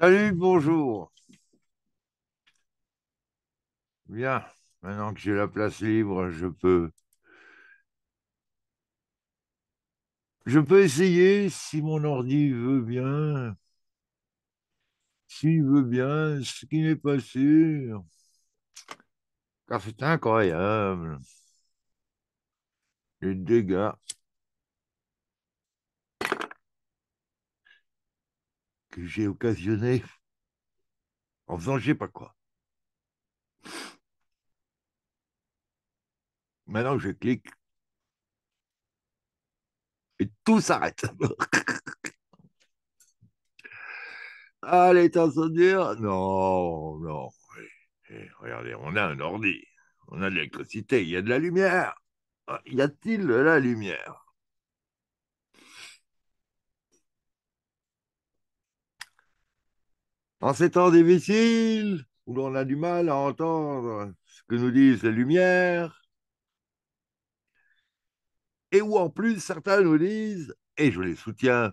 Salut, bonjour. Bien, maintenant que j'ai la place libre, je peux... Je peux essayer, si mon ordi veut bien, s'il veut bien, ce qui n'est pas sûr, car c'est incroyable, les dégâts. j'ai occasionné en faisant j'ai pas quoi. Maintenant, je clique et tout s'arrête. Allez, ah, t'en temps Non, non. Eh, regardez, on a un ordi, on a de l'électricité, il y a de la lumière. Ah, y a-t-il de la lumière En ces temps difficiles, où l'on a du mal à entendre ce que nous disent les Lumières, et où en plus certains nous disent, et je les soutiens,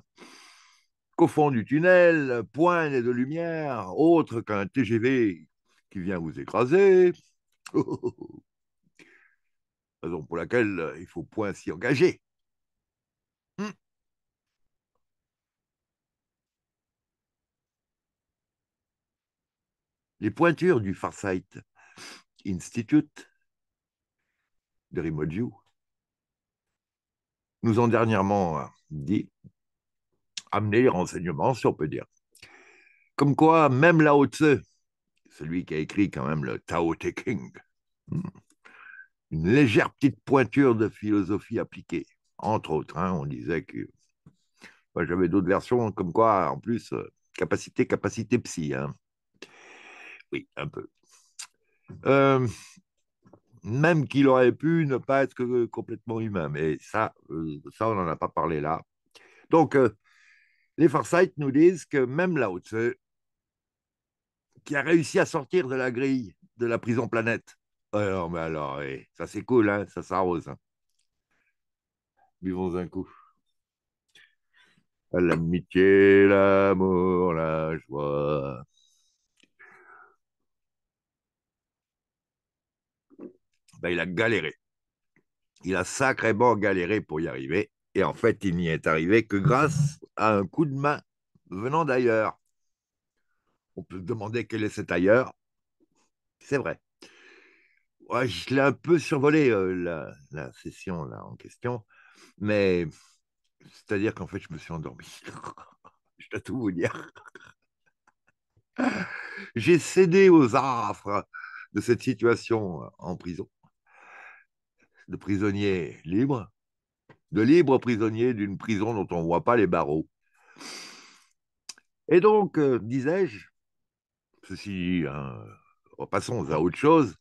qu'au fond du tunnel, point n'est de lumière autre qu'un TGV qui vient vous écraser. Raison pour laquelle il faut point s'y engager. les pointures du Farsight Institute de Remote nous ont dernièrement euh, dit amener les renseignements, si on peut dire. Comme quoi, même Lao Tse, celui qui a écrit quand même le Tao Te King, hmm, une légère petite pointure de philosophie appliquée, entre autres, hein, on disait que. J'avais d'autres versions, comme quoi, en plus, euh, capacité, capacité psy. Hein oui, un peu. Euh, même qu'il aurait pu ne pas être complètement humain, mais ça, euh, ça on n'en a pas parlé là. Donc, euh, les Forsyth nous disent que même Lao Tzu, qui a réussi à sortir de la grille de la prison planète, alors, oh mais alors, eh, ça c'est cool, hein, ça s'arrose. Vivons hein. un coup. L'amitié, l'amour, la joie. Ben, il a galéré. Il a sacrément galéré pour y arriver. Et en fait, il n'y est arrivé que grâce à un coup de main venant d'ailleurs. On peut se demander quel est cet ailleurs. C'est vrai. Ouais, je l'ai un peu survolé, euh, la, session là, en question. Mais c'est-à-dire qu'en fait, je me suis endormi. je dois tout vous dire. J'ai cédé aux affres de cette situation en prison de prisonniers libres, de libres prisonniers d'une prison dont on ne voit pas les barreaux. Et donc, euh, disais-je, ceci, hein, à autre chose,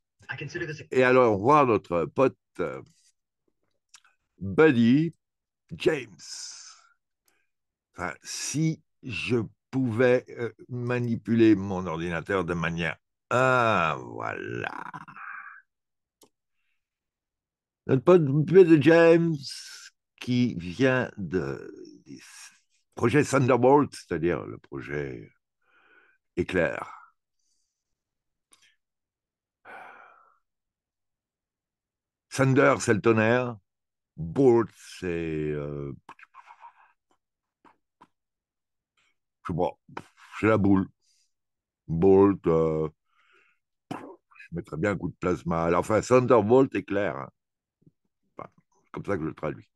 et alors voir notre pote euh, Buddy James. Enfin, si je pouvais euh, manipuler mon ordinateur de manière... Ah, voilà. Notre pote de James, qui vient de, du projet Thunderbolt, c'est-à-dire le projet éclair. Thunder, c'est le tonnerre. Bolt, c'est. Euh, je la boule. Bolt, euh, je mettrais bien un coup de plasma. enfin, Thunderbolt éclair, hein comme ça que je le traduis.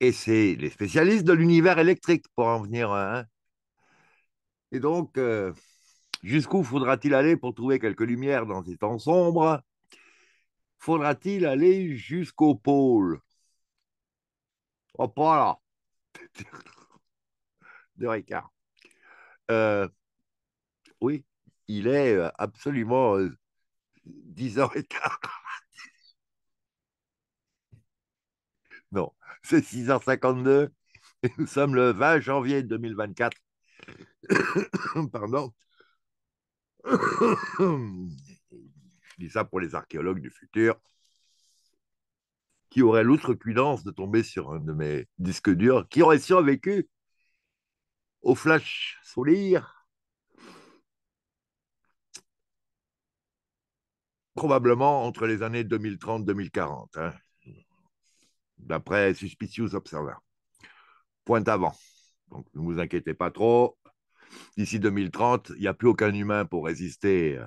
Et c'est les spécialistes de l'univers électrique pour en venir Et donc, euh, jusqu'où faudra-t-il aller pour trouver quelques lumières dans ces temps sombres Faudra-t-il aller jusqu'au pôle Oh, pas là De Ricard. Euh, oui, il est euh, absolument 10 et 15 Non, c'est 6h52 et nous sommes le 20 janvier 2024. Pardon. Je dis ça pour les archéologues du futur qui auraient l'outrecuidance de tomber sur un de mes disques durs, qui auraient survécu au flash solaire. Probablement entre les années 2030-2040. Hein d'après Suspicious Observer. Point avant. Donc ne vous inquiétez pas trop. D'ici 2030, il n'y a plus aucun humain pour résister euh,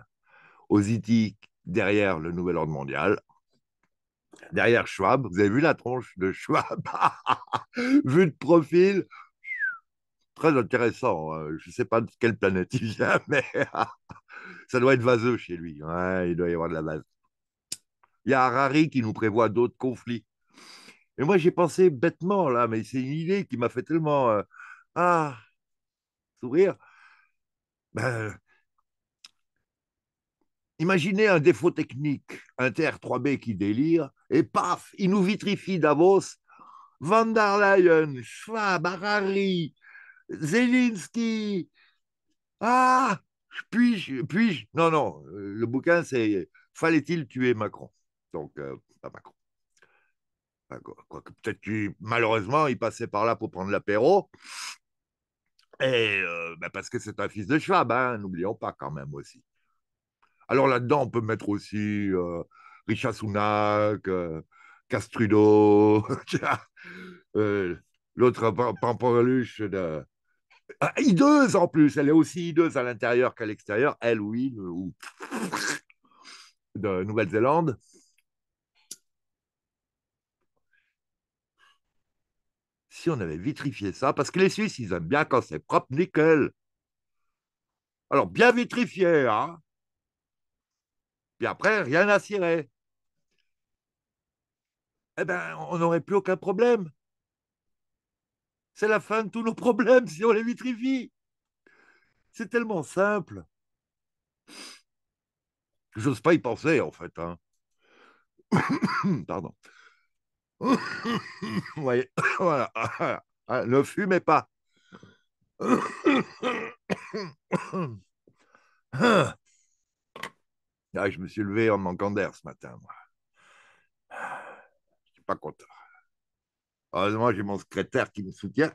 aux ITI e derrière le nouvel ordre mondial. Derrière Schwab, vous avez vu la tronche de Schwab Vu de profil, très intéressant. Hein. Je ne sais pas de quelle planète il vient, mais ça doit être vaseux chez lui. Hein. il doit y avoir de la base. Il y a Harari qui nous prévoit d'autres conflits et moi, j'ai pensé bêtement, là, mais c'est une idée qui m'a fait tellement. Euh, ah Sourire. Ben, imaginez un défaut technique, un TR3B qui délire, et paf, il nous vitrifie Davos, Van der Leyen, Schwab, Harari, Zelinski. Ah Puis-je puis Non, non, euh, le bouquin, c'est Fallait-il tuer Macron Donc, euh, pas Macron peut-être malheureusement, il passait par là pour prendre l'apéro. Et euh, ben, parce que c'est un fils de Schwab, hein, n'oublions pas quand même aussi. Alors là-dedans, on peut mettre aussi euh, Richard Sunak, euh, Castrudo, l'autre Pampereluche. De... Ah, hideuse en plus, elle est aussi hideuse à l'intérieur qu'à l'extérieur, elle oui, ou de Nouvelle-Zélande. si on avait vitrifié ça, parce que les Suisses, ils aiment bien quand c'est propre, nickel. Alors, bien vitrifié, hein Puis après, rien à cirer. Eh bien, on n'aurait plus aucun problème. C'est la fin de tous nos problèmes si on les vitrifie. C'est tellement simple. J'ose pas y penser, en fait. Hein. Pardon. voilà. Ah, ne fumez pas. Ah, je me suis levé en manquant d'air ce matin, moi. Je suis pas content. Heureusement, j'ai mon secrétaire qui me soutient.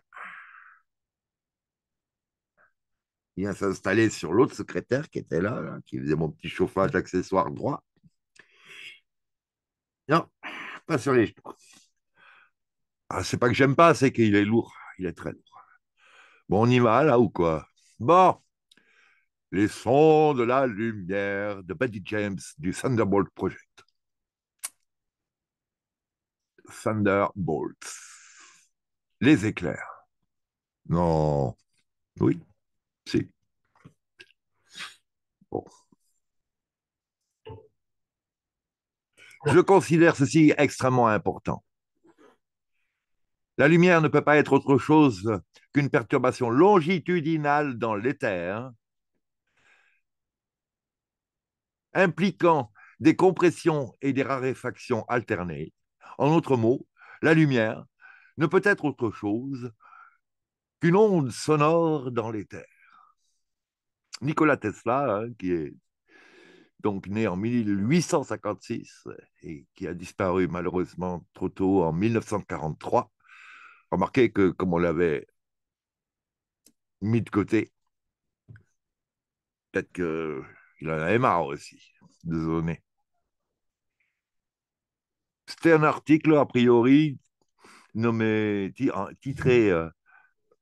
Il vient s'installer sur l'autre secrétaire qui était là, qui faisait mon petit chauffage accessoire droit. Non, pas sur les ah, c'est pas que j'aime pas, c'est qu'il est lourd. Il est très lourd. Bon, on y va là ou quoi Bon. Les sons de la lumière de Betty James du Thunderbolt Project. Thunderbolts. Les éclairs. Non. Oui. Si. Bon. Je considère ceci extrêmement important. La lumière ne peut pas être autre chose qu'une perturbation longitudinale dans l'éther, impliquant des compressions et des raréfactions alternées. En d'autres mots, la lumière ne peut être autre chose qu'une onde sonore dans l'éther. Nikola Tesla, hein, qui est né en 1856 et qui a disparu malheureusement trop tôt en 1943. Remarquez que comme on l'avait mis de côté, peut-être qu'il en avait marre aussi désolé. C'était un article, a priori, nommé, titré euh,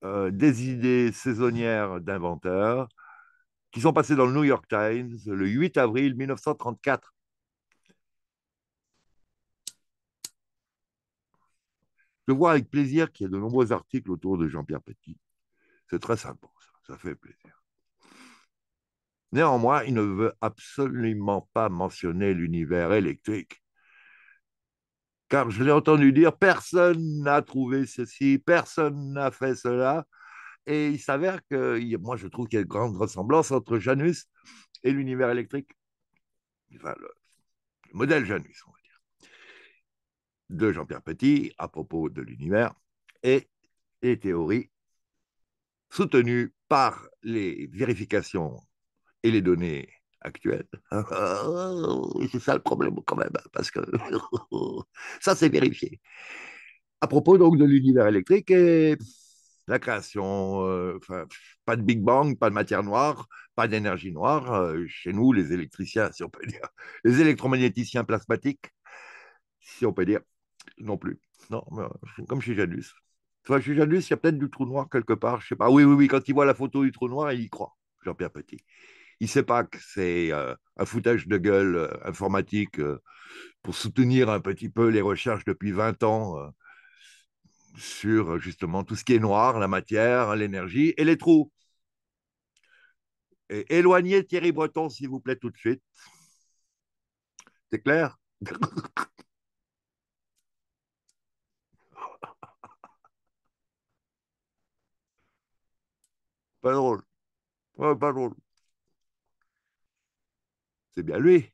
euh, Des idées saisonnières d'inventeurs qui sont passés dans le New York Times le 8 avril 1934. Je vois avec plaisir qu'il y a de nombreux articles autour de Jean-Pierre Petit. C'est très sympa, ça. fait plaisir. Néanmoins, il ne veut absolument pas mentionner l'univers électrique. Car je l'ai entendu dire, personne n'a trouvé ceci, personne n'a fait cela. Et il s'avère que, moi, je trouve qu'il y a une grande ressemblance entre Janus et l'univers électrique. Enfin, le, modèle Janus, on va dire. De Jean-Pierre Petit, à propos de l'univers, et les théories soutenues par les vérifications et les données actuelles. c'est ça le problème quand même, hein, parce que ça, c'est vérifié. À propos donc de l'univers électrique et la création, euh, pas de Big Bang, pas de matière noire, pas d'énergie noire. Euh, chez nous, les électriciens, si on peut dire, les électromagnéticiens plasmatiques, si on peut dire, non plus. Non, euh, comme chez Janus. Enfin, chez Janus, il y a peut-être du trou noir quelque part, je sais pas. Oui, oui, oui, quand il voit la photo du trou noir, il y croit, Jean-Pierre Petit. Il ne sait pas que c'est un foutage de gueule informatique pour soutenir un petit peu les recherches depuis 20 ans sur euh, justement tout ce qui est noir, la matière, l'énergie et les trous. Et éloignez Thierry Breton, s'il vous plaît, tout de suite. C'est clair Pas drôle. pas drôle. C'est bien lui.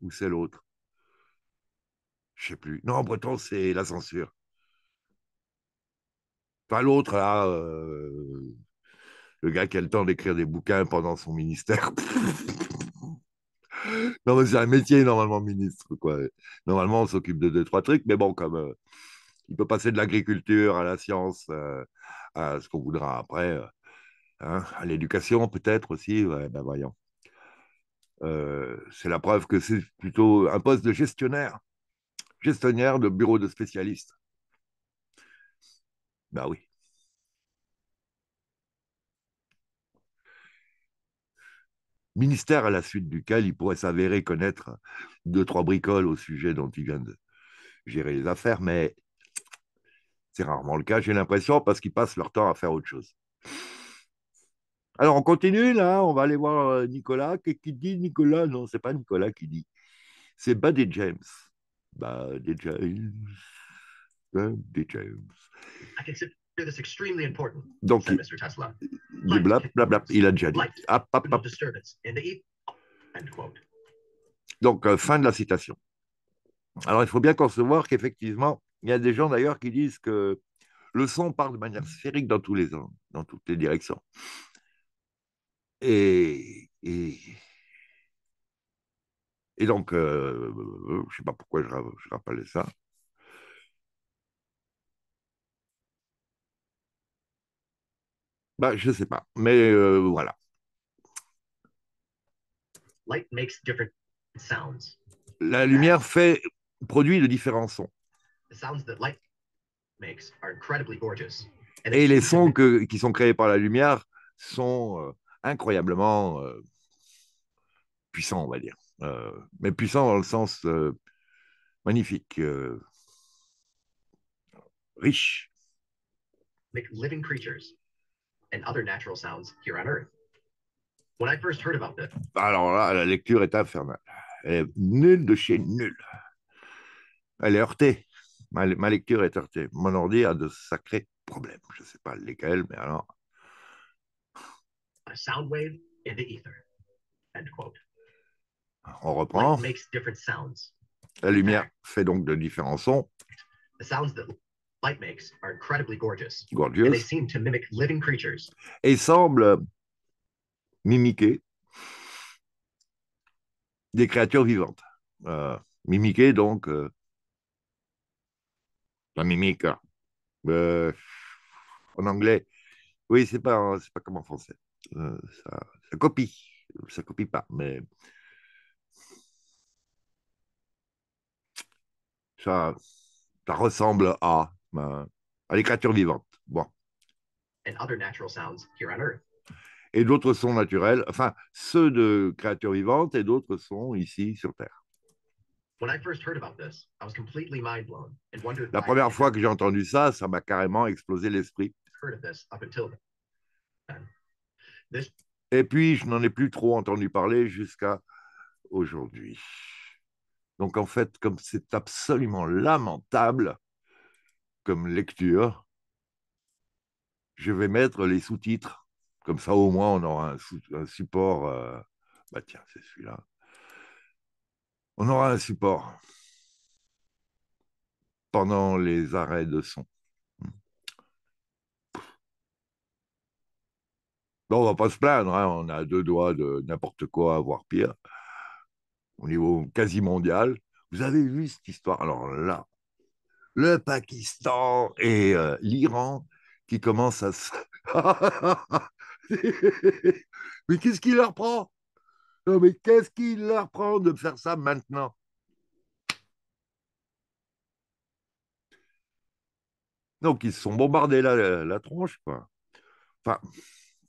Ou c'est l'autre je sais plus. Non, en breton, c'est la censure. Pas l'autre, là, euh, le gars qui a le temps d'écrire des bouquins pendant son ministère. non, mais c'est un métier, normalement, ministre. Quoi. Normalement, on s'occupe de deux, trois trucs, mais bon, comme euh, il peut passer de l'agriculture à la science, euh, à ce qu'on voudra après, hein, à l'éducation peut-être aussi, ben voyons. c'est la preuve que c'est plutôt un poste de gestionnaire gestionnaire de bureau de spécialiste. Bah oui. Ministère à la suite duquel il pourrait s'avérer connaître deux, trois bricoles au sujet dont il vient de gérer les affaires, mais c'est rarement le cas, j'ai l'impression, parce qu'ils passent leur temps à faire autre chose. Alors, on continue là, on va aller voir euh, Nicolas. Qu'est-ce dit, Nicolas Non, c'est pas Nicolas qui dit, c'est Buddy James. James. James. I Donc, Mr. Tesla. il a déjà dit. E- Donc, euh, fin de la citation. Alors, il faut bien concevoir qu'effectivement, il y a des gens d'ailleurs qui disent que le son parle de manière sphérique dans tous les angles, dans toutes les directions. et et donc, euh, je ne sais pas pourquoi je, je rappelais ça. Bah, je ne sais pas, mais euh, voilà. La lumière fait, produit de différents sons. Et les sons qui sont créés par la lumière sont euh, incroyablement puissants, on va dire. Euh, mais puissant dans le sens magnifique, riche. Alors là, la lecture est infernale. Elle est nulle de chez nulle. Elle est heurtée. Ma, lecture est heurtée. Mon ordi a de sacrés problèmes. Je ne sais pas lesquels, mais alors. A sound wave in the ether. On reprend. La lumière fait donc de différents sons. Gorgeous. Et semblent mimiquer des créatures vivantes. Euh, mimiquer donc euh, la mimique. Euh, en anglais, oui, c'est pas, pas comme en français. Ça, ça, copie, ça copie pas, mais ça, ressemble à, ben, à les créatures vivantes. Bon. Et d'autres sons naturels, enfin, ceux de créatures vivantes et d'autres sons ici sur Terre. La première fois que j'ai entendu ça, ça m'a carrément explosé l'esprit. Et puis, je n'en ai plus trop entendu parler jusqu'à aujourd'hui. Donc en fait, comme c'est absolument lamentable comme lecture, je vais mettre les sous-titres. Comme ça, au moins, on aura un, support. Euh, bah tiens, c'est celui-là. On aura un support pendant les arrêts de son. Bon, on va pas se plaindre, hein, on a deux doigts de n'importe quoi, voire pire au niveau quasi mondial. Vous avez vu cette histoire Alors là, le Pakistan et euh, l'Iran qui commencent à se... mais qu'est-ce qui leur prend Non, mais qu'est-ce qui leur prend de faire ça maintenant Donc ils se sont bombardés la, la tronche, quoi. Enfin,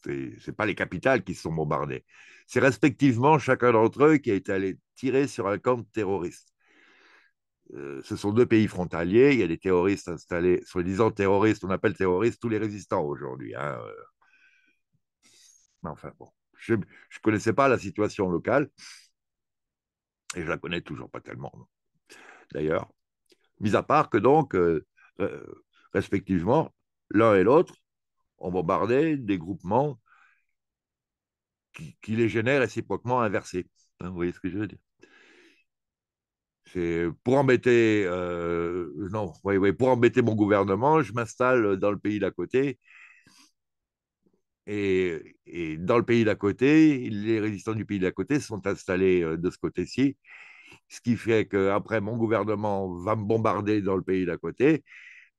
ce n'est pas les capitales qui sont bombardées. C'est respectivement chacun d'entre eux qui a été allé tirer sur un camp terroriste. Euh, ce sont deux pays frontaliers. Il y a des terroristes installés, soi-disant terroristes, on appelle terroristes tous les résistants aujourd'hui. Hein, euh. Enfin bon, je ne connaissais pas la situation locale et je la connais toujours pas tellement. D'ailleurs, mis à part que donc, euh, respectivement, l'un et l'autre on bombardait des groupements qui, les génèrent réciproquement inversés. Hein, vous voyez ce que je veux dire c'est pour embêter, euh, non, oui, pour embêter mon gouvernement, je m'installe dans le pays d'à côté. Et, dans le pays d'à côté, les résistants du pays d'à côté sont installés euh, de ce côté-ci, ce qui fait qu'après, mon gouvernement va me bombarder dans le pays d'à côté.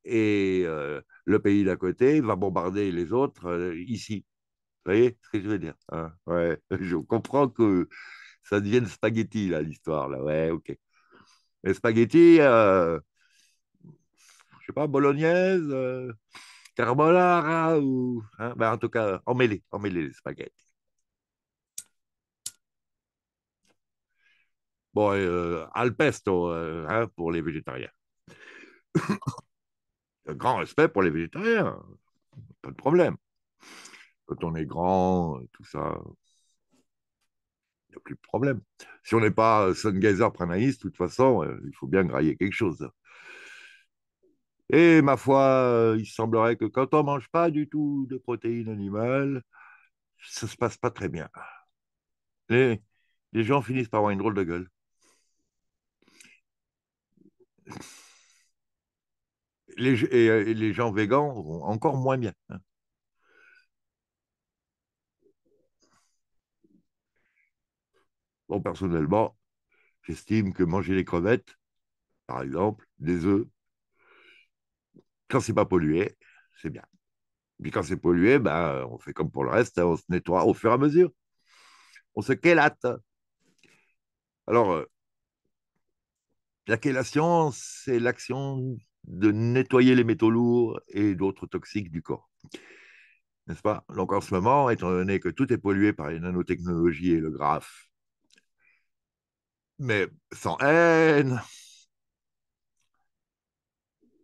Et euh, le pays d'à côté va bombarder les autres euh, ici. Vous voyez ce que je veux dire hein? Je comprends que ça devienne spaghetti, là, l'histoire. Là. Ouais, ok. Les spaghetti, euh, je sais pas, bolognaise, carbolara, euh, carbonara, ou. Hein? Ben, en tout cas, emmêlez, emmêlez les spaghettis. Bon, euh, al pesto hein, pour les végétariens. Euh, grand respect pour les végétariens, pas de problème. Quand on est grand, euh, tout ça, il n'y a plus de problème. Si on n'est pas euh, Geyser Pranaïs, de toute façon, il faut bien grailler quelque chose. Et ma foi, il semblerait que quand on ne mange pas du tout de protéines animales, ça ne se passe pas très bien. les gens finissent par avoir une drôle de gueule les, euh, et les gens végans vont encore moins bien. Bon, hein. personnellement, j'estime que manger les crevettes, par exemple, des œufs, quand c'est pas pollué, c'est bien. Puis quand c'est pollué, ben, on fait comme pour le reste, hein, on se nettoie au fur et à mesure. On se quélate. Alors, euh, la quélation, c'est l'action de nettoyer les métaux lourds et d'autres toxiques du corps. N'est-ce pas Donc en ce moment, étant donné que tout est pollué par les nanotechnologies et le graphe, mais sans haine,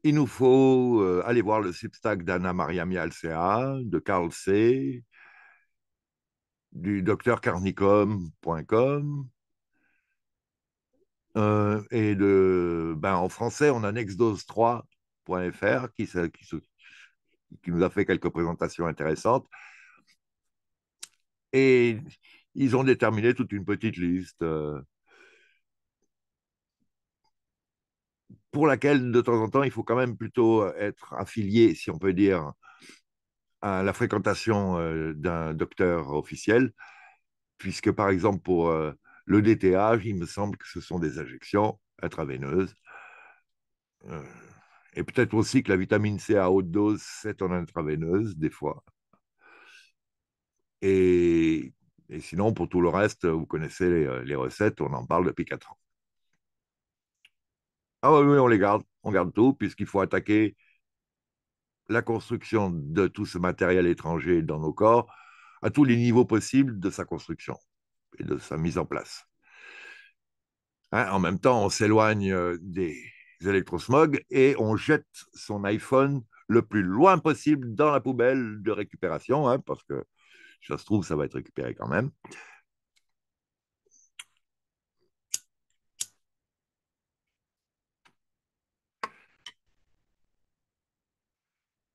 il nous faut euh, aller voir le substack d'Anna Maria Alcea, de Carl C., du docteur carnicom.com, euh, et de, ben, en français, on a nextdose3.fr qui, qui, qui, nous a fait quelques présentations intéressantes. Et ils ont déterminé toute une petite liste euh, pour laquelle, de temps en temps, il faut quand même plutôt euh, être affilié, si on peut dire, à la fréquentation d'un docteur officiel, puisque par exemple pour le DTH, il me semble que ce sont des injections intraveineuses. Euh, et peut-être aussi que la vitamine C à haute dose, c'est en intraveineuse, des fois. Et, sinon, pour tout le reste, vous connaissez les, euh, les recettes, on en parle depuis 4 ans. Ah oui, on les garde, on garde tout, puisqu'il faut attaquer la construction de tout ce matériel étranger dans nos corps à tous les niveaux possibles de sa construction et de sa mise en place. Hein, en même temps, on s'éloigne euh, des électrosmog et on jette son iPhone le plus loin possible dans la poubelle de récupération, hein, parce que si ça se trouve, ça va être récupéré quand même.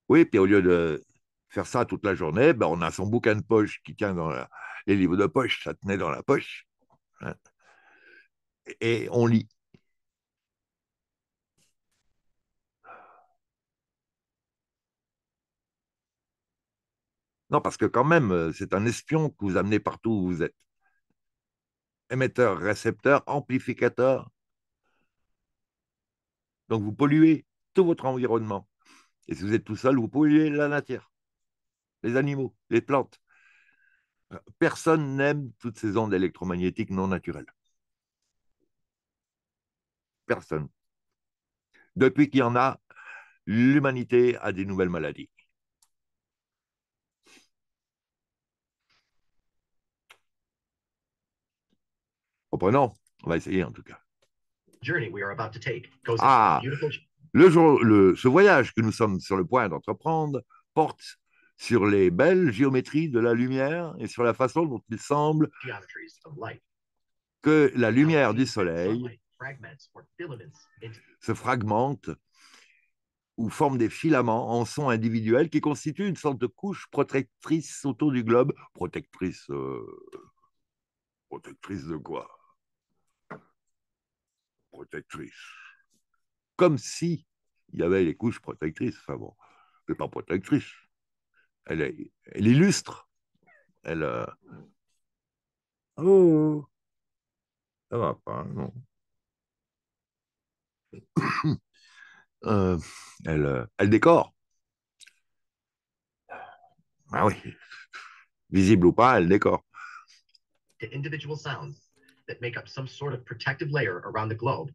Oui, puis au lieu de faire ça toute la journée, ben on a son bouquin de poche qui tient dans la, les livres de poche, ça tenait dans la poche. Hein. et on lit. Non, parce que quand même, euh, c'est un espion que vous amenez partout où vous êtes. Émetteur, récepteur, amplificateur. Donc vous polluez tout votre environnement. Et si vous êtes tout seul, vous polluez la nature, les animaux, les plantes. Personne n'aime toutes ces ondes électromagnétiques non naturelles. Personne. Depuis qu'il y en a, l'humanité a des nouvelles maladies. Reprenons, On va essayer en tout cas. Ah, le jour, le, ce voyage que nous sommes sur le point d'entreprendre porte sur les belles géométries de la lumière et sur la façon dont il semble que la lumière du soleil se fragmente ou forme des filaments en son individuel qui constituent une sorte de couche protectrice autour du globe. Protectrice. Euh, protectrice de quoi Protectrice. Comme si il y avait les couches protectrices. Enfin bon, mais pas protectrice elle, illustre. Elle. Euh... Oh, ça va pas, non. Euh. Euh, elle, décore. Ah oui, visible ou pas, elle décore. To individual sounds that make up some sort of protective layer around the globe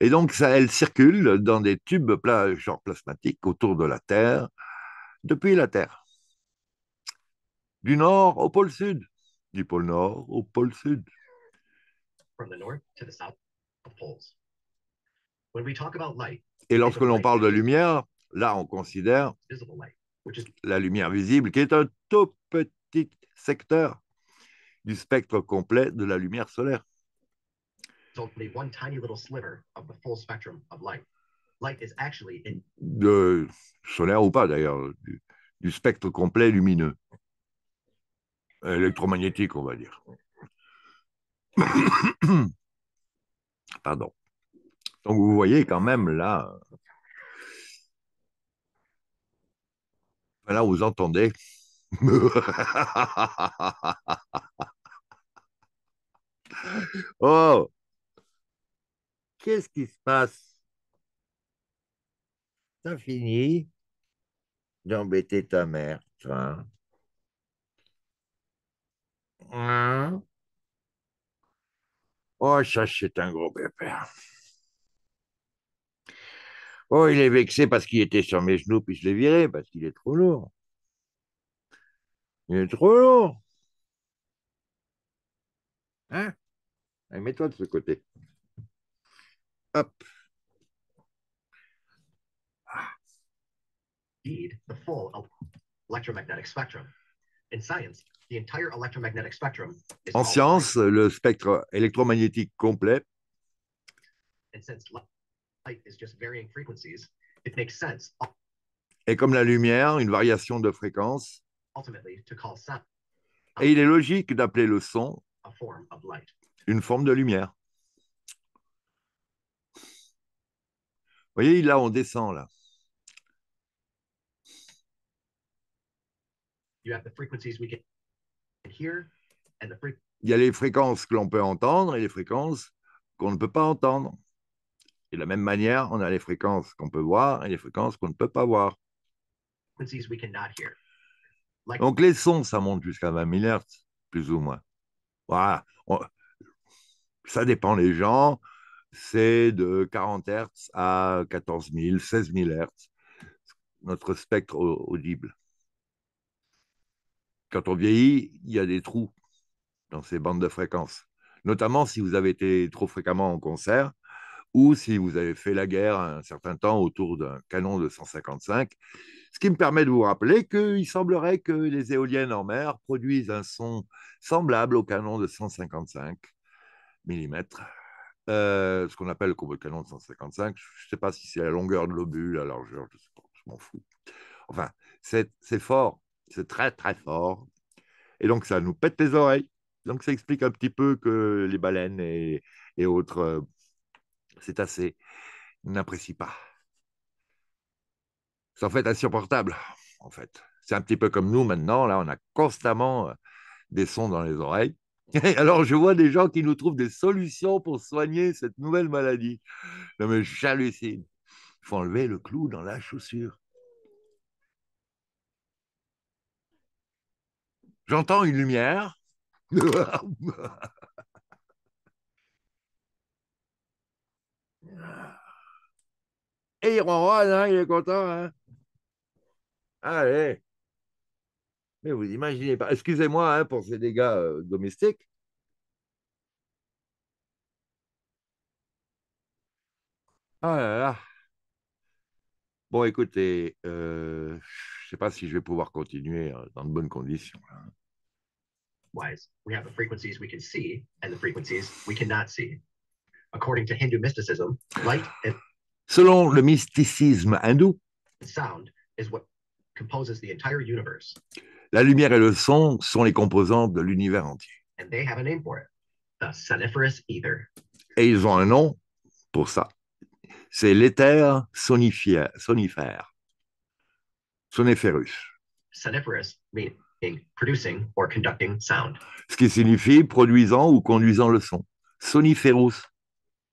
et donc, ça, elle circule dans des tubes genre plasmatiques autour de la Terre, depuis la Terre. Du nord au pôle sud, du pôle nord au pôle sud. Et lorsque l'on parle de lumière, là, on considère la lumière visible, qui est un tout petit secteur du spectre complet de la lumière solaire. De solaire ou pas d'ailleurs, du, du, spectre complet lumineux. Électromagnétique, on va dire. Pardon. Donc vous voyez quand même là, là vous entendez. oh, qu'est-ce qui se passe T'as fini d'embêter ta mère, toi. Hein? oh, ça, c'est un gros pépère. Oh, il est vexé parce qu'il était sur mes genoux, puis je l'ai viré parce qu'il est trop lourd. Il est trop lourd. Hein Mets-toi de ce côté. Hop. Indeed, the full electromagnetic spectrum. In science, the entire electromagnetic spectrum is en science, le spectre électromagnétique complet. And since light is just varying frequencies, it makes sense. Et comme la lumière, une variation de fréquence. Ultimately, to call sound. Et il est logique d'appeler le son une forme de lumière. voyez, là, on descend, là. il y a les fréquences que l'on peut entendre et les fréquences qu'on ne peut pas entendre. Et de la même manière, on a les fréquences qu'on peut voir et les fréquences qu'on ne peut pas voir. Donc les sons, ça monte jusqu'à 20 000 Hz, plus ou moins. Voilà. Ça dépend des gens, c'est de 40 Hertz à 14 000, 16 000 Hertz, notre spectre audible. Quand on vieillit, il y a des trous dans ces bandes de fréquences, notamment si vous avez été trop fréquemment en concert ou si vous avez fait la guerre un certain temps autour d'un canon de 155, ce qui me permet de vous rappeler qu'il semblerait que les éoliennes en mer produisent un son semblable au canon de 155 mm. Euh, ce qu'on appelle le combo canon de 155. Je ne sais pas si c'est la longueur de l'obus, la largeur, je, sais pas, je m'en fous. Enfin, c'est fort, c'est très très fort. Et donc ça nous pète les oreilles. Donc ça explique un petit peu que les baleines et, autres euh, c'est assez n'apprécie pas. C'est en fait insupportable, en fait. C'est un petit peu comme nous maintenant, là on a constamment euh, des sons dans les oreilles alors, je vois des gens qui nous trouvent des solutions pour soigner cette nouvelle maladie. Non, mais j'hallucine. Il faut enlever le clou dans la chaussure. J'entends une lumière. Et il ronronne, hein, il est content. Hein? Allez. Mais vous imaginez pas. Excusez-moi hein, pour ces dégâts euh, domestiques. Ah là là. Bon, écoutez, euh, je ne sais pas si je vais pouvoir continuer euh, dans de bonnes conditions. Hein. we have the frequencies we can see and the frequencies we cannot see. According to Hindu mysticism, light and Selon le mysticisme hindou, sound is what composes the entire universe. La lumière et le son sont les composantes de l'univers entier. Et ils ont un nom pour ça. C'est l'éther sonifère. Soniferus. Soniferous meaning producing or conducting sound. Ce qui signifie produisant ou conduisant le son. Soniferus.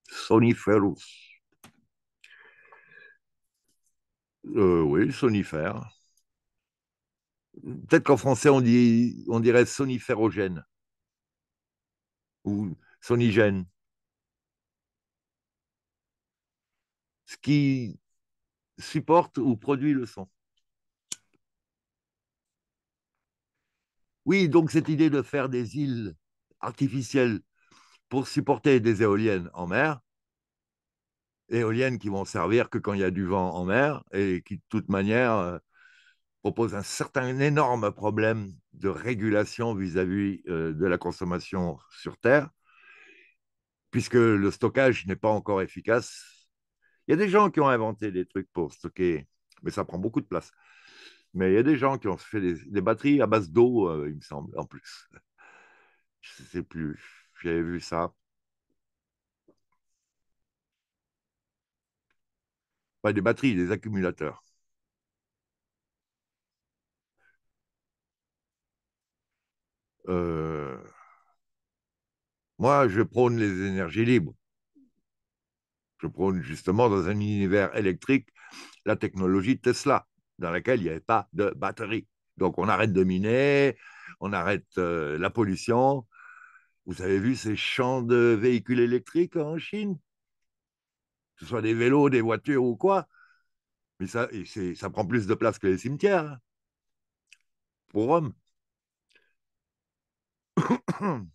Soniferus. Euh, oui, sonifère. Peut-être qu'en français, on, dit, on dirait soniférogène ou sonigène. Ce qui supporte ou produit le son. Oui, donc cette idée de faire des îles artificielles pour supporter des éoliennes en mer, éoliennes qui vont servir que quand il y a du vent en mer et qui de toute manière euh, pose un certain énorme problème de régulation vis-à-vis euh, de la consommation sur Terre, puisque le stockage n'est pas encore efficace. Il y a des gens qui ont inventé des trucs pour stocker, mais ça prend beaucoup de place. Mais il y a des gens qui ont fait des, batteries à base d'eau, euh, il me semble, en plus. Je ne sais plus, j'avais vu ça. Pas des batteries, des accumulateurs. Euh, moi, je prône les énergies libres. Je prône justement dans un univers électrique la technologie Tesla, dans laquelle il n'y avait pas de batterie. Donc on arrête de miner, on arrête euh, la pollution. Vous avez vu ces champs de véhicules électriques en Chine Que ce soit des vélos, des voitures ou quoi. Mais ça, ça prend plus de place que les cimetières hein. pour Rome.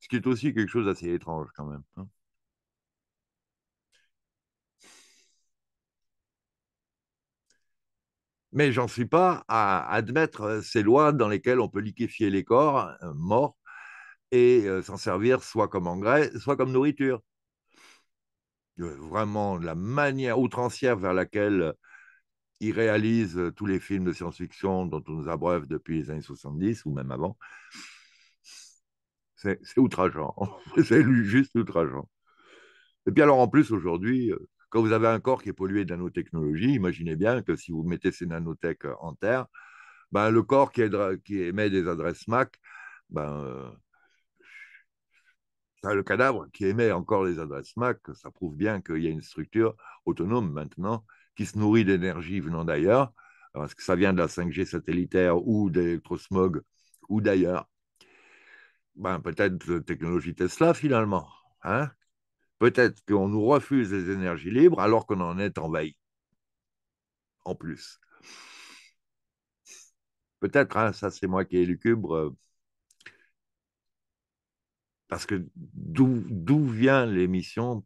Ce qui est aussi quelque chose d'assez étrange quand même. Hein. Mais j'en suis pas à admettre ces lois dans lesquelles on peut liquéfier les corps euh, morts et euh, s'en servir soit comme engrais, soit comme nourriture. Euh, vraiment, la manière outrancière vers laquelle ils réalisent tous les films de science-fiction dont on nous abreuve depuis les années 70 ou même avant, c'est outrageant. c'est juste outrageant. Et puis alors en plus aujourd'hui, euh, quand vous avez un corps qui est pollué de nanotechnologie, imaginez bien que si vous mettez ces nanotech en terre, ben, le corps qui, émet des adresses MAC, ben, euh, le cadavre qui émet encore les adresses MAC, ça prouve bien qu'il y a une structure autonome maintenant qui se nourrit d'énergie venant d'ailleurs. parce que ça vient de la 5G satellitaire ou d'électrosmog ou d'ailleurs ben, peut-être la technologie Tesla finalement. Hein. peut-être qu'on nous refuse les énergies libres alors qu'on en est envahi. En plus. Peut-être, hein, ça c'est moi qui ai lucubre. Euh. Parce que d'où vient l'émission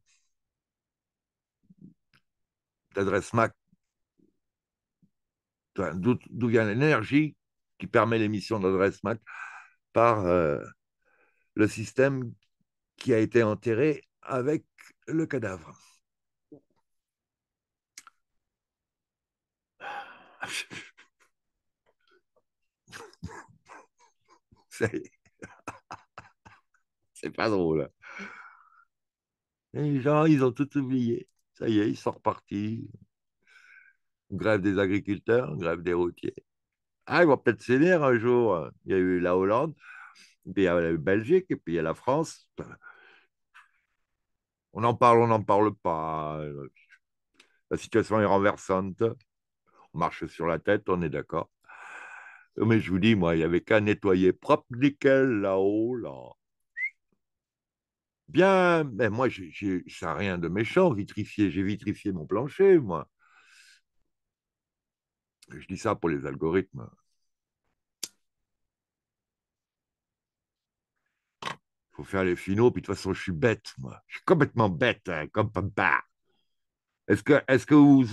d'adresse MAC D'où vient l'énergie qui permet l'émission d'adresse MAC par euh, le système qui a été enterré avec le cadavre. C'est pas drôle. Hein. Les gens, ils ont tout oublié. Ça y est, ils sont repartis. Grève des agriculteurs, grève des routiers. Ah, ils vont peut-être s'énerver un jour. Il y a eu la Hollande puis il y a la Belgique, et puis il y a la France. On en parle, on n'en parle pas. La situation est renversante. On marche sur la tête, on est d'accord. Mais je vous dis, moi, il n'y avait qu'à nettoyer propre, nickel, là-haut, là. Bien, mais moi, ça rien de méchant, vitrifié. J'ai vitrifié mon plancher, moi. Je dis ça pour les algorithmes. faut faire les finaux, puis de toute façon, je suis bête, moi. Je suis complètement bête, hein, comme papa. Est-ce que, est que, vous,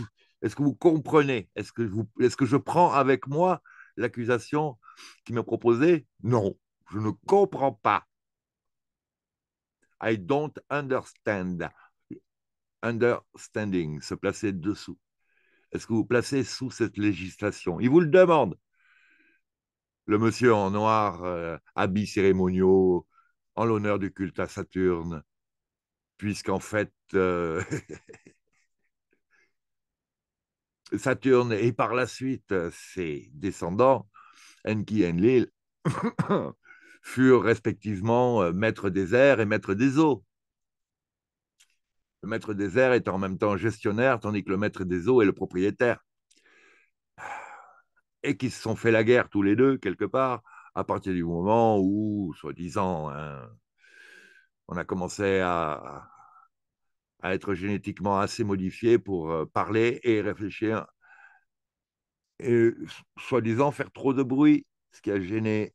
est que vous comprenez Est-ce que, est que je prends avec moi l'accusation qui m'a proposée Non, je ne comprends pas. I don't understand. Understanding, se placer dessous. Est-ce que vous placez sous cette législation Il vous le demande. Le monsieur en noir, euh, habits cérémoniaux, en l'honneur du culte à Saturne, puisqu'en fait, euh, Saturne et par la suite euh, ses descendants, Enki et Enlil, furent respectivement euh, maître des airs et maître des eaux. Le maître des airs est en même temps gestionnaire, tandis que le maître des eaux est le propriétaire. Et qui se sont fait la guerre tous les deux, quelque part, à partir du moment où, soi-disant, hein, on a commencé à, être génétiquement assez modifié pour euh, parler et réfléchir, et soi-disant faire trop de bruit, ce qui a gêné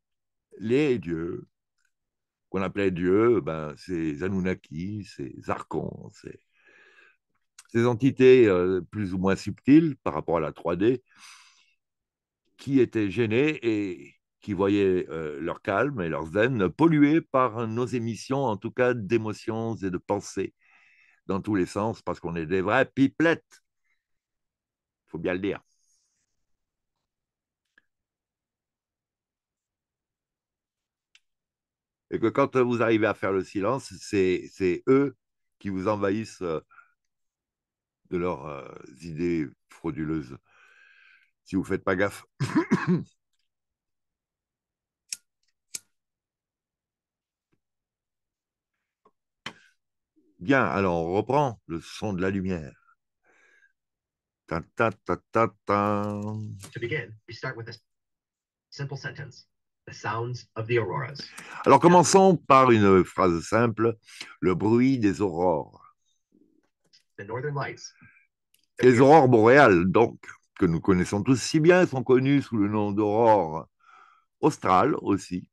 les dieux, qu'on appelait dieux, ben, ces Anunnaki, ces archons, ces, entités euh, plus ou moins subtiles par rapport à la 3D, qui étaient gênés et qui voyaient euh, leur calme et leur zen pollués par nos émissions, en tout cas d'émotions et de pensées, dans tous les sens, parce qu'on est des vrais pipelettes. Il faut bien le dire. Et que quand vous arrivez à faire le silence, c'est eux qui vous envahissent euh, de leurs euh, idées frauduleuses. Si vous ne faites pas gaffe. Bien, alors on reprend le son de la lumière. Ta ta ta ta ta. Alors commençons par une phrase simple, le bruit des aurores. Les aurores boréales, donc, que nous connaissons tous si bien, sont connues sous le nom d'aurores australes aussi.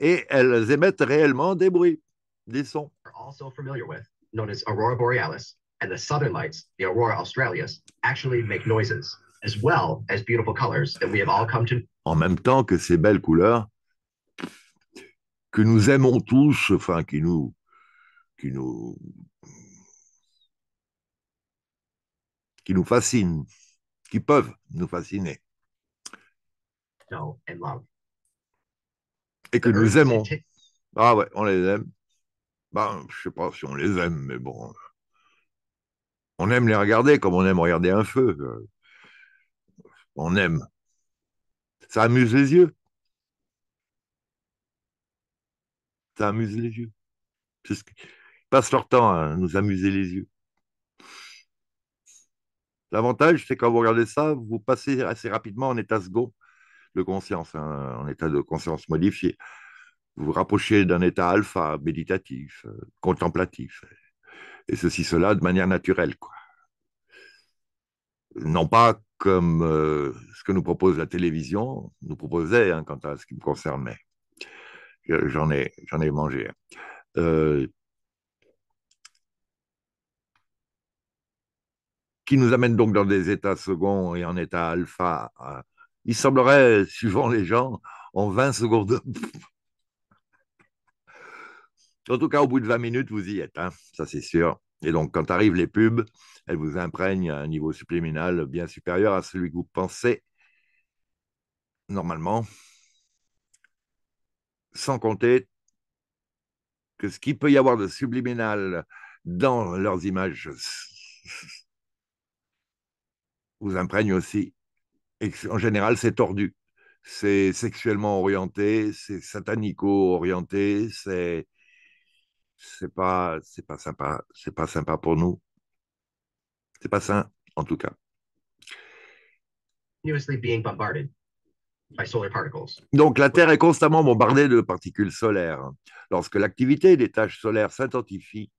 Et elles émettent réellement des bruits des Also familiar with, known as aurora borealis, and the southern lights, the aurora australis, actually make noises, as well as beautiful colors that we have all come to. En même temps que ces belles couleurs que nous aimons tous, enfin qui nous, qui nous, qui nous fascinent, qui peuvent nous fasciner. No, and love. Et que nous aimons. Ah ouais, on les aime. Je ben, je sais pas si on les aime, mais bon. On aime les regarder comme on aime regarder un feu. On aime. Ça amuse les yeux. Ça amuse les yeux. Ils passent leur temps à nous amuser les yeux. L'avantage, c'est quand vous regardez ça, vous passez assez rapidement en état second de conscience, hein, en état de conscience modifié vous vous rapprochez d'un état alpha, méditatif, euh, contemplatif, et ceci, cela de manière naturelle. Quoi. Non pas comme euh, ce que nous propose la télévision, nous proposait hein, quant à ce qui me concernait. J'en ai, j'en ai mangé. Hein. Euh, qui nous amène donc dans des états seconds et en état alpha. Hein. Il semblerait, suivant les gens, en 20 secondes En tout cas, au bout de 20 minutes, vous y êtes, hein, ça c'est sûr. Et donc, quand arrivent les pubs, elles vous imprègnent à un niveau subliminal bien supérieur à celui que vous pensez normalement. Sans compter que ce qu'il peut y avoir de subliminal dans leurs images vous imprègne aussi. Et en général, c'est tordu. C'est sexuellement orienté, c'est satanico-orienté, c'est c'est pas c'est pas sympa, c'est pas sympa pour nous. C'est pas sain en tout cas. Donc la Terre est constamment bombardée de particules solaires. Lorsque l'activité des taches solaires s'intensifie,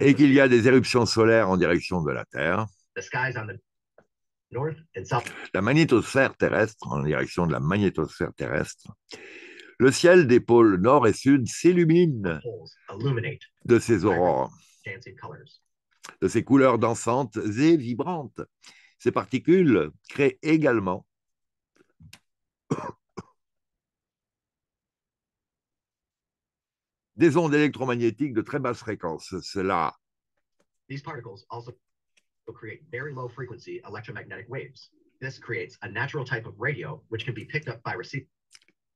et qu'il y a des éruptions solaires en direction de la Terre, la magnétosphère terrestre, en direction de la magnétosphère terrestre, le ciel des pôles nord et sud s'illumine de ces aurores, de ces couleurs dansantes et vibrantes. Ces particules créent également des ondes électromagnétiques de très basse fréquence. Cela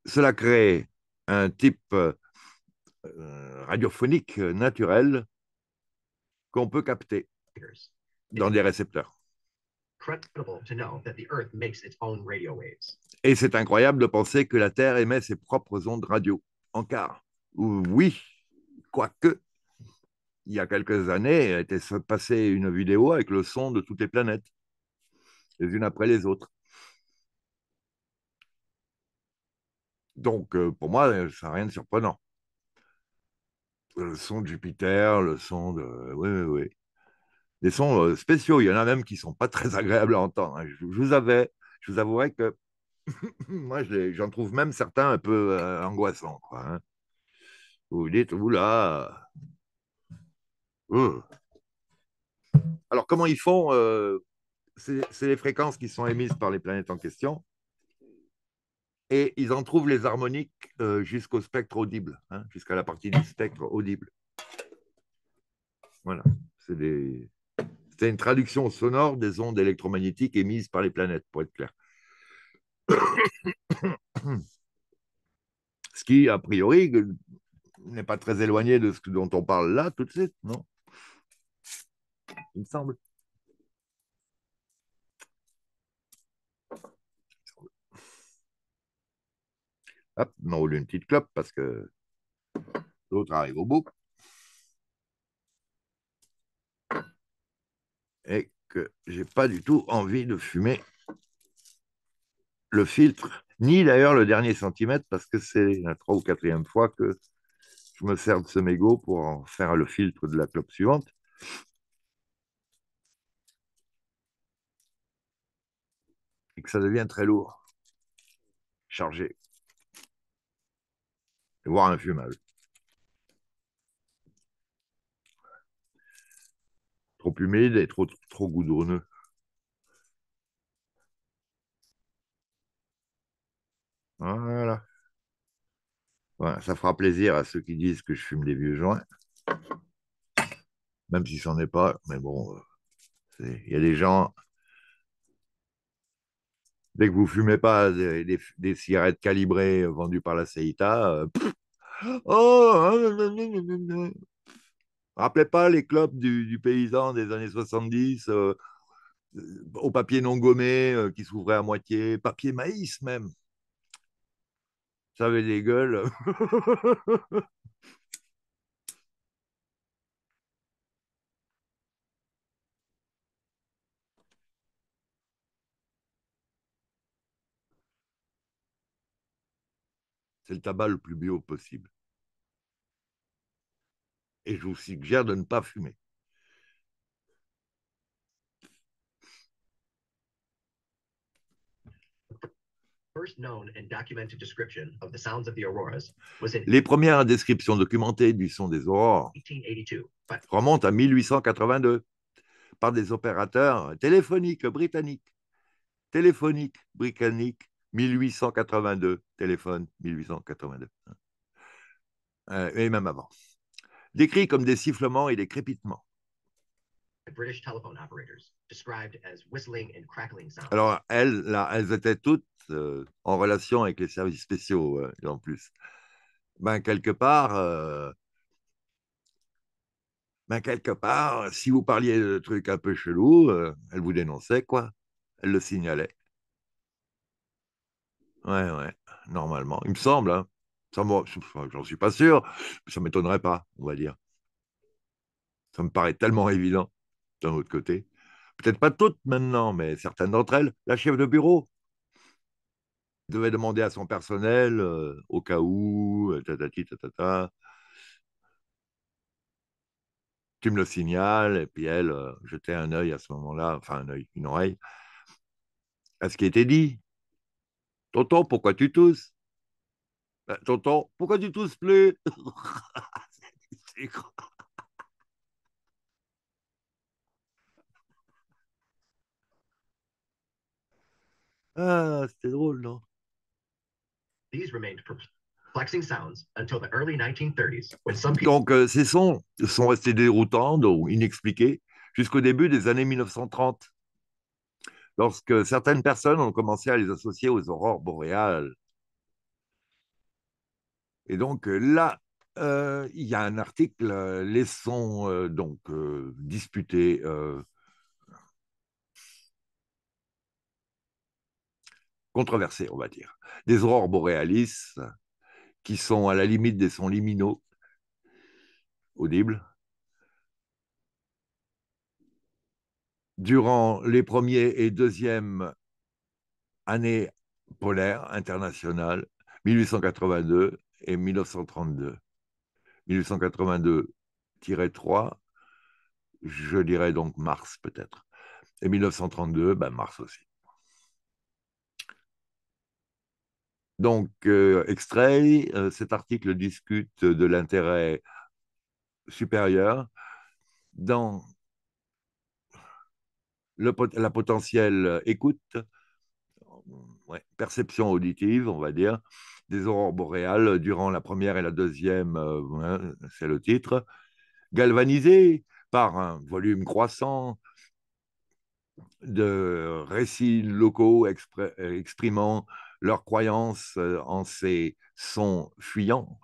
cela crée un type euh, euh, radiophonique euh, naturel qu'on peut capter dans des récepteurs. Et c'est incroyable de penser que la Terre émet ses propres ondes radio. En quart, oui, quoique il y a quelques années, était passé une vidéo avec le son de toutes les planètes, les unes après les autres. Donc, euh, pour moi, euh, ça n'a rien de surprenant. Le son de Jupiter, le son de... Oui, oui, oui. Des sons euh, spéciaux, il y en a même qui ne sont pas très agréables à entendre. Hein. Je, vous avais, je vous avouerai que moi, j'en trouve même certains un peu angoissants. Vous hein. vous dites, oula, Hmm. Alors, comment ils font euh, C'est les fréquences qui sont émises par les planètes en question. Et ils en trouvent les harmoniques euh, jusqu'au spectre audible, hein, jusqu'à la partie du spectre audible. Voilà. C'est des... une traduction sonore des ondes électromagnétiques émises par les planètes, pour être clair. Ce qui, a priori, n'est pas très éloigné de ce dont on parle là, tout de suite, non il me semble. Hop, on roule une petite clope parce que l'autre arrive au bout. Et que j'ai pas du tout envie de fumer le filtre, ni d'ailleurs le dernier centimètre, parce que c'est la troisième ou quatrième fois que je me sers de ce mégot pour en faire le filtre de la clope suivante. ça devient très lourd, chargé, voire infumable. Trop humide et trop, trop goudronneux. Voilà. Ça fera plaisir à ceux qui disent que je fume des vieux joints. Même si c'en est pas, mais bon, euh, il y a des gens dès que vous ne fumez pas des, cigarettes calibrées euh, vendues par la CEITA, euh, oh, hein, rappelez pas les clopes du, paysan des années 70 euh, au papier non gommé qui s'ouvrait à moitié, papier maïs même. Ça avait des gueules. le tabac le plus bio possible. Et je vous suggère de ne pas fumer. Les premières descriptions documentées du son des aurores remontent à 1882 par des opérateurs téléphoniques britanniques. Téléphoniques britanniques 1882, téléphone 1882. Hein. Euh, et même avant. décrit comme des sifflements et des crépitements. Alors, elles, là, elles étaient toutes euh, en relation avec les services spéciaux, euh, en plus. Ben, quelque part, ben, quelque part, si vous parliez de trucs un peu chelous, elles vous dénonçaient, quoi. Elles le signalaient. Ouais, ouais, normalement. Il me semble, hein. j'en suis pas sûr, mais ça m'étonnerait pas, on va dire. Ça me paraît tellement évident, d'un autre côté. Peut-être pas toutes maintenant, mais certaines d'entre elles. La chef de bureau devait demander à son personnel, euh, au cas où, euh, Tu me le signales, et puis elle euh, jetait un œil à ce moment-là, enfin un œil, une oreille, à ce qui était dit. Tonton, pourquoi tu tousses ben, Tonton, pourquoi tu tousses plus Ah, c'était drôle, non Donc, ces sons sont restés déroutants ou inexpliqués jusqu'au début des années 1930 lorsque certaines personnes ont commencé à les associer aux aurores boréales. Et donc euh, là, euh, il y a un article, les euh, laissons donc disputer. controversé, on va dire, des aurores boréalistes qui sont à la limite des sons liminaux audibles durant les premiers et deuxièmes années polaires internationales, 1882 et 1932. 1882-3, je dirais donc mars peut-être. Et 1932, ben mars aussi. Donc, euh, extrait, euh, cet article discute de l'intérêt supérieur dans la potentielle euh, écoute, euh, perception auditive, on va dire, des aurores boréales durant la première et la deuxième, euh, hein, c'est le titre, galvanisée par un volume croissant de récits locaux exprimant leur croyance en ces sons fuyants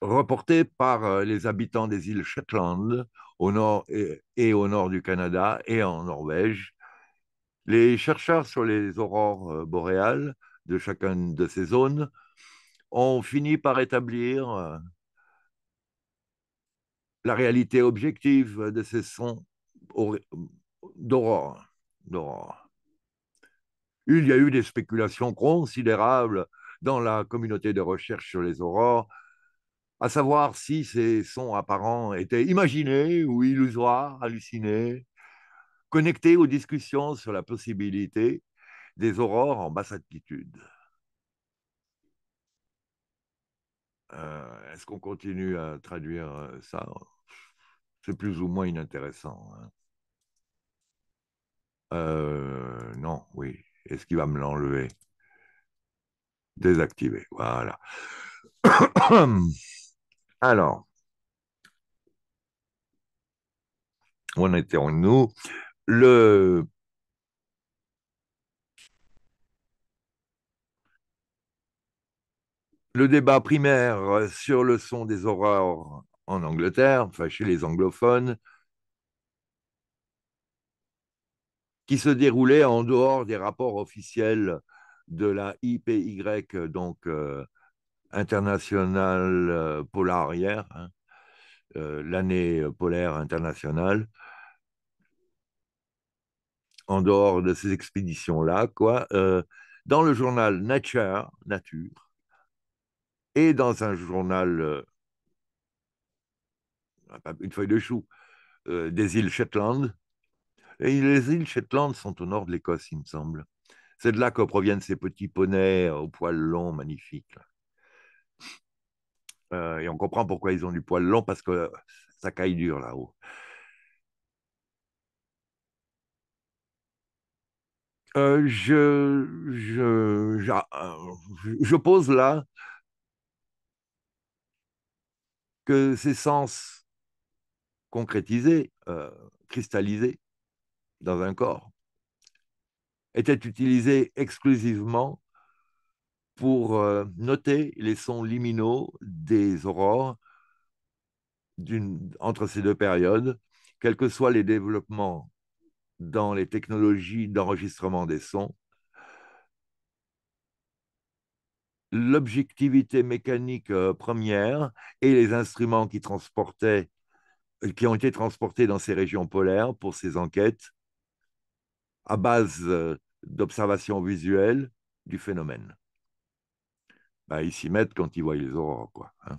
reporté par euh, les habitants des îles Shetland au nord et, au nord du Canada et en Norvège. Les chercheurs sur les aurores euh, boréales de chacune de ces zones ont fini par établir euh, la réalité objective de ces sons d'aurores. Il y a eu des spéculations considérables dans la communauté de recherche sur les aurores à savoir si ces sons apparents étaient imaginés ou illusoires, hallucinés, connectés aux discussions sur la possibilité des aurores en basse altitude. Euh, est-ce qu'on continue à traduire euh, ça C'est plus ou moins inintéressant. Hein. Euh, non, oui. Est-ce qu'il va me l'enlever Désactiver, voilà. Alors, on en nous Le le débat primaire sur le son des aurores en Angleterre, enfin chez les anglophones, qui se déroulait en dehors des rapports officiels de la IPY, donc euh, internationale euh, polarière, hein, euh, l'année euh, polaire internationale, en dehors de ces expéditions-là, quoi, dans le journal Nature, Nature, et dans un journal, une feuille de chou, des îles Shetland. Et les îles Shetland sont au nord de l'Écosse, il me semble. C'est de là que proviennent ces petits poneys aux poils longs magnifiques. Euh, et on comprend pourquoi ils ont du poil long, parce que euh, ça caille dur là-haut. Euh, ah, je, pose là que ces sens concrétisés, cristallisés dans un corps, étaient utilisés exclusivement pour euh, noter les sons liminaux des aurores entre ces deux périodes, quels que soient les développements dans les technologies d'enregistrement des sons. L'objectivité mécanique euh, première et les instruments qui, transportaient, euh, qui ont été transportés dans ces régions polaires pour ces enquêtes à base d'observations visuelles du phénomène. Bah, ils s'y mettent quand ils voient les aurores. Quoi, hein.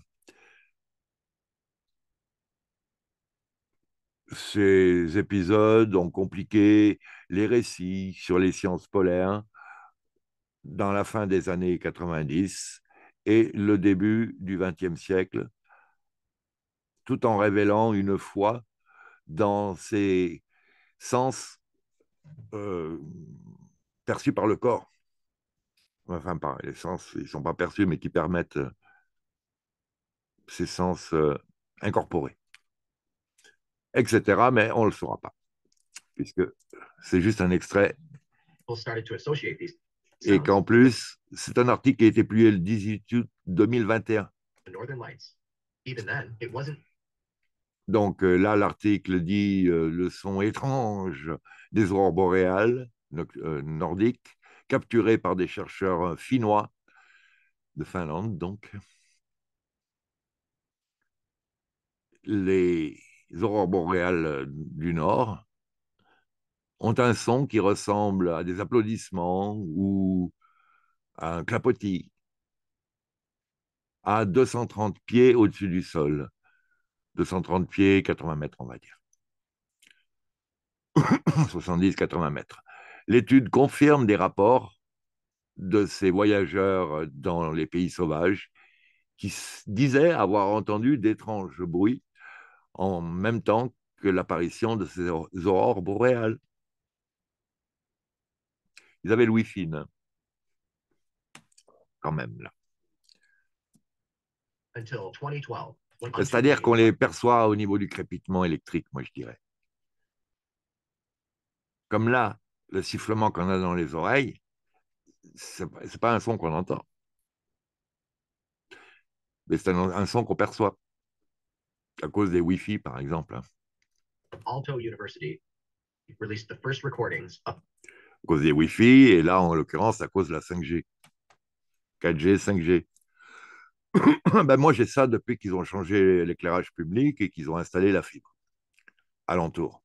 Ces épisodes ont compliqué les récits sur les sciences polaires dans la fin des années 90 et le début du XXe siècle, tout en révélant une foi dans ces sens euh, perçus par le corps enfin pas les sens, ils ne sont pas perçus, mais qui permettent euh, ces sens euh, incorporés, etc. Mais on ne le saura pas, puisque c'est juste un extrait. Et qu'en plus, c'est un article qui a été publié le 18 août 2021. Donc euh, là, l'article dit le son étrange des aurores boréales nordiques capturé par des chercheurs euh, finnois de Finlande, donc. Les aurores boréales euh, du Nord ont un son qui ressemble à des applaudissements ou à un clapotis à 230 pieds au-dessus du sol. 230 pieds, 80 mètres, on va dire. 70-80 mètres. L'étude confirme des rapports de ces voyageurs dans les pays sauvages qui disaient avoir entendu d'étranges bruits en même temps que l'apparition de ces aurores boréales. Ils avaient Louis Fine. Hein. Quand même, là. C'est-à-dire qu'on les perçoit au niveau du crépitement électrique, moi je dirais. Comme là, le sifflement qu'on a dans les oreilles, ce n'est pas un son qu'on entend. Mais c'est un, son qu'on perçoit à cause des Wi-Fi, par exemple. Hein. À cause des Wi-Fi, et là, en l'occurrence, à cause de la 5G. 4G, 5G. ben moi, j'ai ça depuis qu'ils ont changé l'éclairage public et qu'ils ont installé la fibre alentour.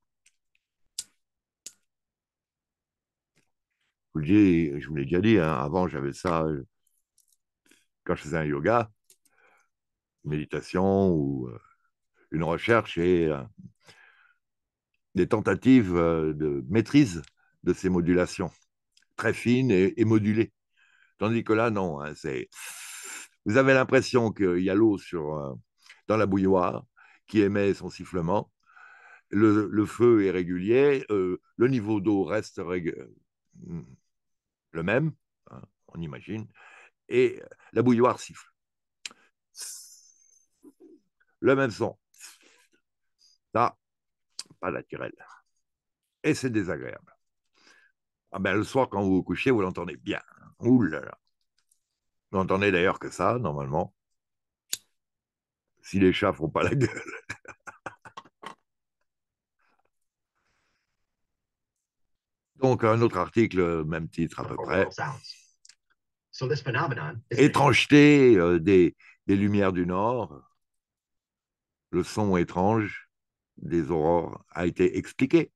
je vous l'ai déjà dit, hein. avant j'avais ça euh, quand je faisais un yoga, une méditation ou euh, une recherche et euh, des tentatives de maîtrise de ces modulations, très fines et, modulées. Tandis que là, non, hein, c'est... Vous avez l'impression qu'il y a l'eau sur, dans la bouilloire qui émet son sifflement, le, feu est régulier, le niveau d'eau reste régulier le même, hein, on imagine, et la bouilloire siffle. Le même son. Ça, pas naturel. Et c'est désagréable. Ah ben, le soir, quand vous vous couchez, vous l'entendez bien. Ouh Vous n'entendez d'ailleurs que ça, normalement. Si les chats font pas la gueule. Donc, un autre article, euh, même titre à peu près. Étrangeté euh, des, lumières du Nord, le son étrange des aurores a été expliqué.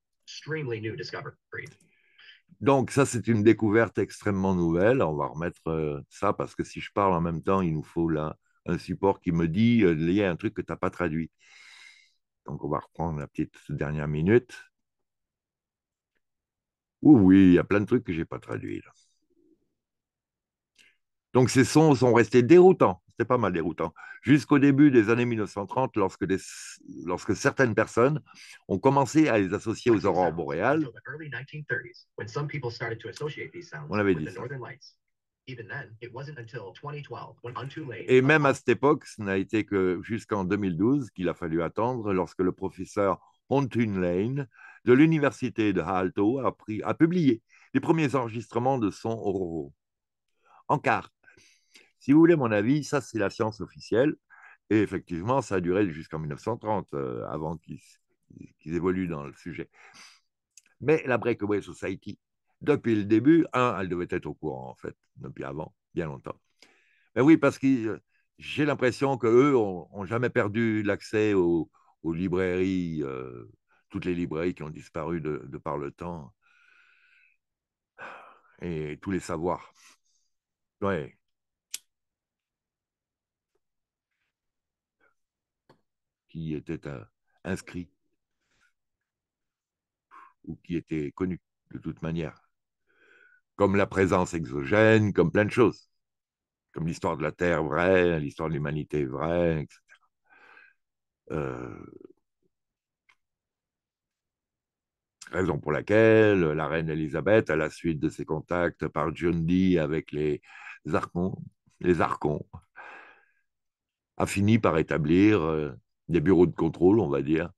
Donc ça, c'est une découverte extrêmement nouvelle. On va remettre euh, ça parce que si je parle en même temps, il nous faut là un support qui me dit, euh, il y a un truc que tu n'as pas traduit. Donc on va reprendre la petite dernière minute. Oui, oui, il y a plein de trucs que je n'ai pas traduits. Donc ces sons sont restés déroutants, c'était pas mal déroutant, jusqu'au début des années 1930, lorsque, lorsque certaines personnes ont commencé à les associer aux aurores boréales. On avait dit Et même à cette époque, ce n'a été que jusqu'en 2012 qu'il a fallu attendre lorsque le professeur Hontun Lane de l'université de halto a, publié les premiers enregistrements de son Ororo. En quart, si vous voulez mon avis, ça c'est la science officielle. Et effectivement, ça a duré jusqu'en 1930 euh, avant qu'ils évoluent dans le sujet. Mais la Breakaway Society, depuis le début, elle devait être au courant en fait, depuis avant, bien longtemps. Mais ben oui, parce que euh, j'ai l'impression que eux n'ont jamais perdu l'accès aux, librairies euh, toutes les librairies qui ont disparu de, par le temps et tous les savoirs. Ouais. Qui étaient euh, inscrits ou qui étaient connus de toute manière. Comme la présence exogène, comme plein de choses. Comme l'histoire de la Terre vraie, l'histoire de l'humanité vraie, etc. Raison pour laquelle euh, la reine Elisabeth, à la suite de ses contacts par John Dee avec les archons, les archons a fini par établir euh, des bureaux de contrôle, on va dire,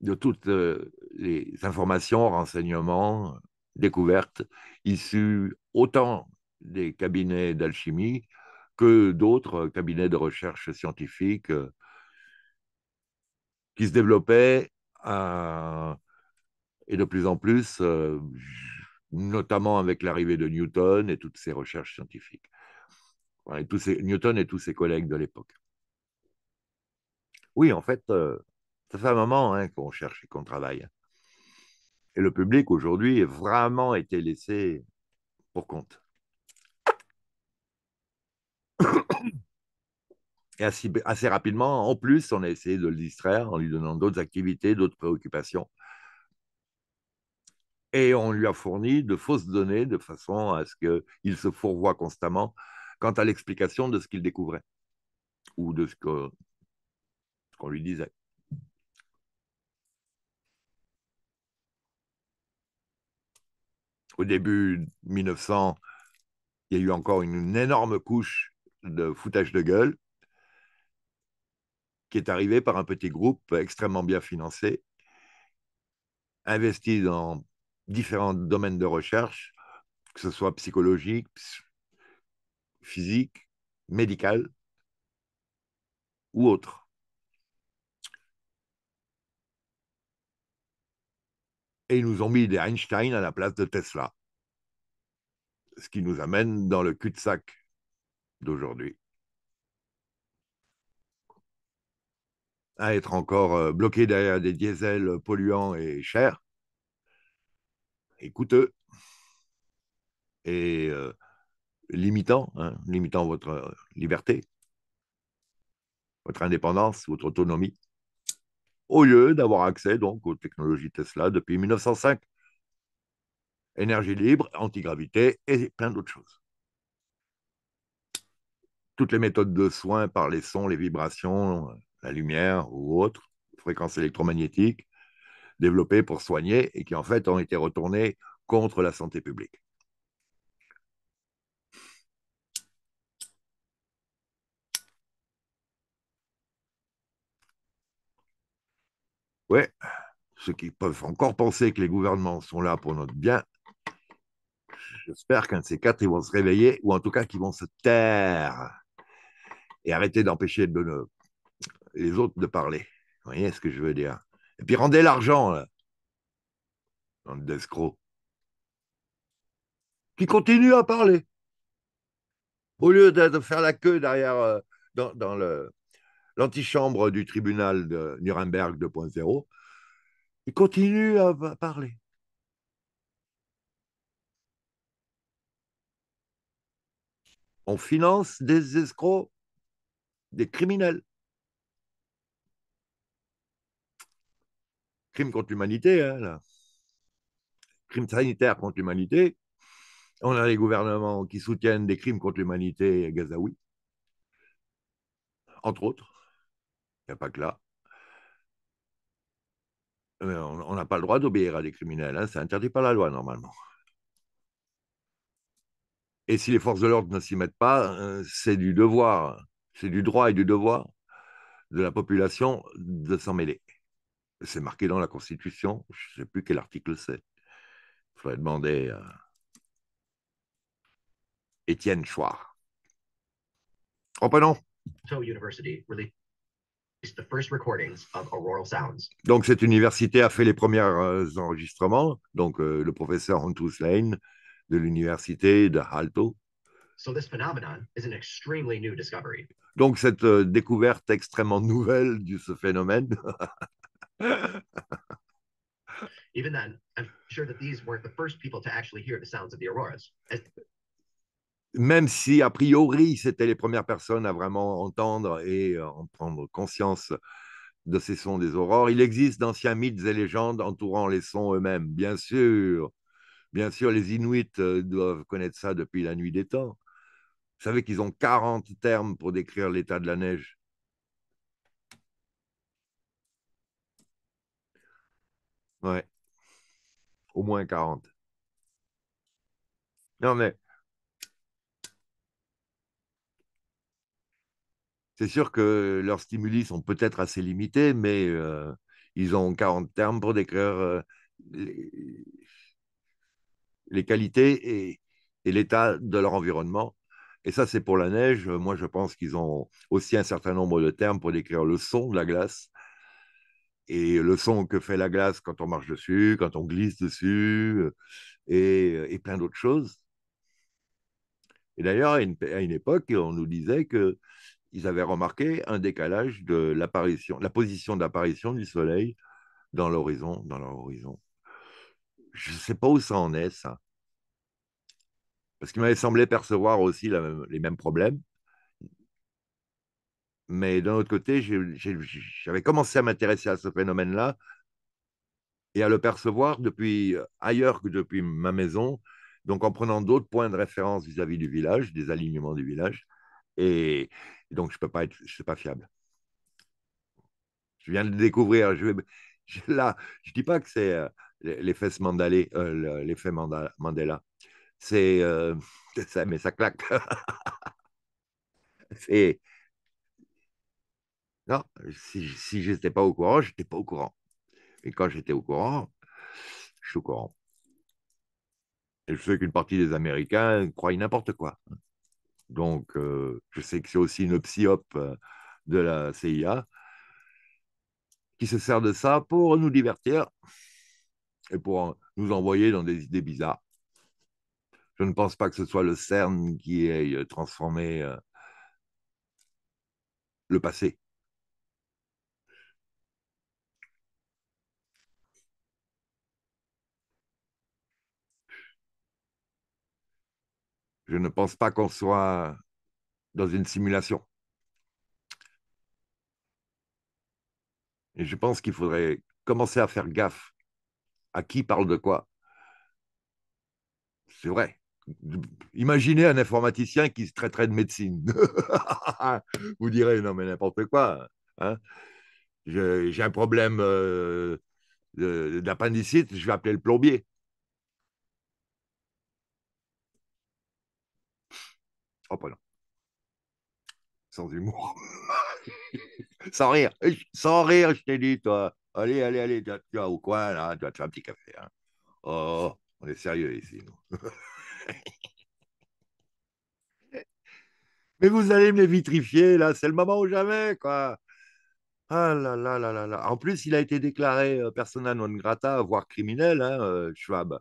de toutes euh, les informations, renseignements, découvertes issues autant des cabinets d'alchimie que d'autres cabinets de recherche scientifique qui se développaient à et de plus en plus, euh, notamment avec l'arrivée de Newton et toutes ses recherches scientifiques. Newton et tous ses collègues de l'époque. Oui, en fait, euh, ça fait un moment hein, qu'on cherche et qu'on travaille. Et le public aujourd'hui a vraiment été laissé pour compte. Et assez, rapidement, en plus, on a essayé de le distraire en lui donnant d'autres activités, d'autres préoccupations et on lui a fourni de fausses données de façon à ce qu'il se fourvoie constamment quant à l'explication de ce qu'il découvrait ou de ce qu'on lui disait. Au début 1900, il y a eu encore une énorme couche de foutage de gueule qui est arrivée par un petit groupe extrêmement bien financé, investi dans différents domaines de recherche, que ce soit psychologique, physique, médical ou autre. Et ils nous ont mis des Einstein à la place de Tesla, ce qui nous amène dans le cul-de-sac d'aujourd'hui. à être encore euh, bloqué derrière des diesels polluants et chers, coûteux et euh, limitant, hein, limitant votre euh, liberté, votre indépendance, votre autonomie, au lieu d'avoir accès donc aux technologies Tesla depuis 1905. Énergie libre, antigravité et plein d'autres choses. Toutes les méthodes de soins par les sons, les vibrations, la lumière ou autres, fréquences électromagnétiques, développés pour soigner et qui en fait ont été retournés contre la santé publique. Oui, ceux qui peuvent encore penser que les gouvernements sont là pour notre bien, j'espère qu'un de ces quatre, ils vont se réveiller, ou en tout cas qu'ils vont se taire et arrêter d'empêcher les autres de parler. Vous voyez ce que je veux dire et puis rendez l'argent, là. Dans le Qui continue à parler. Au lieu de, faire la queue derrière, euh, dans, l'antichambre du tribunal de Nuremberg 2.0, il continue à parler. On finance des escrocs, des criminels. crime contre l'humanité, hein, là. crime sanitaire contre l'humanité. On a les gouvernements qui soutiennent des crimes contre l'humanité Gazaoui, entre autres. Il n'y a pas que là. on n'a pas le droit d'obéir à des criminels, hein, c'est interdit par la loi normalement. Et si les forces de l'ordre ne s'y mettent pas, euh, c'est du devoir, c'est du droit et du devoir de la population de s'en mêler. C'est marqué dans la Constitution, je ne sais plus quel article c'est. Il faudrait demander à euh, Étienne Chouard. Oh, ben Donc, cette université a fait les premiers euh, enregistrements, donc euh, le professeur Huntus Lane de l'université de Halto. Donc, cette découverte extrêmement nouvelle de ce phénomène Même si, a priori, c'était les premières personnes à vraiment entendre et euh, en prendre conscience de ces sons des aurores, il existe d'anciens mythes et légendes entourant les sons eux-mêmes, bien sûr. Bien sûr, les Inuits euh, doivent connaître ça depuis la nuit des temps. Vous savez qu'ils ont 40 termes pour décrire l'état de la neige. Ouais. Au moins 40. Non, mais c'est sûr que leurs stimuli sont peut-être assez limités, mais euh, ils ont 40 termes pour décrire euh, les, qualités et l'état de leur environnement. Et ça, c'est pour la neige. Moi, je pense qu'ils ont aussi un certain nombre de termes pour décrire le son de la glace et le son que fait la glace quand on marche dessus, quand on glisse dessus, euh, et, euh, et plein d'autres choses. Et d'ailleurs, à, une, époque, on nous disait qu'ils avaient remarqué un décalage de l'apparition, la position d'apparition du soleil dans l'horizon, dans leur Je ne sais pas où ça en est, ça. Parce qu'il m'avait semblé percevoir aussi les mêmes problèmes. Mais d'un autre côté, j'avais commencé à m'intéresser à ce phénomène-là et à le percevoir depuis euh, ailleurs que depuis ma maison, donc en prenant d'autres points de référence vis-à-vis du village, des alignements du village. Et, donc, je ne peux pas être, je suis pas fiable. Je viens de le découvrir. Je, là, je ne dis pas que c'est l'effet Mandela, l'effet Mandela. C'est, euh, mais ça claque. c'est, non, si, je n'étais pas au courant, je n'étais pas au courant. Et quand j'étais au courant, je suis au courant. Et je sais qu'une partie des Américains croient n'importe quoi. Donc, euh, je sais que c'est aussi une psyope euh, de la CIA qui se sert de ça pour nous divertir et pour nous envoyer dans des idées bizarres. Je ne pense pas que ce soit le CERN qui ait euh, transformé le passé. je ne pense pas qu'on soit dans une simulation. Et je pense qu'il faudrait commencer à faire gaffe à qui parle de quoi. C'est vrai. Imaginez un informaticien qui se traiterait de médecine. Vous direz, non mais n'importe quoi. Hein. J'ai un problème euh, d'appendicite, je vais appeler le plombier. Sans humour. sans rire. Sans rire, je t'ai dit, toi. Allez, allez, allez, tu vas ou quoi là, tu vas te faire un petit café. Hein. Oh, on est sérieux ici, Mais vous allez me les vitrifier, là, c'est le moment où jamais, quoi. Ah là là là En plus, il a été déclaré euh, persona non grata, voire criminel, hein, euh, Schwab,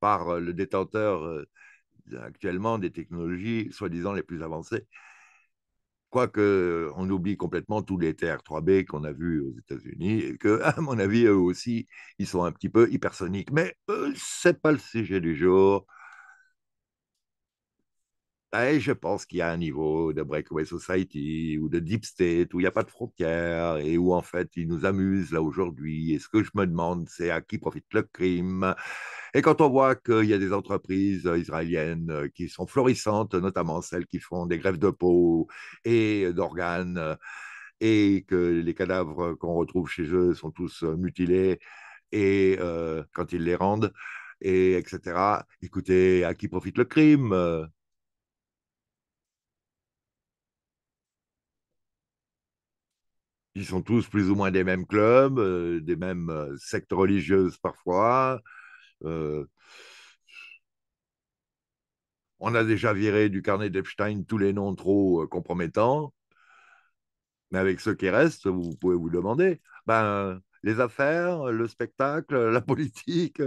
par euh, le détenteur actuellement des technologies soi-disant les plus avancées. Quoique on oublie complètement tous les TR-3B qu'on a vus aux États-Unis et que, à mon avis, eux aussi, ils sont un petit peu hypersoniques. Mais ce euh, c'est pas le sujet du jour. Et ben, je pense qu'il y a un niveau de Breakaway Society ou de Deep State où il n'y a pas de frontières et où en fait ils nous amusent là aujourd'hui. Et ce que je me demande, c'est à qui profite le crime. Et quand on voit qu'il y a des entreprises euh, israéliennes euh, qui sont florissantes, notamment celles qui font des grèves de peau et d'organes, et que les cadavres qu'on retrouve chez eux sont tous euh, mutilés et quand ils les rendent, et etc. Écoutez, à qui profite le crime qui sont tous plus ou moins des mêmes clubs, euh, des mêmes euh, sectes religieuses parfois. Euh. on a déjà viré du carnet d'Epstein tous les noms trop compromettants. Mais avec ceux qui restent, vous pouvez vous demander, ben, les affaires, le spectacle, la politique.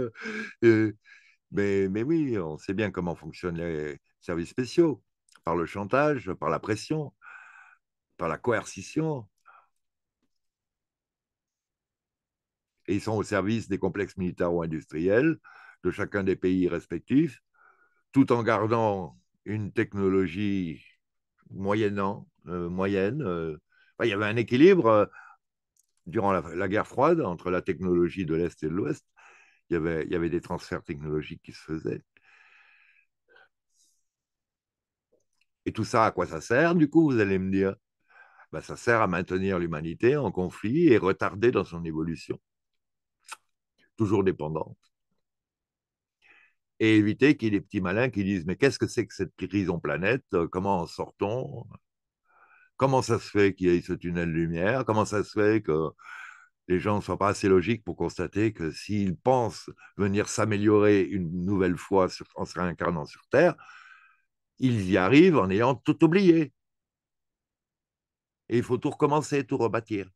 mais, mais oui, on sait bien comment fonctionnent les services spéciaux, par le chantage, par la pression, par la coercition. et sont au service des complexes ou industriels de chacun des pays respectifs, tout en gardant une technologie moyennant, euh, moyenne. Euh. il y avait un équilibre euh, durant la, guerre froide entre la technologie de l'Est et de l'Ouest. Il y, avait, des transferts technologiques qui se faisaient. Et tout ça, à quoi ça sert, du coup, vous allez me dire ben, Ça sert à maintenir l'humanité en conflit et retarder dans son évolution toujours dépendante. Et éviter qu'il y ait des petits malins qui disent Mais qu'est-ce que c'est que cette crise prison planète Comment en sort-on Comment ça se fait qu'il y ait ce tunnel lumière Comment ça se fait que les gens ne soient pas assez logiques pour constater que s'ils pensent venir s'améliorer une nouvelle fois en se réincarnant sur Terre, ils y arrivent en ayant tout oublié. Et il faut tout recommencer, tout rebâtir.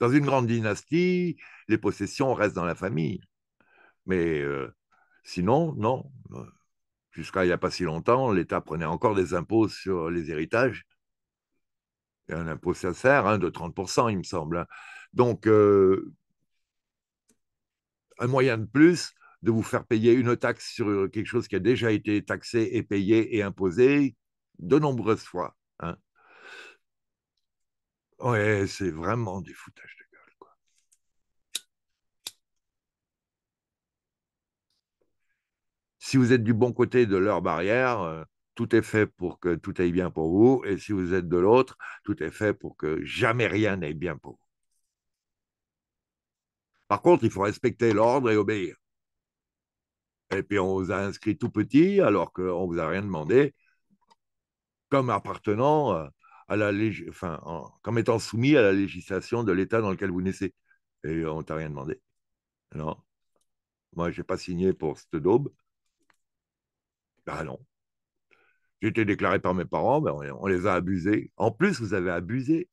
Dans une grande dynastie, les possessions restent dans la famille. Mais euh, sinon, non. Jusqu'à il n'y a pas si longtemps, l'État prenait encore des impôts sur les héritages. un impôt sincère hein, de 30%, il me semble. Hein. Donc, euh, un moyen de plus de vous faire payer une taxe sur quelque chose qui a déjà été taxé et payé et imposé de nombreuses fois. Ouais, c'est vraiment du foutage de gueule. Si vous êtes du bon côté de leur barrière, euh, tout est fait pour que tout aille bien pour vous. Et si vous êtes de l'autre, tout est fait pour que jamais rien n'aille bien pour vous. Par contre, il faut respecter l'ordre et obéir. Et puis on vous a inscrit tout petit alors qu'on ne vous a rien demandé, comme appartenant euh, à enfin, comme étant soumis à la législation de l'État dans lequel vous naissez. Et on ne t'a rien demandé. Non. Moi, j'ai pas signé pour cette daube. Ah non. J'ai été déclaré par mes parents, mais on les a abusés. En plus, vous avez abusé.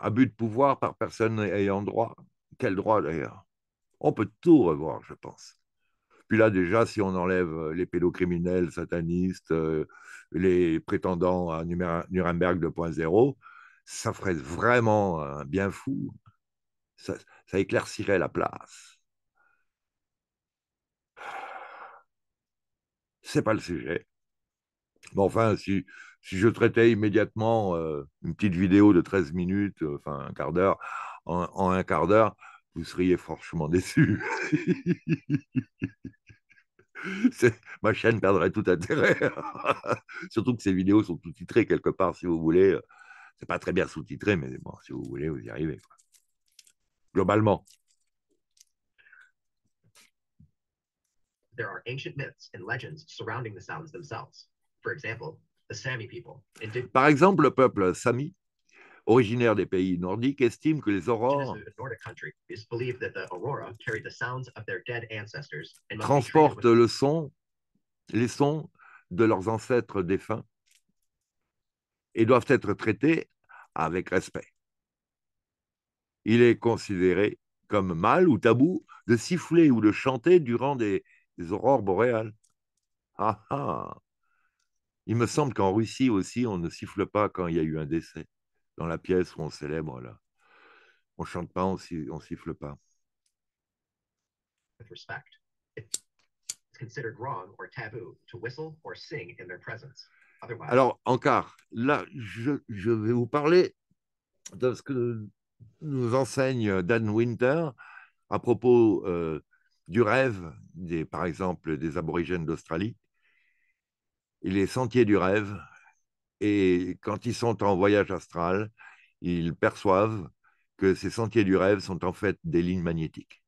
Abus de pouvoir par personne ayant droit. Quel droit d'ailleurs On peut tout revoir, je pense. Puis là, déjà, si on enlève euh, les pédocriminels satanistes, euh, les prétendants à Nuremberg 2.0, ça ferait vraiment un bien fou. Ça, éclaircirait la place. C'est pas le sujet. Bon, enfin, si, si je traitais immédiatement euh, une petite vidéo de 13 minutes, enfin un quart d'heure, en, en un quart d'heure, vous seriez franchement déçus. ma chaîne perdrait tout intérêt. Surtout que ces vidéos sont sous-titrées quelque part, si vous voulez. C'est pas très bien sous-titré, mais bon, si vous voulez, vous y arrivez. Globalement. Par exemple, le peuple Sami originaires des pays nordiques, estiment que les aurores transportent le son, les sons de leurs ancêtres défunts et doivent être traités avec respect. Il est considéré comme mal ou tabou de siffler ou de chanter durant des, aurores boréales. Ah ah Il me semble qu'en Russie aussi, on ne siffle pas quand il y a eu un décès dans la pièce où on célèbre, là, on chante pas, on, on siffle pas. Alors, encore, là, je, vais vous parler de ce que nous enseigne Dan Winter à propos euh, du rêve, des, par exemple, des aborigènes d'Australie, et les sentiers du rêve, et quand ils sont en voyage astral, ils perçoivent que ces sentiers du rêve sont en fait des lignes magnétiques.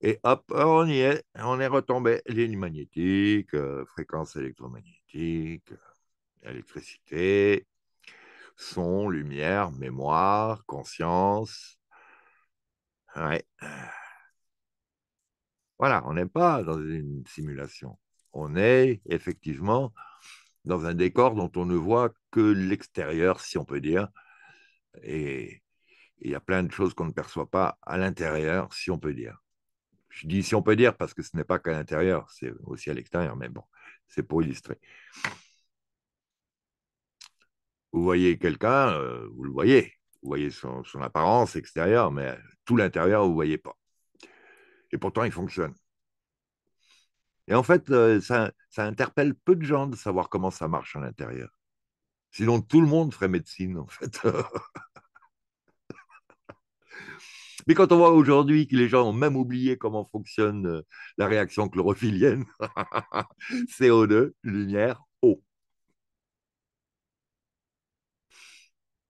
Et hop, on y est, on est retombé. Lignes magnétiques, fréquences électromagnétiques, électricité, son, lumière, mémoire, conscience. Ouais. Voilà, on n'est pas dans une simulation. On est effectivement dans un décor dont on ne voit que l'extérieur, si on peut dire. Et il y a plein de choses qu'on ne perçoit pas à l'intérieur, si on peut dire. Je dis si on peut dire parce que ce n'est pas qu'à l'intérieur, c'est aussi à l'extérieur, mais bon, c'est pour illustrer. Vous voyez quelqu'un, euh, vous le voyez. Vous voyez son, son apparence extérieure, mais tout l'intérieur, vous ne voyez pas. Et pourtant, il fonctionne. Et en fait, euh, ça, interpelle peu de gens de savoir comment ça marche à l'intérieur. Sinon, tout le monde ferait médecine, en fait. Mais quand on voit aujourd'hui que les gens ont même oublié comment fonctionne euh, la réaction chlorophyllienne, CO2, lumière, eau.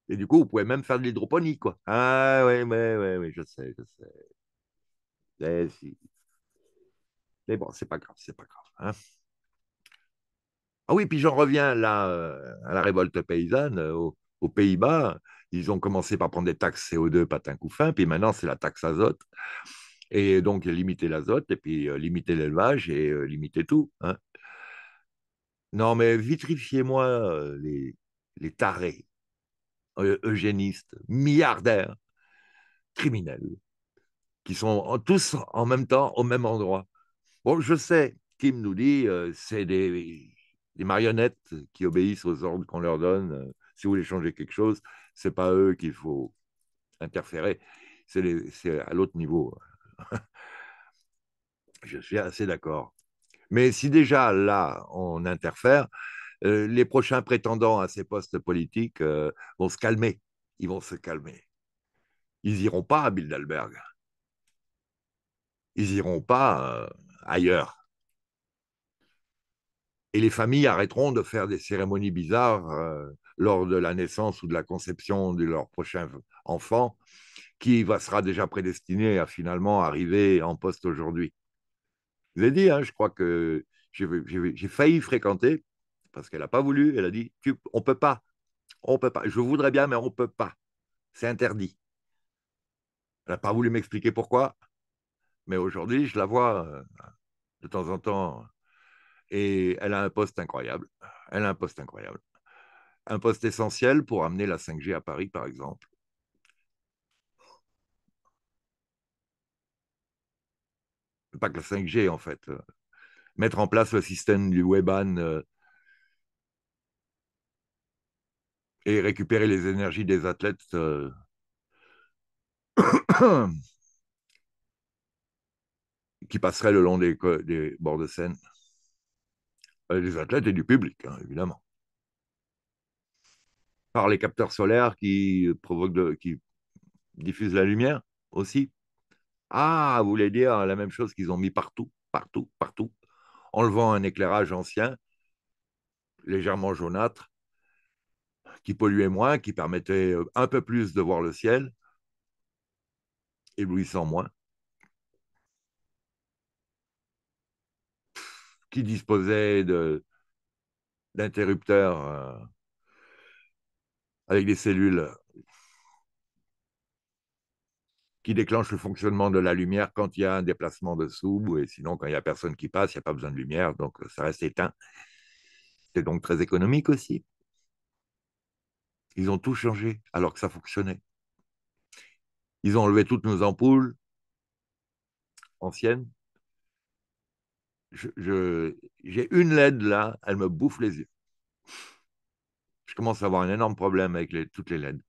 Et du coup, vous pouvez même faire de l'hydroponie, quoi. Ah oui, oui, oui, oui, je sais, je sais. Eh si. Mais bon, c'est pas grave, c'est pas grave. Hein. ah oui, puis j'en reviens là euh, à la révolte paysanne euh, aux, Pays-Bas. Ils ont commencé par prendre des taxes CO2, patin coup fin, puis maintenant c'est la taxe azote. Et donc limiter l'azote, et puis euh, limiter l'élevage, et limiter tout. Hein. non, mais vitrifiez-moi les, les tarés, eugénistes, milliardaires, criminels, qui sont tous en même temps au même endroit. Bon, je sais, Kim nous dit, euh, c'est des, marionnettes qui obéissent aux ordres qu'on leur donne. Euh, si vous voulez changer quelque chose, c'est pas eux qu'il faut interférer, c'est à l'autre niveau. je suis assez d'accord. Mais si déjà là, on interfère, euh, les prochains prétendants à ces postes politiques vont se calmer. Ils vont se calmer. Ils n'iront pas à Bilderberg. Ils n'iront pas ailleurs. Et les familles arrêteront de faire des cérémonies bizarres euh, lors de la naissance ou de la conception de leur prochain enfant, qui va, sera déjà prédestiné à finalement arriver en poste aujourd'hui. Je vous ai dit, hein, je crois que j'ai failli fréquenter, parce qu'elle n'a pas voulu, elle a dit, on ne peut pas, on peut pas, je voudrais bien, mais on ne peut pas, c'est interdit. Elle n'a pas voulu m'expliquer pourquoi, mais aujourd'hui, je la vois euh, de temps en temps et elle a un poste incroyable. Elle a un poste incroyable. Un poste essentiel pour amener la 5G à Paris, par exemple. Pas que la 5G, en fait. Mettre en place le système du WebAN euh, et récupérer les énergies des athlètes. Euh, qui passerait le long des, bords de Seine. Des euh, athlètes et du public, hein, évidemment. Par les capteurs solaires qui, euh, provoquent qui diffusent la lumière aussi. Ah, vous voulez dire la même chose qu'ils ont mis partout, partout, partout, enlevant un éclairage ancien, légèrement jaunâtre, qui polluait moins, qui permettait euh, un peu plus de voir le ciel, éblouissant moins. qui disposait d'interrupteurs de, euh, avec des cellules qui déclenchent le fonctionnement de la lumière quand il y a un déplacement de dessous, et sinon quand il n'y a personne qui passe, il n'y a pas besoin de lumière, donc ça reste éteint. C'est donc très économique aussi. Ils ont tout changé alors que ça fonctionnait. Ils ont enlevé toutes nos ampoules anciennes j'ai je, j'ai une LED là, elle me bouffe les yeux. Je commence à avoir un énorme problème avec toutes les LED.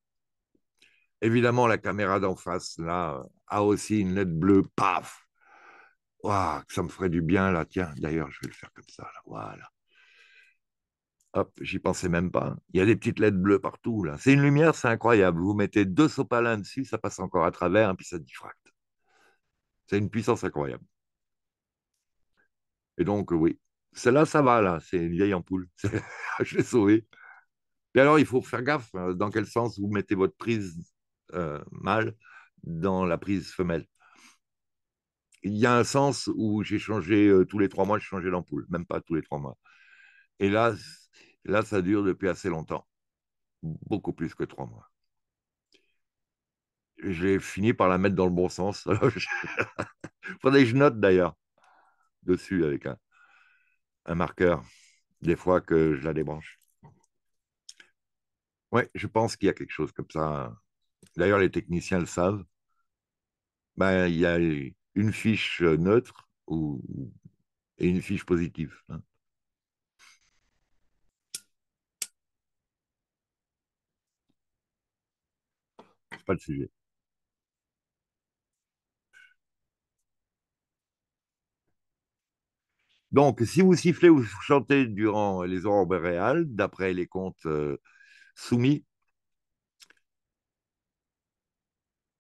Évidemment, la caméra d'en face, là, euh, a aussi une LED bleue, paf Waouh, ça me ferait du bien, là, tiens, d'ailleurs, je vais le faire comme ça, voilà. Hop, j'y pensais même pas. Il y a des petites LED bleues partout, là. C'est une lumière, c'est incroyable. Vous mettez deux sopalins dessus, ça passe encore à travers, et hein, puis ça diffracte. C'est une puissance incroyable. Et donc, euh, oui, celle-là, ça va, là, c'est une vieille ampoule. je l'ai sauvée. Et alors, il faut faire gaffe hein, dans quel sens vous mettez votre prise euh, mâle dans la prise femelle. Il y a un sens où j'ai changé euh, tous les trois mois, j'ai changé l'ampoule, même pas tous les trois mois. Et là, là, ça dure depuis assez longtemps, beaucoup plus que trois mois. J'ai fini par la mettre dans le bon sens. Faudrait que je note d'ailleurs dessus avec un, un marqueur, des fois que je la débranche. Oui, je pense qu'il y a quelque chose comme ça. D'ailleurs, les techniciens le savent. Ben, il y a une fiche neutre ou, et une fiche positive. Hein. C'est pas le sujet. Donc, si vous sifflez ou chantez durant les aurores boréales, d'après les contes euh, soumis,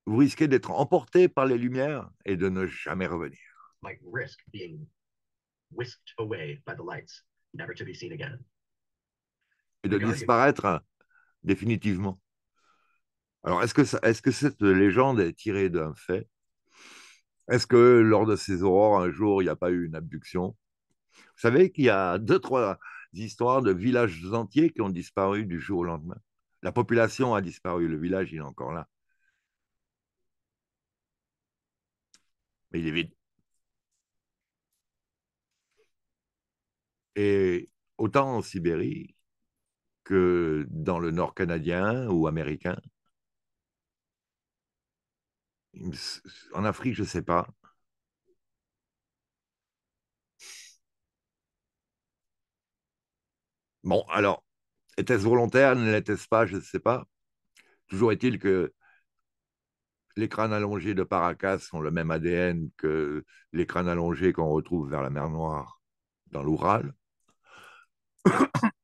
vous risquez d'être emporté par les lumières et de ne jamais revenir. Et de disparaître hein, définitivement. Alors, est -ce que cette légende est tirée d'un fait Est-ce que lors de ces aurores, un jour, il n'y a pas eu une abduction vous savez qu'il y a deux, trois histoires de villages entiers qui ont disparu du jour au lendemain. La population a disparu, le village, il est encore là. Mais il est vide. Et autant en Sibérie que dans le nord canadien ou américain. En Afrique, je ne sais pas. Bon, alors, était-ce volontaire, ne l'était-ce pas, je ne sais pas. Toujours est-il que les crânes allongés de Paracas ont le même ADN que les crânes allongés qu'on retrouve vers la mer Noire dans l'Oural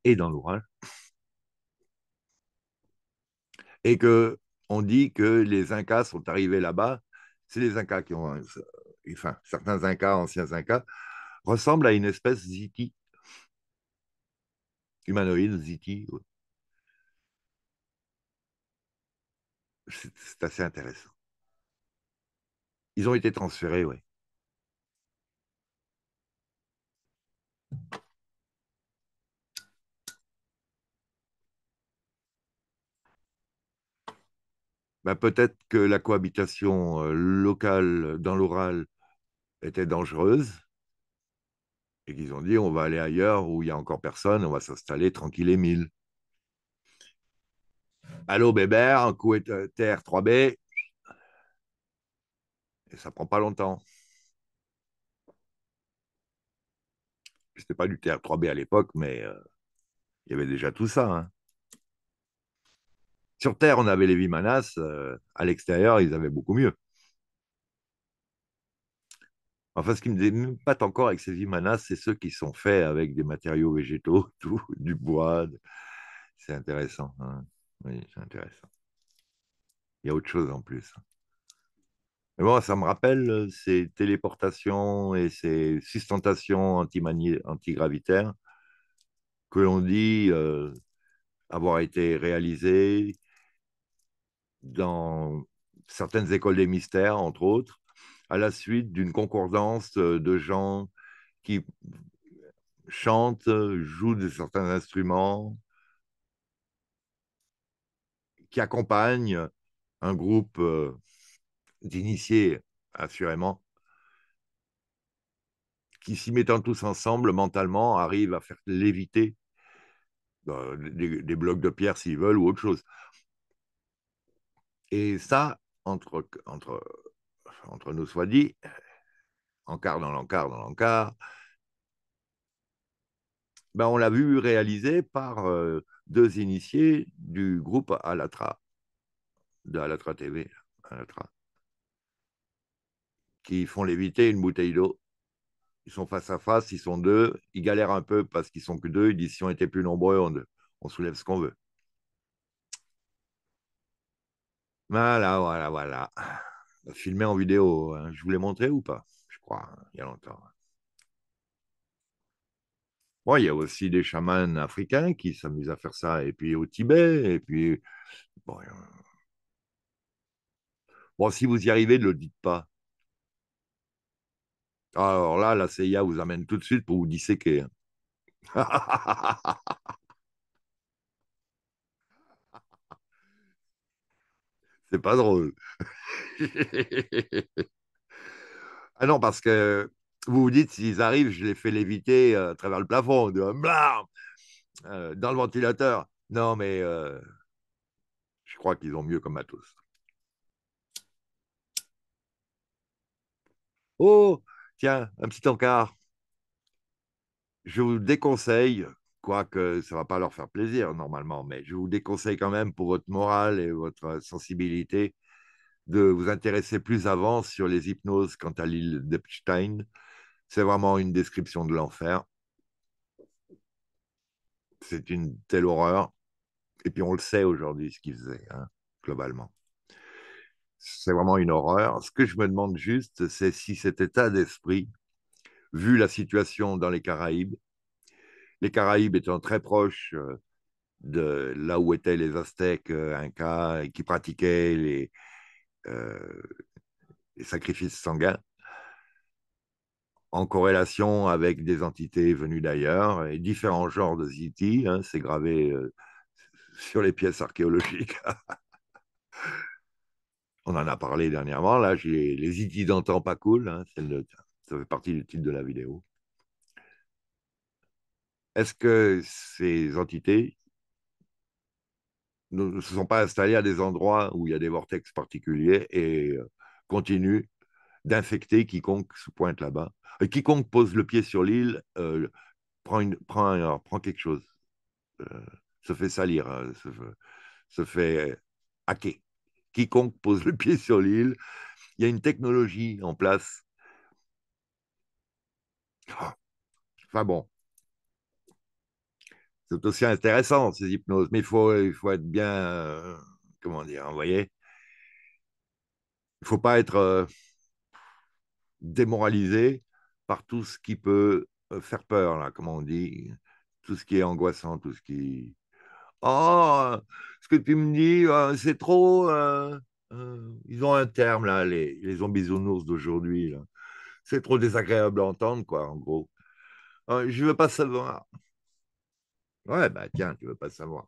et dans l'Oural. Et que on dit que les Incas sont arrivés là-bas. C'est les Incas qui ont, enfin, certains Incas, anciens Incas, ressemblent à une espèce d'Iti humanoïde, Ziti. C'est assez intéressant. Ils ont été transférés, oui. Ben, peut-être que la cohabitation euh, locale dans l'oral était dangereuse et qu'ils ont dit on va aller ailleurs où il n'y a encore personne, on va s'installer tranquille et mille. Allô Bébert, un coup terre 3B. Et ça prend pas longtemps. C'était pas du terre 3B à l'époque, mais euh, il y avait déjà tout ça. Hein. Sur Terre, on avait les Vimanas. Euh, à l'extérieur, ils avaient beaucoup mieux. Enfin, ce qui me pas encore avec ces imanas, c'est ceux qui sont faits avec des matériaux végétaux, tout, du bois. C'est intéressant. Hein. oui, c'est intéressant. Il y a autre chose en plus. Mais bon, ça me rappelle euh, ces téléportations et ces sustentations antigravitaires que l'on dit euh, avoir été réalisées dans certaines écoles des mystères, entre autres, à la suite d'une concordance euh, de gens qui chantent, jouent de certains instruments, qui accompagnent un groupe euh, d'initiés, assurément, qui s'y mettant tous ensemble mentalement arrivent à faire léviter bah, des, blocs de pierre s'ils veulent ou autre chose. Et ça, entre, entre entre nous soit dit, euh, encart dans l'encart dans l'encart, ben on l'a vu réalisé par euh, deux initiés du groupe Alatra, de Alatra TV, Alatra, qui font léviter une bouteille d'eau. Ils sont face à face, ils sont deux, ils galèrent un peu parce qu'ils sont que deux, ils disent si on était plus nombreux, on soulève ce qu'on veut. Voilà, voilà, voilà filmé en vidéo. Hein. Je vous l'ai montré ou pas Je crois, hein, il y a longtemps. Bon, hein. il y a aussi des chamans africains qui s'amusent à faire ça, et puis au Tibet, et puis. bon euh. si vous y arrivez, ne le dites pas. Alors là, la CIA vous amène tout de suite pour vous disséquer. c'est pas drôle. ah non, parce que vous vous dites, s'ils arrivent, je les fais léviter euh, à travers le plafond, blam, euh, dans le ventilateur. Non, mais euh, je crois qu'ils ont mieux comme matos. Oh, tiens, un petit encart. Je vous déconseille quoique ça ne va pas leur faire plaisir normalement, mais je vous déconseille quand même pour votre morale et votre sensibilité de vous intéresser plus avant sur les hypnoses quant à l'île d'Epstein. C'est vraiment une description de l'enfer. C'est une telle horreur. Et puis on le sait aujourd'hui ce qu'ils faisait hein, globalement. C'est vraiment une horreur. Ce que je me demande juste, c'est si cet état d'esprit, vu la situation dans les Caraïbes, les Caraïbes étant très proches euh, de là où étaient les Aztèques, euh, Incas, et qui pratiquaient euh, les, sacrifices sanguins, en corrélation avec des entités venues d'ailleurs et différents genres de ziti, hein, c'est gravé sur les pièces archéologiques. On en a parlé dernièrement, là, j'ai les ziti d'antan pas cool, hein, ça fait partie du titre de la vidéo. Est-ce que ces entités ne se sont pas installées à des endroits où il y a des vortex particuliers et euh, continuent d'infecter quiconque se pointe là-bas euh, Quiconque pose le pied sur l'île euh, prend, une, prend, prend, quelque chose, se fait salir, hein, se, fait hacker. Quiconque pose le pied sur l'île, il y a une technologie en place. Ah, enfin bon, c'est aussi intéressant, ces hypnoses, mais il faut, il faut être bien, euh, comment dire, vous voyez, il ne faut pas être euh, démoralisé par tout ce qui peut euh, faire peur, là, comment on dit, tout ce qui est angoissant, tout ce qui... Oh, ce que tu me dis, c'est trop... ils ont un terme, là, les, les zombies-ours d'aujourd'hui. C'est trop désagréable à entendre, quoi, en gros. je ne veux pas savoir. Ouais, ben tiens, tu ne veux pas savoir.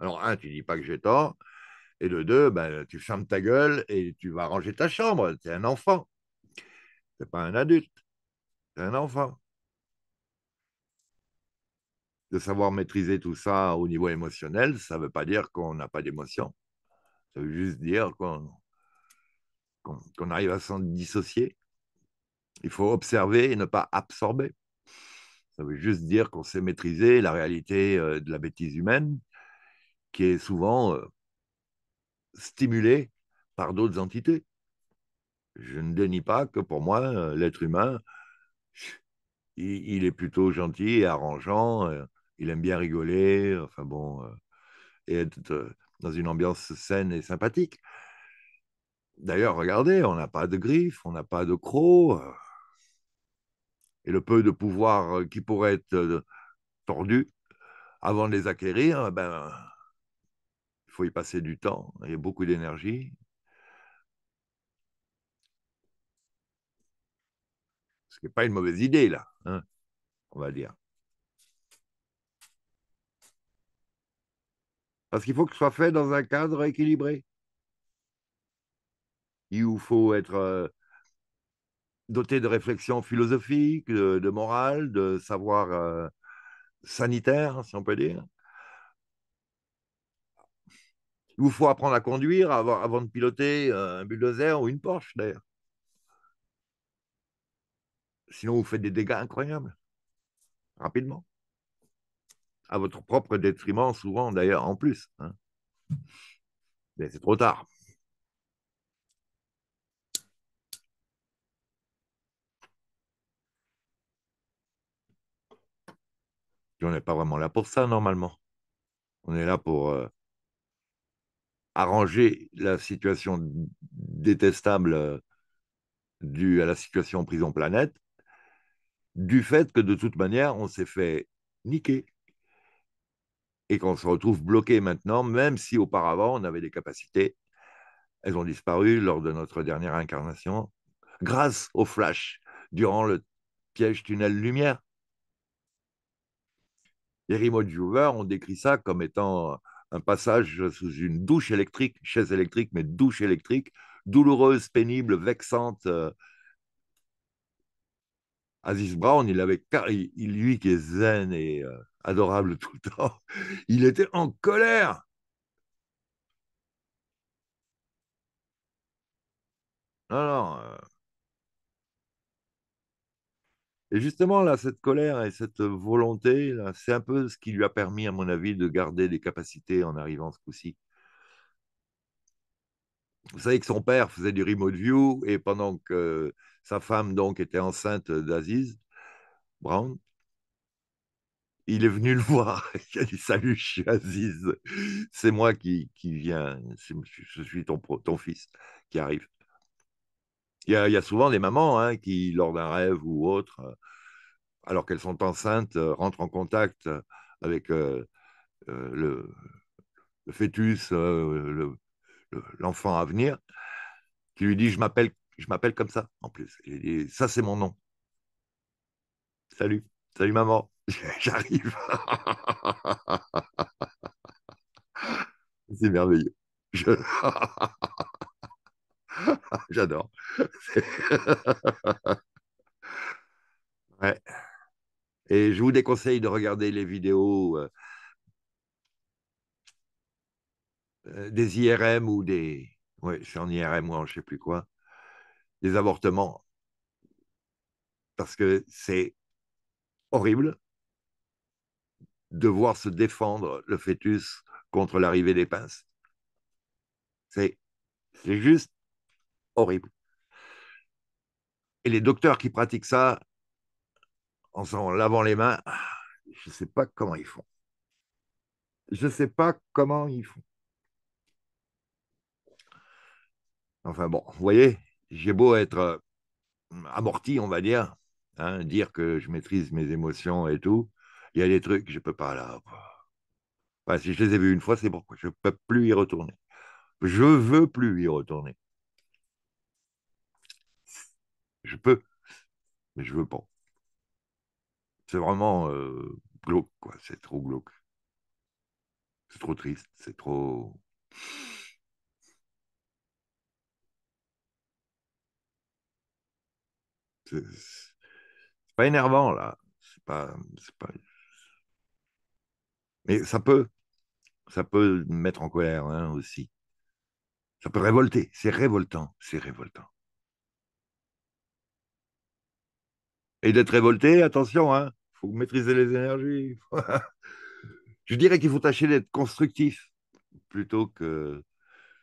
Alors, un, tu ne dis pas que j'ai tort. Et le deux, bah, tu fermes ta gueule et tu vas ranger ta chambre. Tu es un enfant. Tu pas un adulte. Tu un enfant. De savoir maîtriser tout ça au niveau émotionnel, ça ne veut pas dire qu'on n'a pas d'émotion. Ça veut juste dire qu'on arrive à s'en dissocier. Il faut observer et ne pas absorber. Ça veut juste dire qu'on sait maîtriser la réalité euh, de la bêtise humaine, qui est souvent euh, stimulée par d'autres entités. Je ne dénie pas que pour moi, euh, l'être humain, il, est plutôt gentil et arrangeant, il aime bien rigoler, enfin bon, et être dans une ambiance saine et sympathique. D'ailleurs, regardez, on n'a pas de griffes, on n'a pas de crocs et le peu de pouvoir euh, qui pourrait être euh, tordu avant de les acquérir, eh ben, il faut y passer du temps et beaucoup d'énergie. Ce qui n'est pas une mauvaise idée, là, hein, on va dire. Parce qu'il faut que ce soit fait dans un cadre équilibré. Il faut être euh, doté de réflexions philosophiques, de, morale, de savoir euh, sanitaire, si on peut dire. Il vous faut apprendre à conduire avant, de piloter euh, un bulldozer ou une Porsche, d'ailleurs. Sinon, vous faites des dégâts incroyables, rapidement. À votre propre détriment, souvent, d'ailleurs, en plus. Hein. Mais c'est trop tard. on n'est pas vraiment là pour ça, normalement. On est là pour euh, arranger la situation détestable euh, due à la situation prison planète, du fait que de toute manière, on s'est fait niquer. Et qu'on se retrouve bloqué maintenant, même si auparavant on avait des capacités, elles ont disparu lors de notre dernière incarnation, grâce au flash durant le piège tunnel lumière. Les remote viewers, ont décrit ça comme étant un passage sous une douche électrique, chaise électrique, mais douche électrique, douloureuse, pénible, vexante. Euh, Aziz Brown, il avait, il, lui qui est zen et euh, adorable tout le temps, il était en colère. Alors, euh, et justement, là, cette colère et cette volonté, c'est un peu ce qui lui a permis, à mon avis, de garder des capacités en arrivant ce coup-ci. Vous savez que son père faisait du remote view et pendant que sa femme donc était enceinte d'Aziz Brown, il est venu le voir. Il a dit Salut, je suis Aziz. C'est moi qui, viens. Je suis ton, ton fils qui arrive. Il y, a, souvent des mamans hein, qui, lors d'un rêve ou autre, euh, alors qu'elles sont enceintes, euh, rentrent en contact euh, avec le, fœtus, l'enfant à venir, qui lui dit Je m'appelle, je m'appelle comme ça, en plus. Ça, c'est mon nom. Salut, salut maman, j'arrive. c'est merveilleux. J'adore. Et je vous déconseille de regarder les vidéos euh, euh, des IRM ou des. Oui, c'est en IRM ou en je ne sais plus quoi. Des avortements. Parce que c'est horrible de voir se défendre le fœtus contre l'arrivée des pinces. C'est juste horrible. Et les docteurs qui pratiquent ça en s'en lavant les mains, ah, je ne sais pas comment ils font. Je ne sais pas comment ils font. Enfin bon, vous voyez, j'ai beau être euh, amorti, on va dire, hein, dire que je maîtrise mes émotions et tout, il y a des trucs que je ne peux pas là. si je les ai vus une fois, c'est pourquoi je ne peux plus y retourner. Je veux plus y retourner. Je peux, mais je veux pas. C'est vraiment euh, glauque, quoi. C'est trop glauque. C'est trop triste. C'est trop. C'est pas énervant, là. C'est pas, pas. Mais ça peut. Ça peut mettre en colère hein, aussi. Ça peut révolter. C'est révoltant. C'est révoltant. et d'être révolté, attention, hein, faut maîtriser les énergies. Je dirais qu'il faut tâcher d'être constructif plutôt que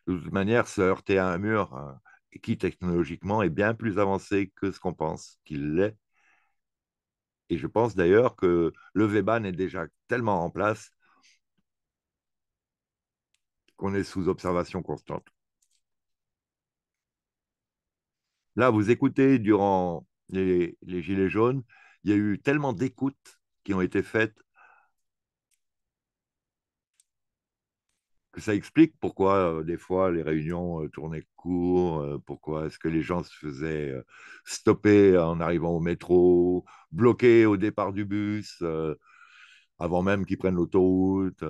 de toute manière se heurter à un mur hein, qui technologiquement est bien plus avancé que ce qu'on pense qu'il l'est. Et je pense d'ailleurs que le Veban est déjà tellement en place qu'on est sous observation constante. Là, vous écoutez durant les, Gilets jaunes, il y a eu tellement d'écoutes qui ont été faites que ça explique pourquoi euh, des fois les réunions euh, tournaient court, euh, pourquoi est-ce que les gens se faisaient stopper en arrivant au métro, bloqués au départ du bus, avant même qu'ils prennent l'autoroute.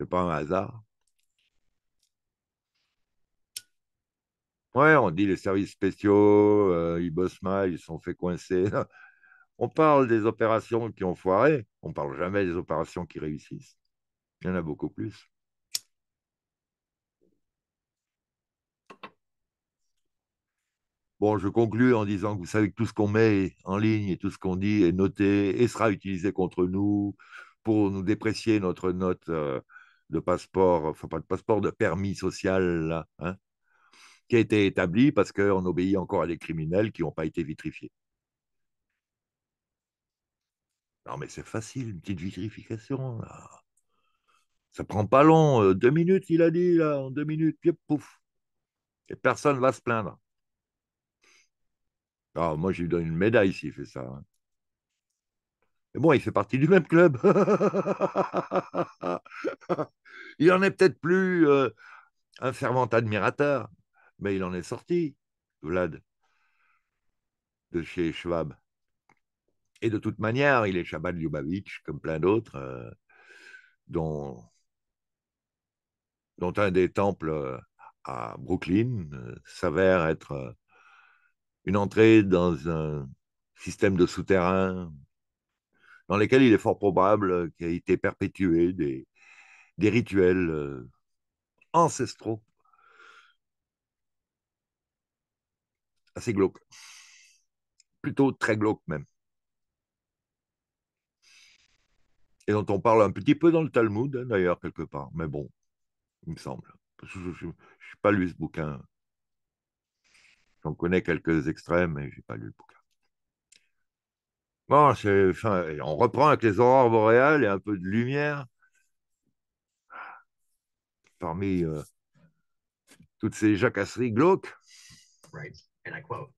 n'est pas un hasard. Ouais, on dit les services spéciaux, euh, ils bossent mal, ils sont fait coincer. On parle des opérations qui ont foiré, on parle jamais des opérations qui réussissent. Il y en a beaucoup plus. Bon, je conclus en disant que vous savez que tout ce qu'on met en ligne et tout ce qu'on dit est noté et sera utilisé contre nous pour nous déprécier notre note euh, de passeport, enfin pas de passeport, de permis social, là, hein qui a été établi parce qu'on obéit encore à des criminels qui n'ont pas été vitrifiés. Non, mais c'est facile, une petite vitrification, là. Ça prend pas long, euh, deux minutes, il a dit, là, en deux minutes, puis pouf. Et personne ne va se plaindre. Ah, moi, je lui donne une médaille s'il fait ça. Hein. Mais bon, il fait partie du même club. il en est peut-être plus euh, un fervent admirateur, mais il en est sorti, Vlad, de chez Schwab. Et de toute manière, il est Shabbat Lubavitch comme plein d'autres, euh, dont, dont, un des temples euh, à Brooklyn euh, s'avère être une entrée dans un système de souterrains dans lesquels il est fort probable ait été perpétué des, des rituels ancestraux assez glauque. Plutôt très glauque même. Et dont on parle un petit peu dans le Talmud, hein, d'ailleurs, quelque part. Mais bon, il me semble. Je suis pas lu ce bouquin. J'en connais quelques extrêmes, mais je n'ai pas lu le bouquin. Bon, on reprend avec les aurores boréales et un peu de lumière. Parmi euh, toutes ces jacasseries glauques. Right and I quote,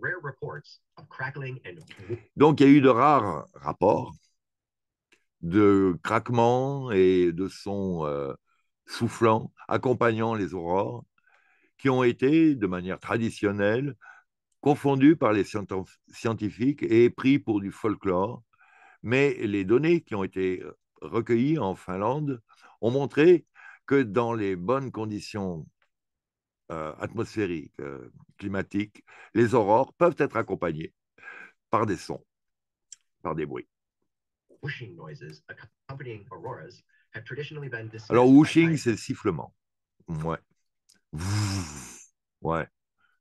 Rare reports of crackling and... Donc, il y a eu de rares rapports de craquements et de sons euh, soufflants accompagnant les aurores qui ont été, de manière traditionnelle, confondus par les scientifiques et pris pour du folklore. Mais les données qui ont été euh, recueillies en Finlande ont montré que dans les bonnes conditions euh, atmosphériques, euh, climatiques, les aurores peuvent être accompagnées par des sons, par des bruits. Alors, whooshing, c'est sifflement. Ouais. Ouais.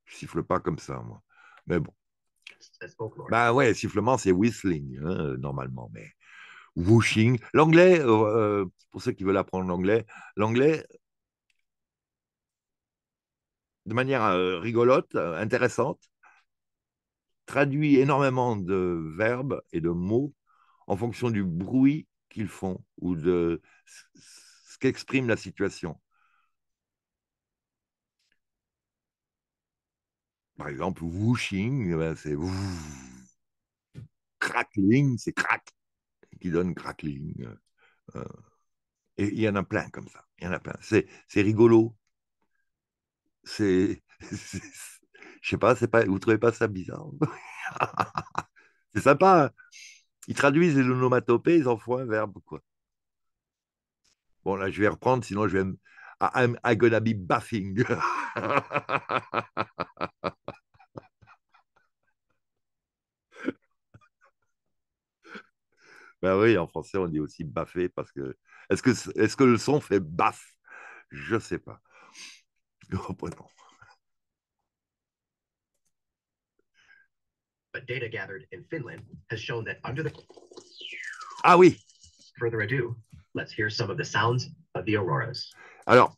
Je siffle pas comme ça, moi. Mais bon. Ben ouais, sifflement, c'est whistling, normalement, mais whooshing. L'anglais, pour ceux qui veulent apprendre l'anglais, l'anglais, de manière euh, rigolote, euh, intéressante, traduit énormément de verbes et de mots en fonction du bruit qu'ils font ou de ce qu'exprime la situation. Par exemple, whooshing, eh ben, c'est crackling, c'est crack qui donne crackling. Euh, et il y en a plein comme ça. Il y en a plein. C'est rigolo c'est, je sais pas, c'est pas, vous trouvez pas ça bizarre C'est sympa. Hein. ils traduisent les onomatopées, ils en font un verbe, quoi. Bon, là, je vais reprendre, sinon je vais I'm, gonna be baffing. ben oui, en français, on dit aussi baffé parce que. Est-ce que, est -ce que le son fait baff Je sais pas reprenons. But data gathered in Finland has shown that under the Ah oui. Further ado, let's hear some of the sounds of the auroras. Alors,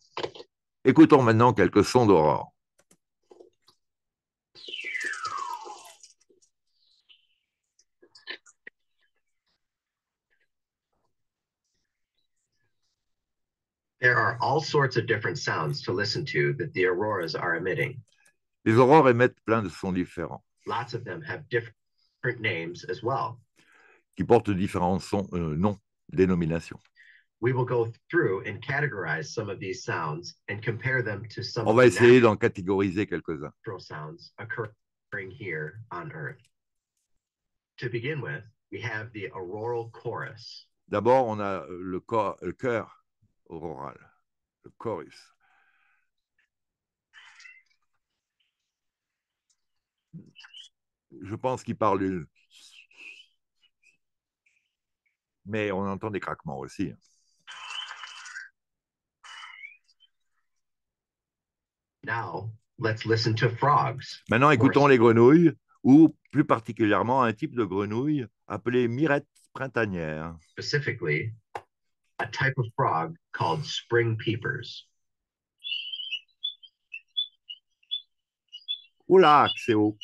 écoutons maintenant quelques sons d'aurore. There are all sorts of different sounds to listen to that the auroras are emitting. Les aurores émettent plein de sons différents. Lots of them have different names as well. Qui portent différents sons, euh, noms, dénominations. We will go through and categorize some of these sounds and compare them to some On va essayer d'en catégoriser quelques-uns. sounds occurring here on Earth. To begin with, we have the auroral chorus. D'abord, on a euh, le, cor le chœur rural le chorus. Je pense qu'il parle Mais on entend des craquements aussi. Hein. Maintenant, écoutons les grenouilles, ou plus particulièrement un type de grenouille appelé mirette printanière. Specifically, a type of frog called spring peepers. Oula, c'est haut.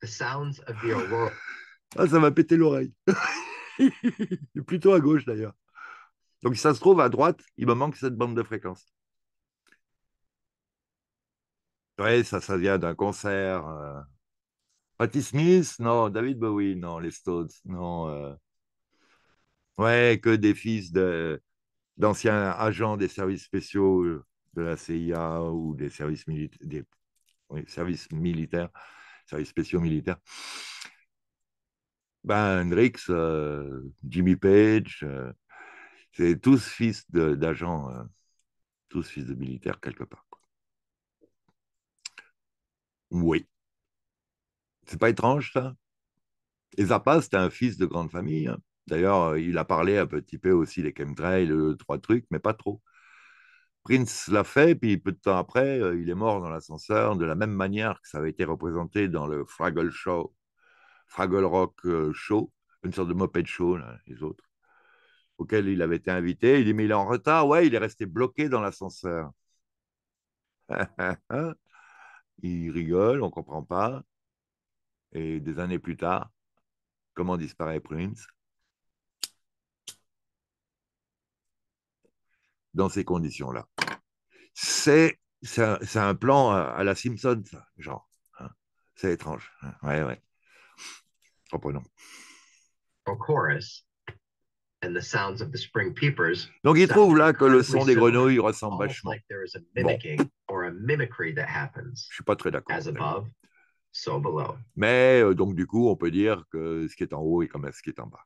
The sounds of the world. » Ah, ça m'a pété l'oreille. Plutôt à gauche d'ailleurs. Donc si ça se trouve à droite, il me manque cette bande de fréquence. Oui, ça, ça vient d'un concert. Euh, Patti Smith, non. David Bowie, non. Les Stones, non. Euh. Ouais, que des fils d'anciens agents des services spéciaux de la CIA ou des services, militaires, des, services militaires, services spéciaux militaires. Ben, Hendrix, euh, Jimmy Page, euh, c'est tous fils d'agents, tous fils de militaires quelque part. Oui. C'est pas étrange, ça Et Zappa, c'était un fils de grande famille. Hein. D'ailleurs, euh, il a parlé un petit peu aussi des chemtrails, trois trucs, mais pas trop. Prince l'a fait, puis peu de temps après, euh, il est mort dans l'ascenseur de la même manière que ça avait été représenté dans le Fraggle Show, Fraggle Rock euh, Show, une sorte de moped show, les autres, auquel il avait été invité. Il dit Mais il est en retard, ouais, il est resté bloqué dans l'ascenseur. il rigole, on ne comprend pas. Et des années plus tard, comment disparaît Prince Dans ces conditions-là. C'est c'est un plan à, la Simpson, ça, genre. Hein. C'est étrange. Hein. Ouais, ouais. Reprenons. Donc il trouve là que le son des grenouilles ressemble vachement. Je ne suis pas très d'accord. Mais euh, donc, du coup, on peut dire que ce qui est en haut est comme ce qui est en bas.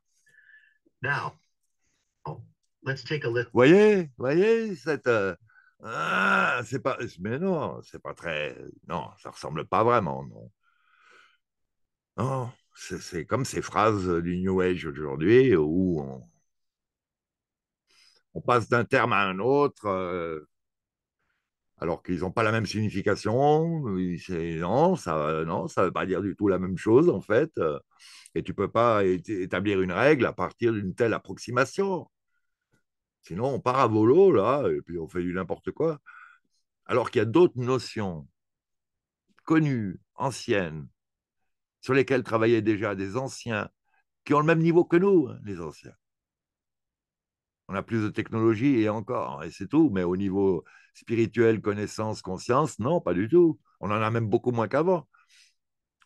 Oh, voyez, voyez, cette. Euh, ah, c'est pas. Mais non, c'est pas très. Non, ça ressemble pas vraiment, non. c'est comme ces phrases du New Age aujourd'hui où on, on passe d'un terme à un autre. Euh, alors qu'ils n'ont pas la même signification. Non, ça non, ça veut pas dire du tout la même chose, en fait. Euh, et tu peux pas établir une règle à partir d'une telle approximation. Sinon, on part à volo, là, et puis on fait du n'importe quoi. Alors qu'il y a d'autres notions connues, anciennes, sur lesquelles travaillaient déjà des anciens qui ont le même niveau que nous, hein, les anciens. On a plus de technologie et encore, et c'est tout, mais au niveau spirituelle, connaissance, conscience. Non, pas du tout. On en a même beaucoup moins qu'avant.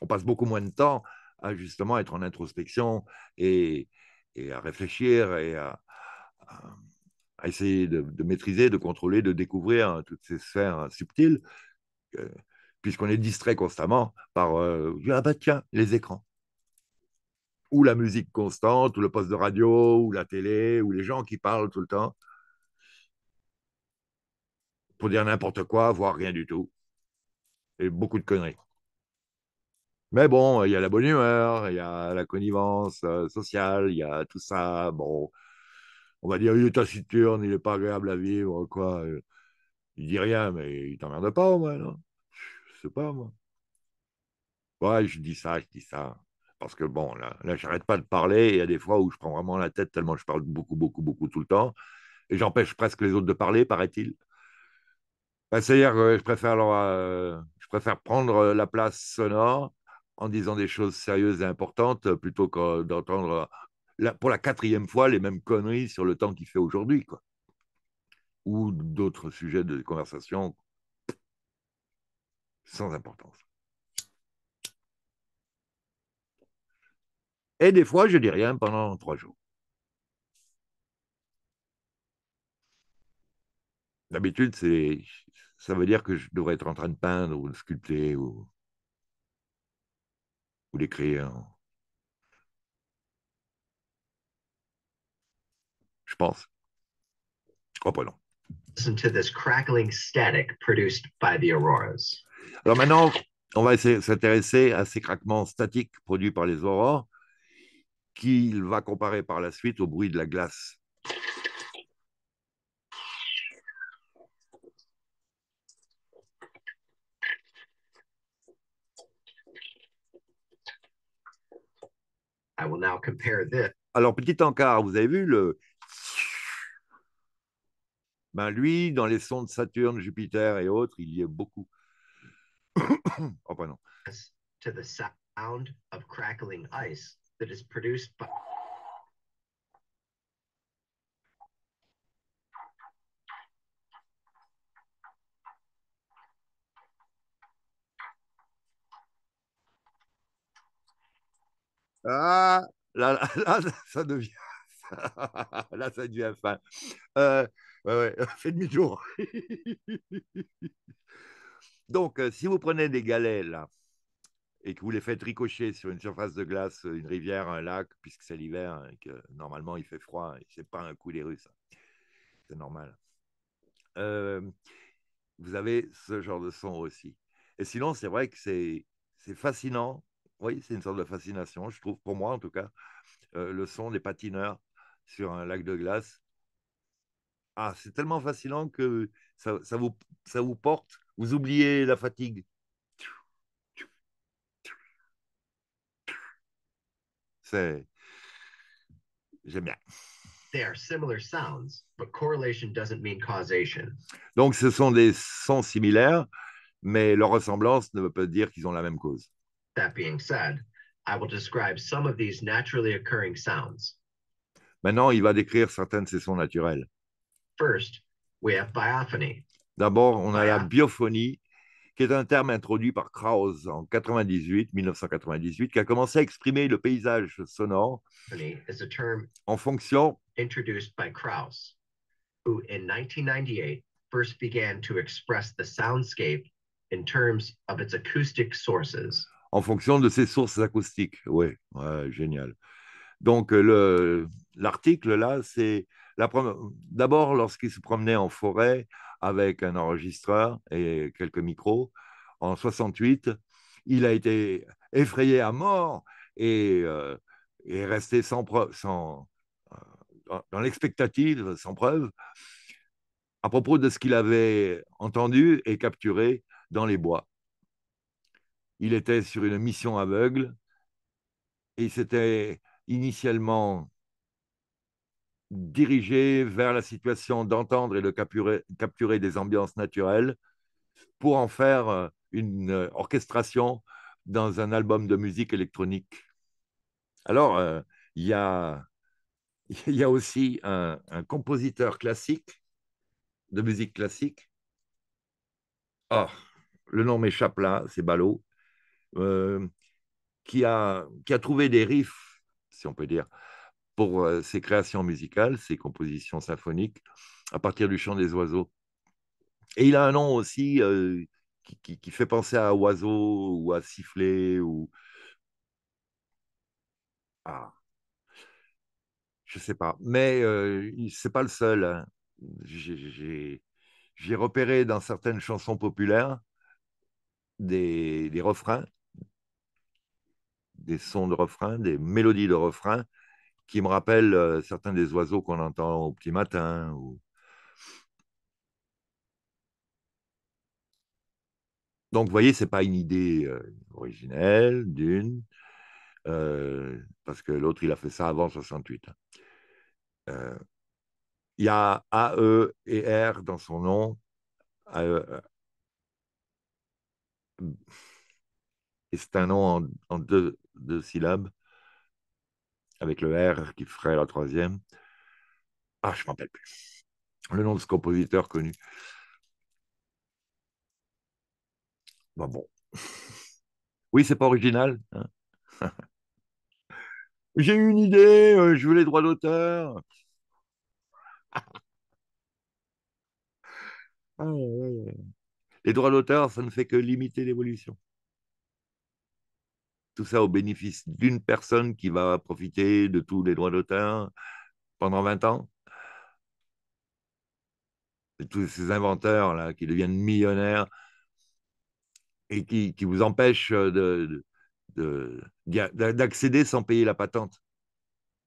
On passe beaucoup moins de temps à justement être en introspection et, et à réfléchir et à, essayer de, maîtriser, de contrôler, de découvrir hein, toutes ces sphères hein, subtiles, euh, puisqu'on est distrait constamment par euh, ah bah tiens, les écrans ou la musique constante, ou le poste de radio, ou la télé, ou les gens qui parlent tout le temps pour dire n'importe quoi, voire rien du tout. Et beaucoup de conneries. Mais bon, il y a la bonne humeur, il y a la connivence euh, sociale, il y a tout ça. Bon, on va dire, il est taciturne, il n'est pas agréable à vivre, quoi. Il dit rien, mais il t'emmerde pas, au moins, non Je sais pas, moi. Ouais, je dis ça, je dis ça. Parce que bon, là, là j'arrête pas de parler. Il y a des fois où je prends vraiment la tête tellement je parle beaucoup, beaucoup, beaucoup tout le temps. Et j'empêche presque les autres de parler, paraît-il. C'est-à-dire bah, euh, que je préfère, euh, je préfère prendre euh, la place sonore en disant des choses sérieuses et importantes plutôt que d'entendre pour la quatrième fois les mêmes conneries sur le temps qu'il fait aujourd'hui. Ou d'autres sujets de conversation sans importance. Et des fois, je dis rien pendant trois jours. D'habitude, ça veut dire que je devrais être en train de peindre ou de sculpter ou, ou d'écrire. Je pense. Oh, pas non. crackling static produced by the auroras. Alors maintenant, on va s'intéresser à ces craquements statiques produits par les aurores, qu'il va comparer par la suite au bruit de la glace Alors, petit encart, vous avez vu le. Ben lui, dans les sons de Saturne, Jupiter et autres, il y a beaucoup. oh, pardon. To the sound of crackling ice that is produced by. Ah, là, là, ça devient. là, ça devient fin. Euh, ouais, ouais, fait demi jour Donc, euh, si vous prenez des galets, là, et que vous les faites ricocher sur une surface de glace, une rivière, un lac, puisque c'est l'hiver hein, et que normalement il fait froid, c'est pas un coup des Russes, c'est normal. Euh, vous avez ce genre de son aussi. Et sinon, c'est vrai que c'est fascinant oui, c'est une sorte de fascination, je trouve, pour moi en tout cas, le son des patineurs sur un lac de glace. Ah, c'est tellement fascinant que ça, vous, ça vous porte, vous oubliez la fatigue. C'est... J'aime bien. Donc, ce sont des sons similaires, mais leur ressemblance ne veut pas dire qu'ils ont la même cause. That being said, I will describe some of these naturally occurring sounds. Maintenant, il va décrire certaines de ces sons naturels. First, we have biophony. D'abord, on a la biophonie, qui est un terme introduit par Krause en 98, 1998, qui a commencé à exprimer le paysage sonore is a term en fonction introduced by Krause, who in 1998 first began to express the soundscape in terms of its acoustic sources en fonction de ses sources acoustiques. Oui, ouais, génial. Donc, euh, l'article, là, c'est d'abord lorsqu'il se promenait en forêt avec un enregistreur et quelques micros, en 68, il a été effrayé à mort et euh, est resté sans, preuve, sans euh, dans l'expectative, sans preuve, à propos de ce qu'il avait entendu et capturé dans les bois il était sur une mission aveugle et il s'était initialement dirigé vers la situation d'entendre et de capturer, des ambiances naturelles pour en faire euh, une euh, orchestration dans un album de musique électronique. Alors, euh, il y, a, aussi un, compositeur classique, de musique classique. Oh, le nom m'échappe là, c'est ballot. Euh, qui, a, qui a trouvé des riffs, si on peut dire, pour euh, ses créations musicales, ses compositions symphoniques, à partir du chant des oiseaux. Et il a un nom aussi euh, qui, fait penser à oiseau ou à siffler ou. Ah. Je sais pas, mais c'est pas le seul. Hein. J'ai j'ai repéré dans certaines chansons populaires des, des, refrains des sons de refrain, des mélodies de refrain qui me rappellent euh, certains des oiseaux qu'on entend au petit matin. Donc, vous voyez, ce n'est pas une idée euh, originelle d'une, euh, parce que l'autre, il a fait ça avant 68. Hein. Il y a A, E et R dans son nom. E, e. et c'est un nom en deux, deux syllabes, avec le R qui ferait la troisième. Ah, je ne rappelle plus. Le nom de ce compositeur connu. Bah bon. Oui, c'est pas original. Hein. J'ai une idée, euh, je veux les droits d'auteur. Ah, les droits d'auteur, ça ne fait que limiter l'évolution tout ça au bénéfice d'une personne qui va profiter de tous les droits d'auteur pendant 20 ans tous ces inventeurs là qui deviennent millionnaires et qui, qui vous empêchent de, d'accéder sans payer la patente.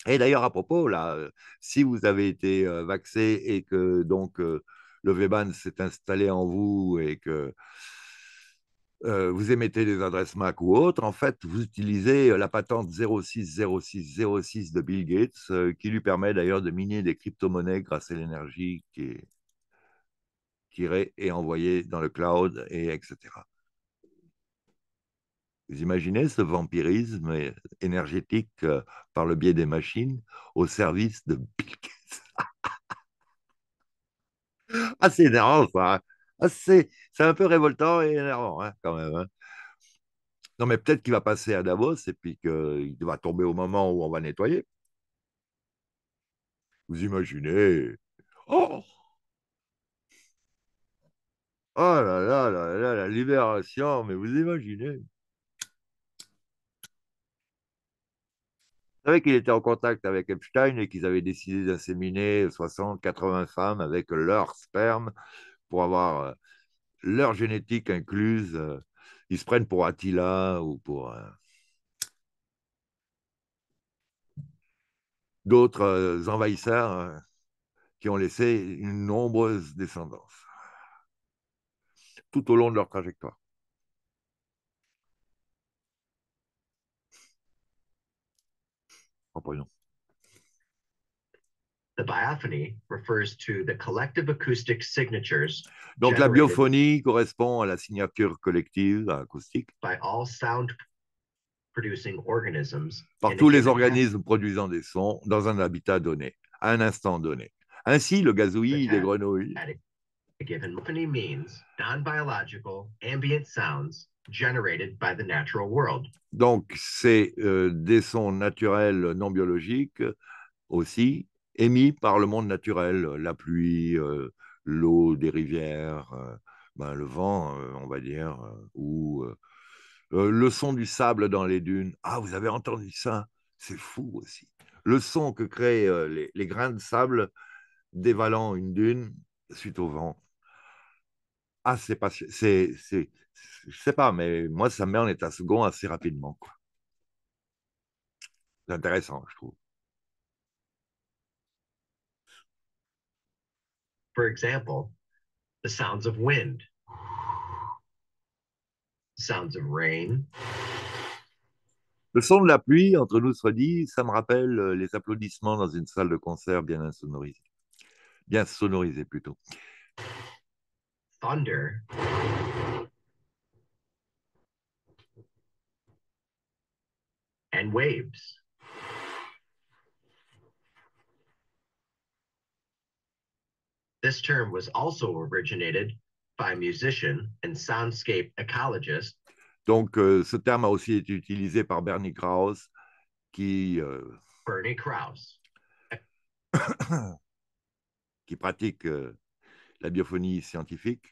Et d'ailleurs, à propos, là, euh, si vous avez été euh, vaxé et que donc euh, le Veban s'est installé en vous et que euh, vous émettez des adresses MAC ou autres, en fait, vous utilisez euh, la patente 060606 de Bill Gates, euh, qui lui permet d'ailleurs de miner des crypto-monnaies grâce à l'énergie qui est tirée et envoyée dans le cloud, et etc. Vous imaginez ce vampirisme énergétique par le biais des machines au service de Bill Gates. ah, c'est énorme, ça. Hein. c'est un peu révoltant et énervant, hein, quand même. Hein. Non, mais peut-être qu'il va passer à Davos et puis qu'il va tomber au moment où on va nettoyer. Vous imaginez Oh Oh là là là là, la libération, mais vous imaginez Vous savez qu'il était en contact avec Epstein et qu'ils avaient décidé d'inséminer 60, 80 femmes avec leur sperme pour avoir euh, leur génétique incluse. Euh, ils se prennent pour Attila ou pour euh, d'autres envahisseurs hein, qui ont laissé une nombreuse descendance tout au long de leur trajectoire. Reprenons signatures Donc la biophonie correspond à la signature collective acoustique par tous les organismes produisant des sons dans un habitat donné, à un instant donné. Ainsi, le gazouillis des grenouilles. Donc, c'est euh, des sons naturels non biologiques aussi émis par le monde naturel, euh, la pluie, euh, l'eau des rivières, euh, ben, le vent, on va dire, ou le son du sable dans les dunes. Ah, vous avez entendu ça C'est fou aussi. Le son que créent les, grains de sable dévalant une dune suite au vent. Ah, c'est pas... C'est, c'est, je sais pas, mais moi, ça me met en état second assez rapidement. C'est intéressant, je trouve. For example, the sounds of wind, sounds of rain. Le son de la pluie, entre nous soit dit, ça me rappelle euh, les applaudissements dans une salle de concert bien insonorisée. Bien sonorisée plutôt. Thunder. And waves. This term was also originated by musician and soundscape ecologist. Donc, euh, ce terme a aussi été utilisé par Bernie Krause, qui euh, Bernie Krause, qui pratique euh, la biophonie scientifique.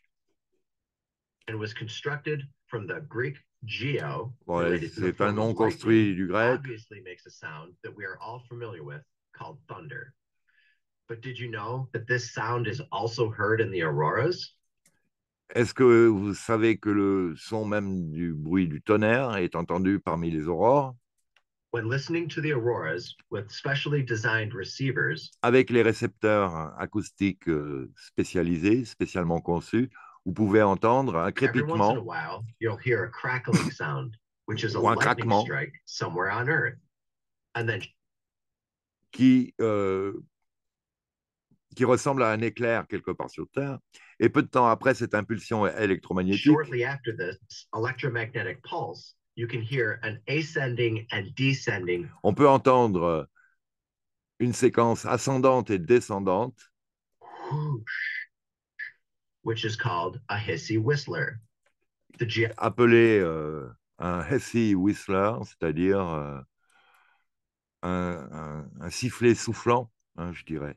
and was constructed from the Greek geo. Bon, c'est un nom construit du grec obviously makes a sound that we are all familiar with called thunder. But did you know that this sound is also heard in the auroras? Est-ce que vous savez que le son même du bruit du tonnerre est entendu parmi les aurores? When listening to the auroras with specially designed receivers, avec les récepteurs acoustiques euh, spécialisés, spécialement conçus, vous pouvez entendre un crépitement while, you'll hear a crackling sound, which is a lightning craquement strike somewhere on Earth. And then... qui euh, qui ressemble à un éclair quelque part sur Terre. Et peu de temps après cette impulsion électromagnétique, on peut entendre euh, une séquence ascendante et descendante, appelée euh, un hissy whistler, c'est-à-dire euh, un, sifflet soufflant, hein, je dirais.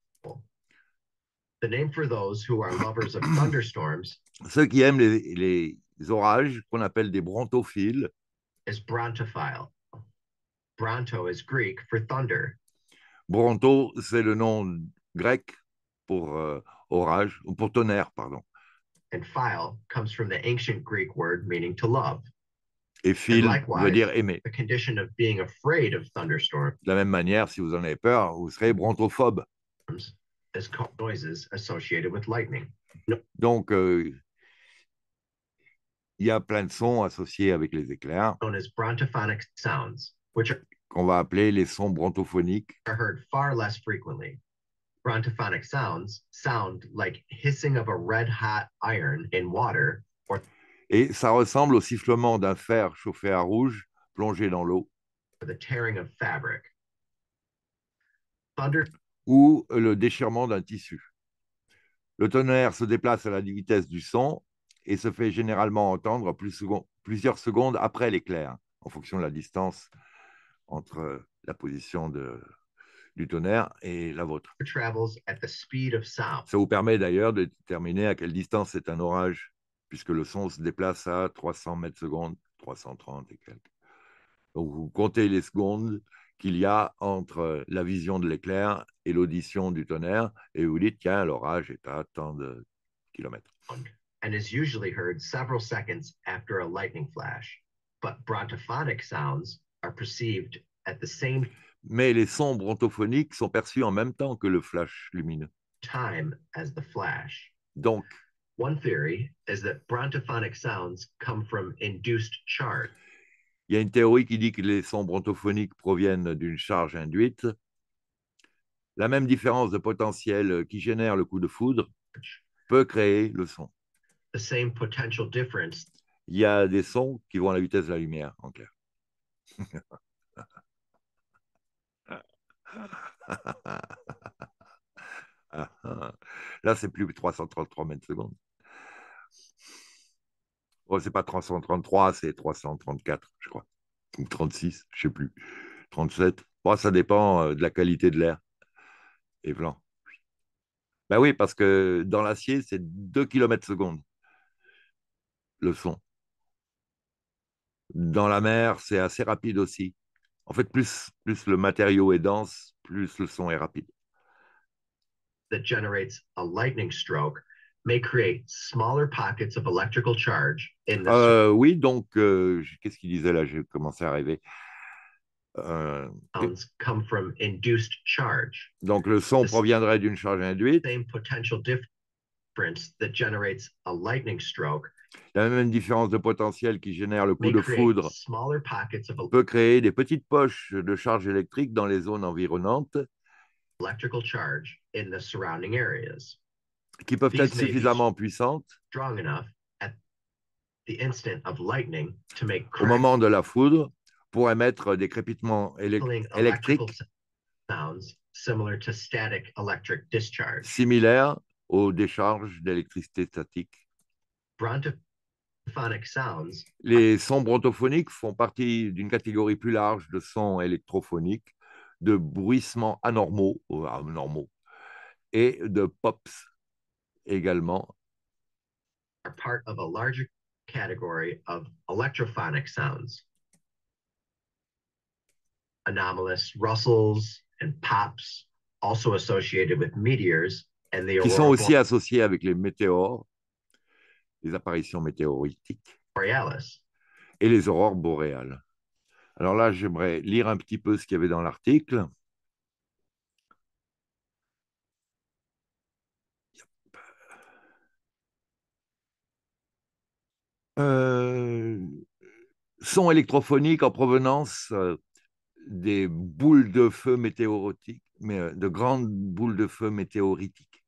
The name for those who are lovers of thunderstorms, Ceux qui aiment les, les orages, qu'on appelle des brontophiles. is brontophile. Bronto is Greek for thunder. Bronto, c'est le nom grec pour euh, orage, ou pour tonnerre, pardon. and phile comes from the ancient Greek word meaning to love. Et phile veut dire aimer. The condition of being afraid of thunderstorms De la même manière, si vous en avez peur, vous serez brontophobe as noises associated with lightning. Donc, euh, il y a plein de sons associés avec les éclairs. Known as brontophonic sounds, which are qu'on va appeler les sons brontophoniques. Are heard far less frequently. Brontophonic sounds sound like hissing of a red hot iron in water. Or... Et ça ressemble au sifflement d'un fer chauffé à rouge plongé dans l'eau. The tearing of fabric. Thunder ou le déchirement d'un tissu. Le tonnerre se déplace à la vitesse du son et se fait généralement entendre plusieurs secondes après l'éclair, en fonction de la distance entre la position de, du tonnerre et la vôtre. Ça vous permet d'ailleurs de déterminer à quelle distance est un orage, puisque le son se déplace à 300 mètres secondes, 330 et quelques. Donc vous comptez les secondes qu'il y a entre la vision de l'éclair et l'audition du tonnerre, et vous dites, tiens, l'orage est à tant de kilomètres. Mais les sons brontophoniques sont perçus en même temps que le flash lumineux. Donc, Il y a une théorie qui dit que les sons brontophoniques proviennent d'une charge induite la même différence de potentiel euh, qui génère le coup de foudre peut créer le son. Il y a des sons qui vont à la vitesse de la lumière, en clair. Là, c'est plus 333 mètres secondes. Bon, oh, c'est pas 333, c'est 334, je crois. Ou 36, je sais plus. 37. ça dépend euh, de la qualité de l'air et blanc. Ben oui, parce que dans l'acier, c'est 2 km seconde le son. Dans la mer, c'est assez rapide aussi. En fait, plus, plus le matériau est dense, plus le son est rapide. oui, donc, euh, qu'est-ce qu'il disait là J'ai commencé à rêver. Euh, charge. Donc le son proviendrait d'une charge induite. La même différence de potentiel qui génère le coup de foudre peut créer des petites poches de charge électrique dans les zones environnantes qui peuvent être suffisamment puissantes au moment de la foudre pour émettre des crépitements électriques similaires aux décharges d'électricité statique. Les sons brontophoniques font partie d'une catégorie plus large de sons électrophoniques, de bruissements anormaux, et de pops également qui sont aussi associés avec les météores, les apparitions météoritiques, et les aurores boréales. Alors là, j'aimerais lire un petit peu ce qu'il y avait dans l'article. Euh, son électrophonique en provenance euh, des boules de feu météorotiques, mais euh, de grandes boules de feu météoritiques.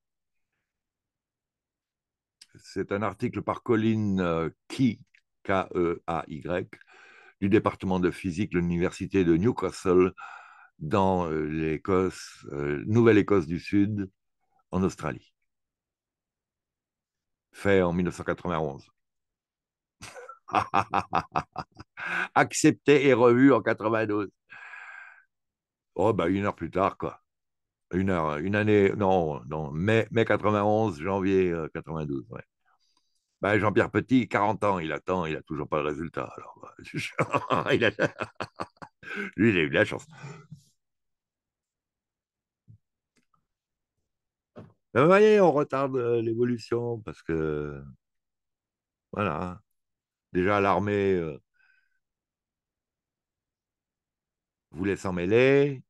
C'est un article par Colin euh, Key, K-E-A-Y, du département de physique de l'université de Newcastle dans euh, l'Écosse, Nouvelle-Écosse du Sud, en Australie. Fait en 1991. Accepté et revu en 92 oh, bah, une heure plus tard, quoi. Une heure, euh, une année, non, non, mai, mai 91, janvier 92, euh, ouais. Bah, Jean-Pierre Petit, 40 ans, il attend, il n'a toujours pas le résultat. Alors, bah, Lui, il a eu de la chance. Bah, vous voyez, on retarde euh, l'évolution parce que, voilà, hein. déjà l'armée, voulait s'en mêler,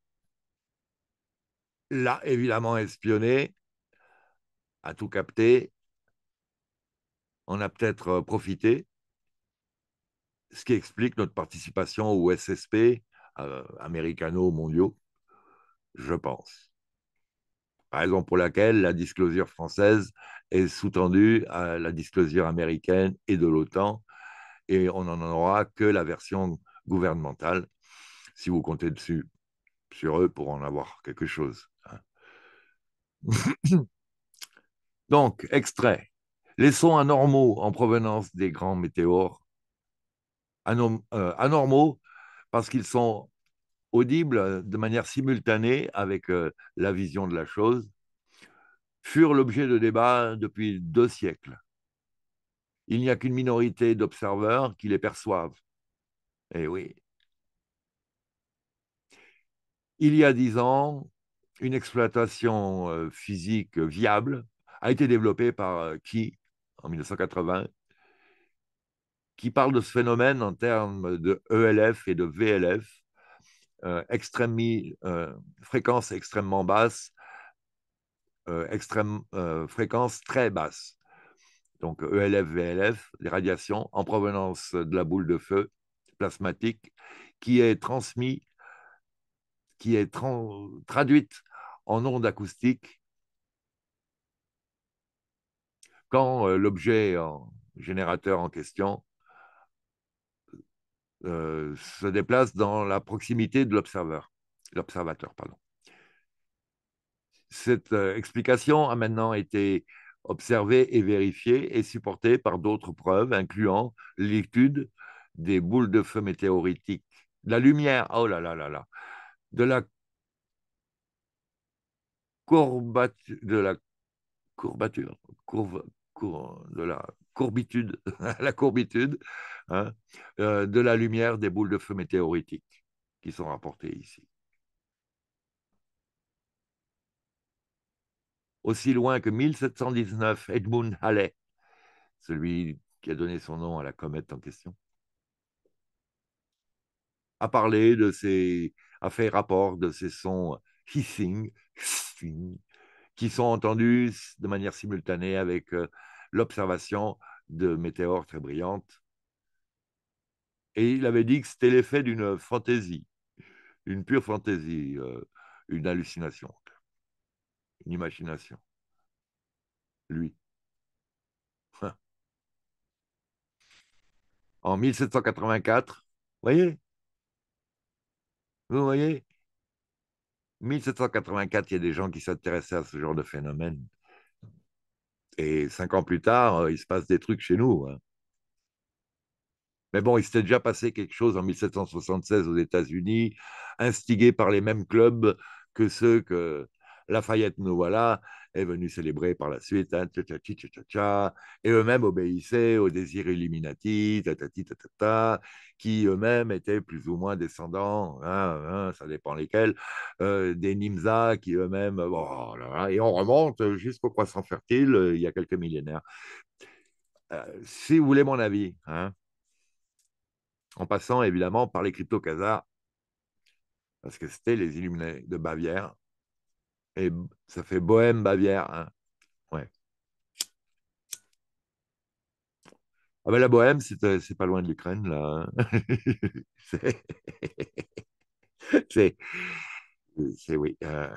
l'a évidemment espionné, a tout capté, on a peut-être euh, profité, ce qui explique notre participation au SSP euh, américano-mondiaux, je pense. Raison pour laquelle la disclosure française est sous-tendue à la disclosure américaine et de l'OTAN, et on n'en aura que la version gouvernementale si vous comptez dessus, sur eux pour en avoir quelque chose. Hein. Donc, extrait. Les sons anormaux en provenance des grands météores, euh, anormaux parce qu'ils sont audibles de manière simultanée avec euh, la vision de la chose, furent l'objet de débats depuis deux siècles. Il n'y a qu'une minorité d'observateurs qui les perçoivent. Eh oui, il y a dix ans, une exploitation euh, physique viable a été développée par euh, qui en 1980 qui parle de ce phénomène en termes de ELF et de VLF, euh, fréquence extrêmement basse, fréquence très basse. Donc ELF, VLF, les radiations en provenance de la boule de feu plasmatique qui est transmise qui est traduite en ondes acoustiques quand euh, l'objet générateur en question euh, se déplace dans la proximité de l'observateur. pardon. Cette euh, explication a maintenant été observée et vérifiée et supportée par d'autres preuves, incluant l'étude des boules de feu météoritiques. La lumière, oh là là là là, de la, de la courbature, de la courbitude, la courbitude hein, euh, de la lumière des boules de feu météoritiques qui sont rapportées ici. Aussi loin que 1719, Edmund Halley, celui qui a donné son nom à la comète en question, a parler de ces, à rapports rapport de ces sons hissing, qui sont entendus de manière simultanée avec euh, l'observation de météores très brillantes. Et il avait dit que c'était l'effet d'une fantaisie, une pure fantaisie, euh, une hallucination, une imagination. Lui. Hein. En 1784, voyez, vous voyez 1784, il y a des gens qui s'intéressaient à ce genre de phénomène. Et cinq ans plus tard, euh, il se passe des trucs chez nous. Hein. Mais bon, il s'était déjà passé quelque chose en 1776 aux États-Unis, instigé par les mêmes clubs que ceux que Lafayette nous voilà, est venu célébrer par la suite, hein, tcha -tcha et eux-mêmes obéissaient aux désirs illuminati, qui eux-mêmes étaient plus ou moins descendants, hein, hein, ça dépend lesquels, euh, des Nimza qui eux-mêmes, oh et on remonte jusqu'au croissant fertile euh, il y a quelques millénaires. Euh, si vous voulez mon avis, en passant évidemment par les crypto-casars, parce que c'était les Illuminés de Bavière et ça fait Bohème, Bavière. Hein. Ouais. Ah ben la Bohème, c'est euh, pas loin de l'Ukraine, là. Hein. c'est c'est. Oui. Euh,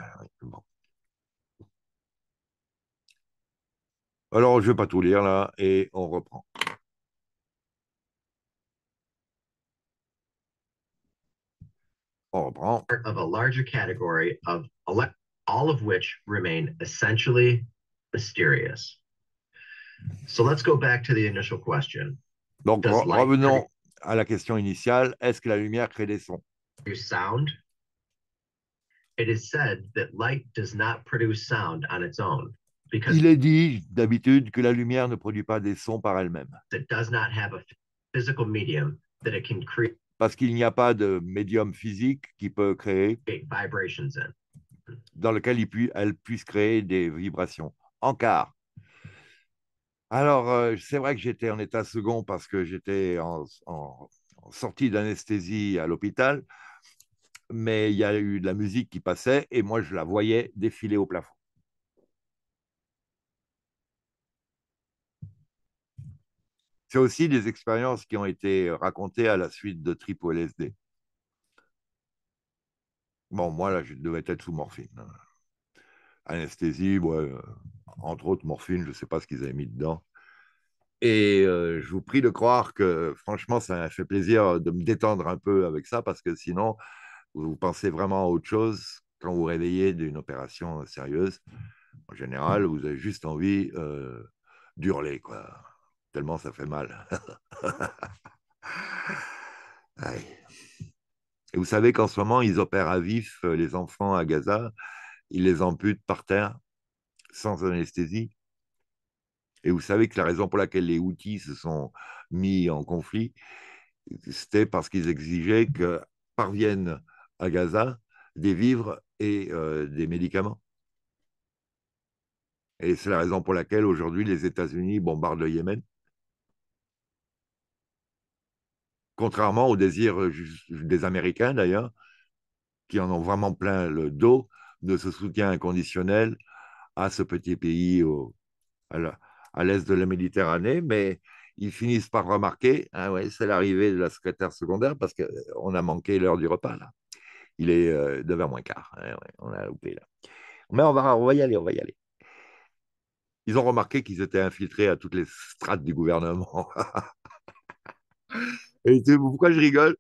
Alors, je ne vais pas tout lire là et on reprend. On reprend. Of a larger category of all of which remain essentially mysterious. So let's go back to the initial question. Donc, revenons à la question initiale. Est-ce que la lumière crée des sons? Sound. It is said that light does not produce sound on its own. Because Il est dit d'habitude que la lumière ne produit pas des sons par elle-même. Parce qu'il n'y a pas de médium physique qui peut créer vibrations in dans lequel il elle puisse créer des vibrations. En quart. Alors, euh, c'est vrai que j'étais en état second parce que j'étais en, sortie d'anesthésie à l'hôpital, mais il y a eu de la musique qui passait et moi, je la voyais défiler au plafond. C'est aussi des expériences qui ont été racontées à la suite de Triple LSD. Bon, moi, là, je devais être sous morphine. Hein. Anesthésie, euh, entre autres, morphine, je ne sais pas ce qu'ils avaient mis dedans. Et euh, je vous prie de croire que, franchement, ça fait plaisir de me détendre un peu avec ça, parce que sinon, vous pensez vraiment à autre chose quand vous, vous réveillez d'une opération sérieuse. En général, vous avez juste envie euh, d'hurler, quoi. Tellement ça fait mal. Aïe. Et vous savez qu'en ce moment, ils opèrent à vif euh, les enfants à Gaza. Ils les amputent par terre, sans anesthésie. Et vous savez que la raison pour laquelle les outils se sont mis en conflit, c'était parce qu'ils exigeaient que parviennent à Gaza des vivres et euh, des médicaments. Et c'est la raison pour laquelle aujourd'hui les États-Unis bombardent le Yémen contrairement au désir euh, des Américains d'ailleurs, qui en ont vraiment plein le dos de ce soutien inconditionnel à ce petit pays au, à l'est de la Méditerranée, mais ils finissent par remarquer, ah ouais, c'est l'arrivée de la secrétaire secondaire parce qu'on a manqué l'heure du repas là. Il est 9h euh, moins quart, eh on a loupé là. Mais on va, on va y aller, on va y aller. Ils ont remarqué qu'ils étaient infiltrés à toutes les strates du gouvernement. pourquoi je rigole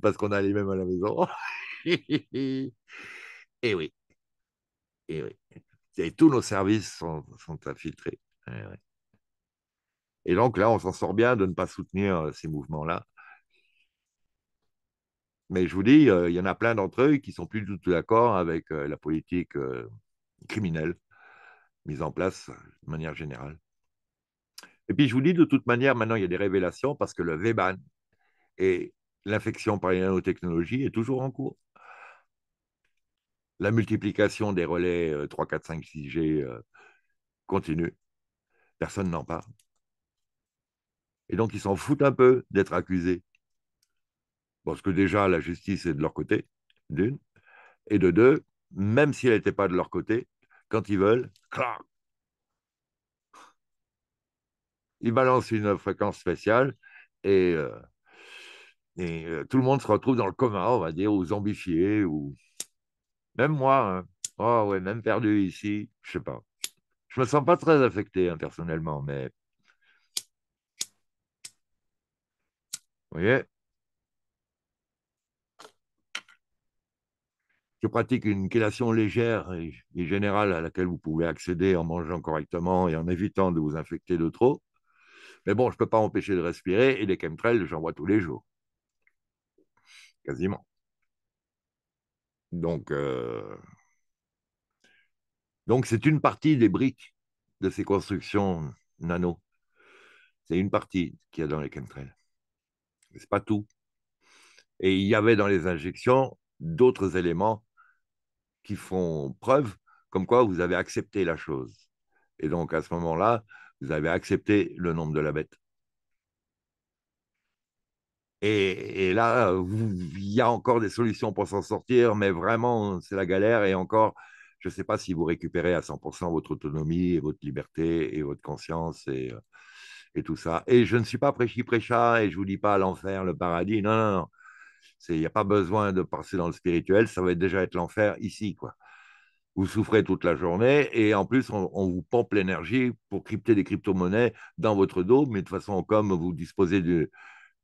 parce qu'on a les mêmes à la maison. et oui. Et oui. tous nos services sont, infiltrés. Et, donc là, on s'en sort bien de ne pas soutenir euh, ces mouvements-là. Mais je vous dis, euh, il y en a plein d'entre eux qui sont plus du tout d'accord avec euh, la politique criminelle mise en place de manière générale. Et puis je vous dis, de toute manière, maintenant, il y a des révélations parce que le Weban, et l'infection par les nanotechnologies est toujours en cours. La multiplication des relais 3, 4, 5, 6G continue. Personne n'en parle. Et donc, ils s'en foutent un peu d'être accusés. Parce que déjà, la justice est de leur côté, d'une. Et de deux, même si elle n'était pas de leur côté, quand ils veulent, ils balancent une fréquence spéciale et euh, et euh, tout le monde se retrouve dans le coma, on va dire, ou zombifié, ou même moi, oh ouais, même perdu ici, je sais pas. Je me sens pas très affecté hein, personnellement, mais vous voyez, je pratique une chélation légère et, générale à laquelle vous pouvez accéder en mangeant correctement et en évitant de vous infecter de trop. Mais bon, je ne peux pas empêcher de respirer et les chemtrails, j'en vois tous les jours quasiment. Donc, euh, donc c'est une partie des briques de ces constructions nano. C'est une partie qu'il y a dans les chemtrails. Mais ce n'est pas tout. Et il y avait dans les injections d'autres éléments qui font preuve comme quoi vous avez accepté la chose. Et donc, à ce moment-là, vous avez accepté le nombre de la bête. Et, là, il y a encore des solutions pour s'en sortir, mais vraiment, c'est la galère. Et encore, je ne sais pas si vous récupérez à 100% votre autonomie et votre liberté et votre conscience et, euh, tout ça. Et je ne suis pas prêchi prêcha et je ne vous dis pas l'enfer, le paradis. Non, non, non. Il n'y a pas besoin de passer dans le spirituel, ça va déjà être l'enfer ici. quoi. Vous souffrez toute la journée et en plus, on, vous pompe l'énergie pour crypter des crypto-monnaies dans votre dos. Mais de toute façon, comme vous disposez de,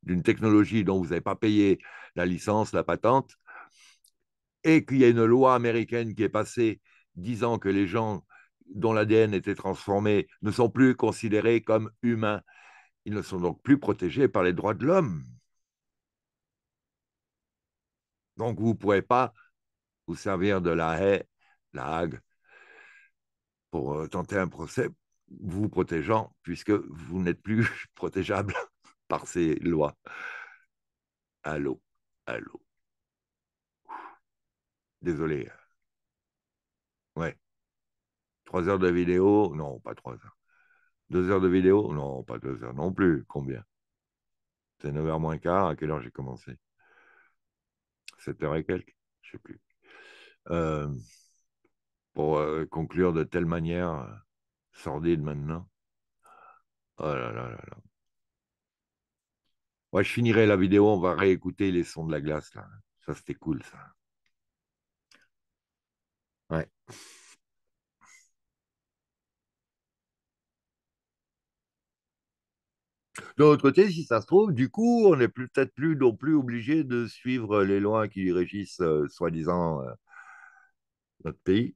d'une technologie dont vous n'avez pas payé la licence, la patente, et qu'il y a une loi américaine qui est passée disant que les gens dont l'ADN était transformé ne sont plus considérés comme humains. Ils ne sont donc plus protégés par les droits de l'homme. Donc vous ne pouvez pas vous servir de la haie, la Hague, pour euh, tenter un procès vous protégeant, puisque vous n'êtes plus protégeable par ces lois. Allô, allô. Désolé. Ouais. Trois heures de vidéo Non, pas trois heures. Deux heures de vidéo Non, pas deux heures non plus. Combien C'est 9h moins quart. À quelle heure j'ai commencé 7h et quelques Je ne sais plus. Euh, pour euh, conclure de telle manière euh, sordide maintenant. Oh là là là là. Ouais, je finirai la vidéo, on va réécouter les sons de la glace là. Ça c'était cool ça. Ouais. De l'autre côté, si ça se trouve, du coup, on n'est peut-être plus non plus obligé de suivre les lois qui régissent euh, soi-disant euh, notre pays,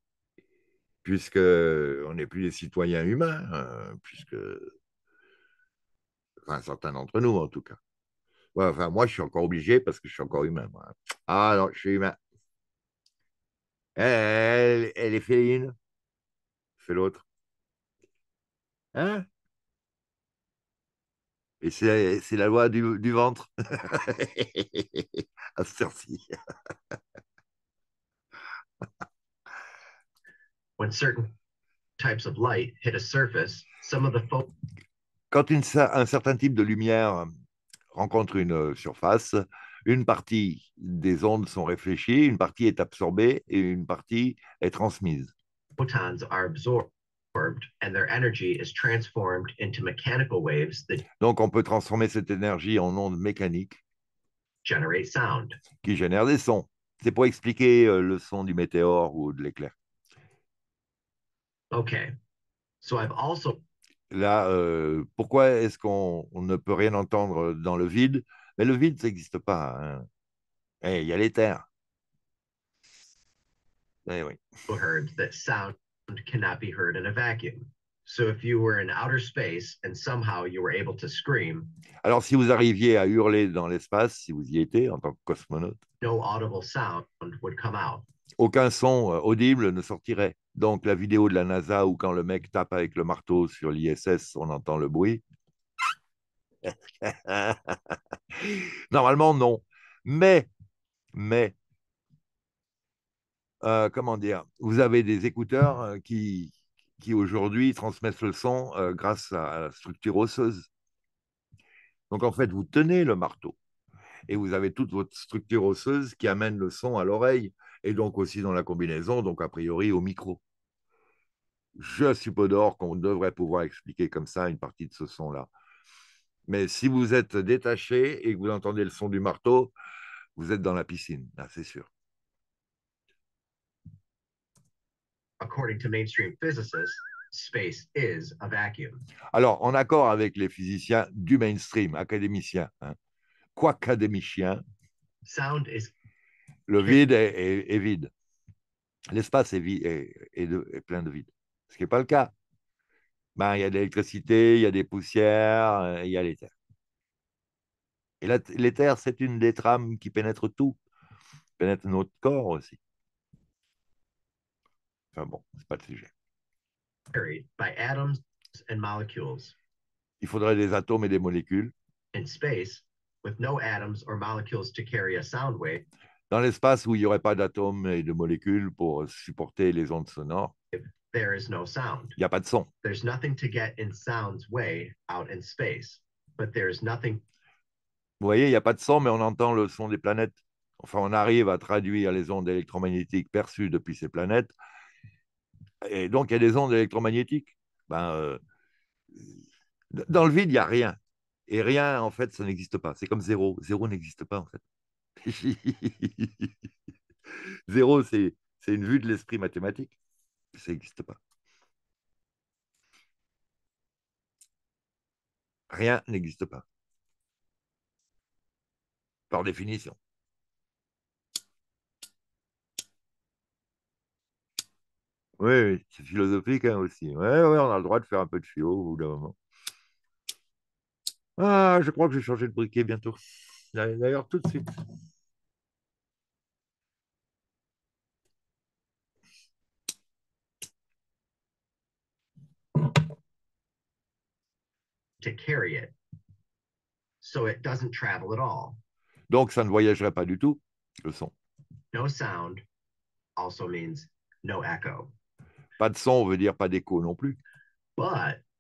puisqu'on n'est plus des citoyens humains, euh, puisque enfin certains d'entre nous en tout cas enfin, moi, je suis encore obligé parce que je suis encore humain. Hein. Ah non, je suis humain. Elle, elle est féline. C'est l'autre. Hein Et c'est la loi du, du ventre. à When certain Quand une, un certain type de lumière rencontre une euh, surface, une partie des ondes sont réfléchies, une partie est absorbée et une partie est transmise. Donc on peut transformer cette énergie en ondes mécaniques qui génèrent des sons. C'est pour expliquer euh, le son du météore ou de l'éclair. Ok. So I've also Là, pourquoi est-ce qu'on ne peut rien entendre dans le vide Mais le vide, ça n'existe pas. Hein. Eh, il y a l'éther. Eh anyway. Alors si vous arriviez à hurler dans l'espace, si vous y étiez en tant que cosmonaute aucun son euh, audible ne sortirait. Donc la vidéo de la NASA où quand le mec tape avec le marteau sur l'ISS, on entend le bruit. Normalement, non. Mais, mais, euh, comment dire, vous avez des écouteurs euh, qui, qui aujourd'hui transmettent le son grâce à la structure osseuse. Donc en fait, vous tenez le marteau et vous avez toute votre structure osseuse qui amène le son à l'oreille et donc aussi dans la combinaison, donc a priori au micro. Je suppose qu'on devrait pouvoir expliquer comme ça une partie de ce son-là. Mais si vous êtes détaché et que vous entendez le son du marteau, vous êtes dans la piscine, là, c'est sûr. Alors, en accord avec les physiciens du mainstream, académiciens, hein, qu'académiciens, sound is le vide est, vide. L'espace est, plein de vide, ce qui n'est pas le cas. Ben, il y a de l'électricité, il y a des poussières, euh, il y a l'éther. Et l'éther, c'est une des trames qui pénètre tout, pénètre notre corps aussi. Enfin bon, c'est pas le sujet. Il faudrait des atomes et des molécules dans l'espace où il n'y aurait pas d'atomes et de molécules pour supporter les ondes sonores, Il n'y a pas de son. Vous voyez, il n'y a pas de son, mais on entend le son des planètes. Enfin, on arrive à traduire les ondes électromagnétiques perçues depuis ces planètes. Et donc, il y a des ondes électromagnétiques. Ben, euh, dans le vide, il n'y a rien. Et rien, en fait, ça n'existe pas. C'est comme zéro. Zéro n'existe pas, en fait. Zéro, c'est une vue de l'esprit mathématique. Ça n'existe pas. Rien n'existe pas. Par définition. Oui, c'est philosophique hein, aussi. Oui, ouais, on a le droit de faire un peu de chiot. au bout d'un moment. Ah, je crois que j'ai changé de briquet bientôt. D'ailleurs, tout de suite. Donc, ça ne voyagerait pas du tout, le son. Pas de son veut dire pas d'écho non plus.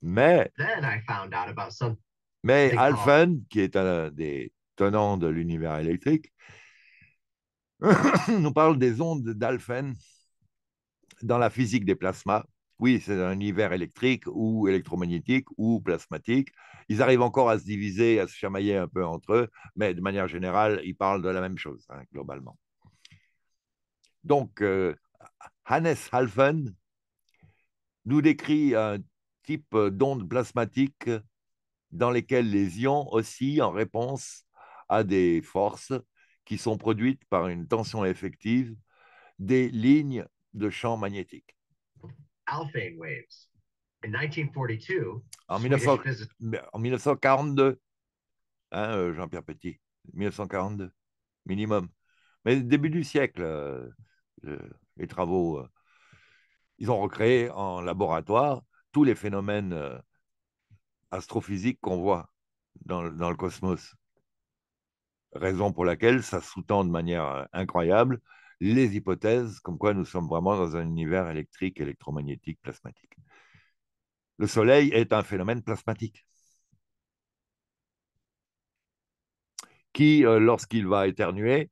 mais, then mais Alphen, qui est un des tenant de l'univers électrique, nous parle des ondes d'Alphen dans la physique des plasmas. Oui, c'est un univers électrique ou électromagnétique ou plasmatique. Ils arrivent encore à se diviser, à se chamailler un peu entre eux, mais de manière générale, ils parlent de la même chose, hein, globalement. Donc, euh, Hannes Halfen nous décrit un type d'ondes plasmatiques dans lesquelles les ions aussi, en réponse à des forces qui sont produites par une tension effective des lignes de champ magnétique. waves. en, 1942, hein, euh, Jean-Pierre Petit, 1942, minimum. Mais début du siècle, euh, euh, les travaux, ils ont recréé en laboratoire tous les phénomènes astrophysiques qu'on voit dans le cosmos raison pour laquelle ça sous-tend de manière euh, incroyable les hypothèses comme quoi nous sommes vraiment dans un univers électrique, électromagnétique, plasmatique. Le Soleil est un phénomène plasmatique qui, euh, lorsqu'il va éternuer,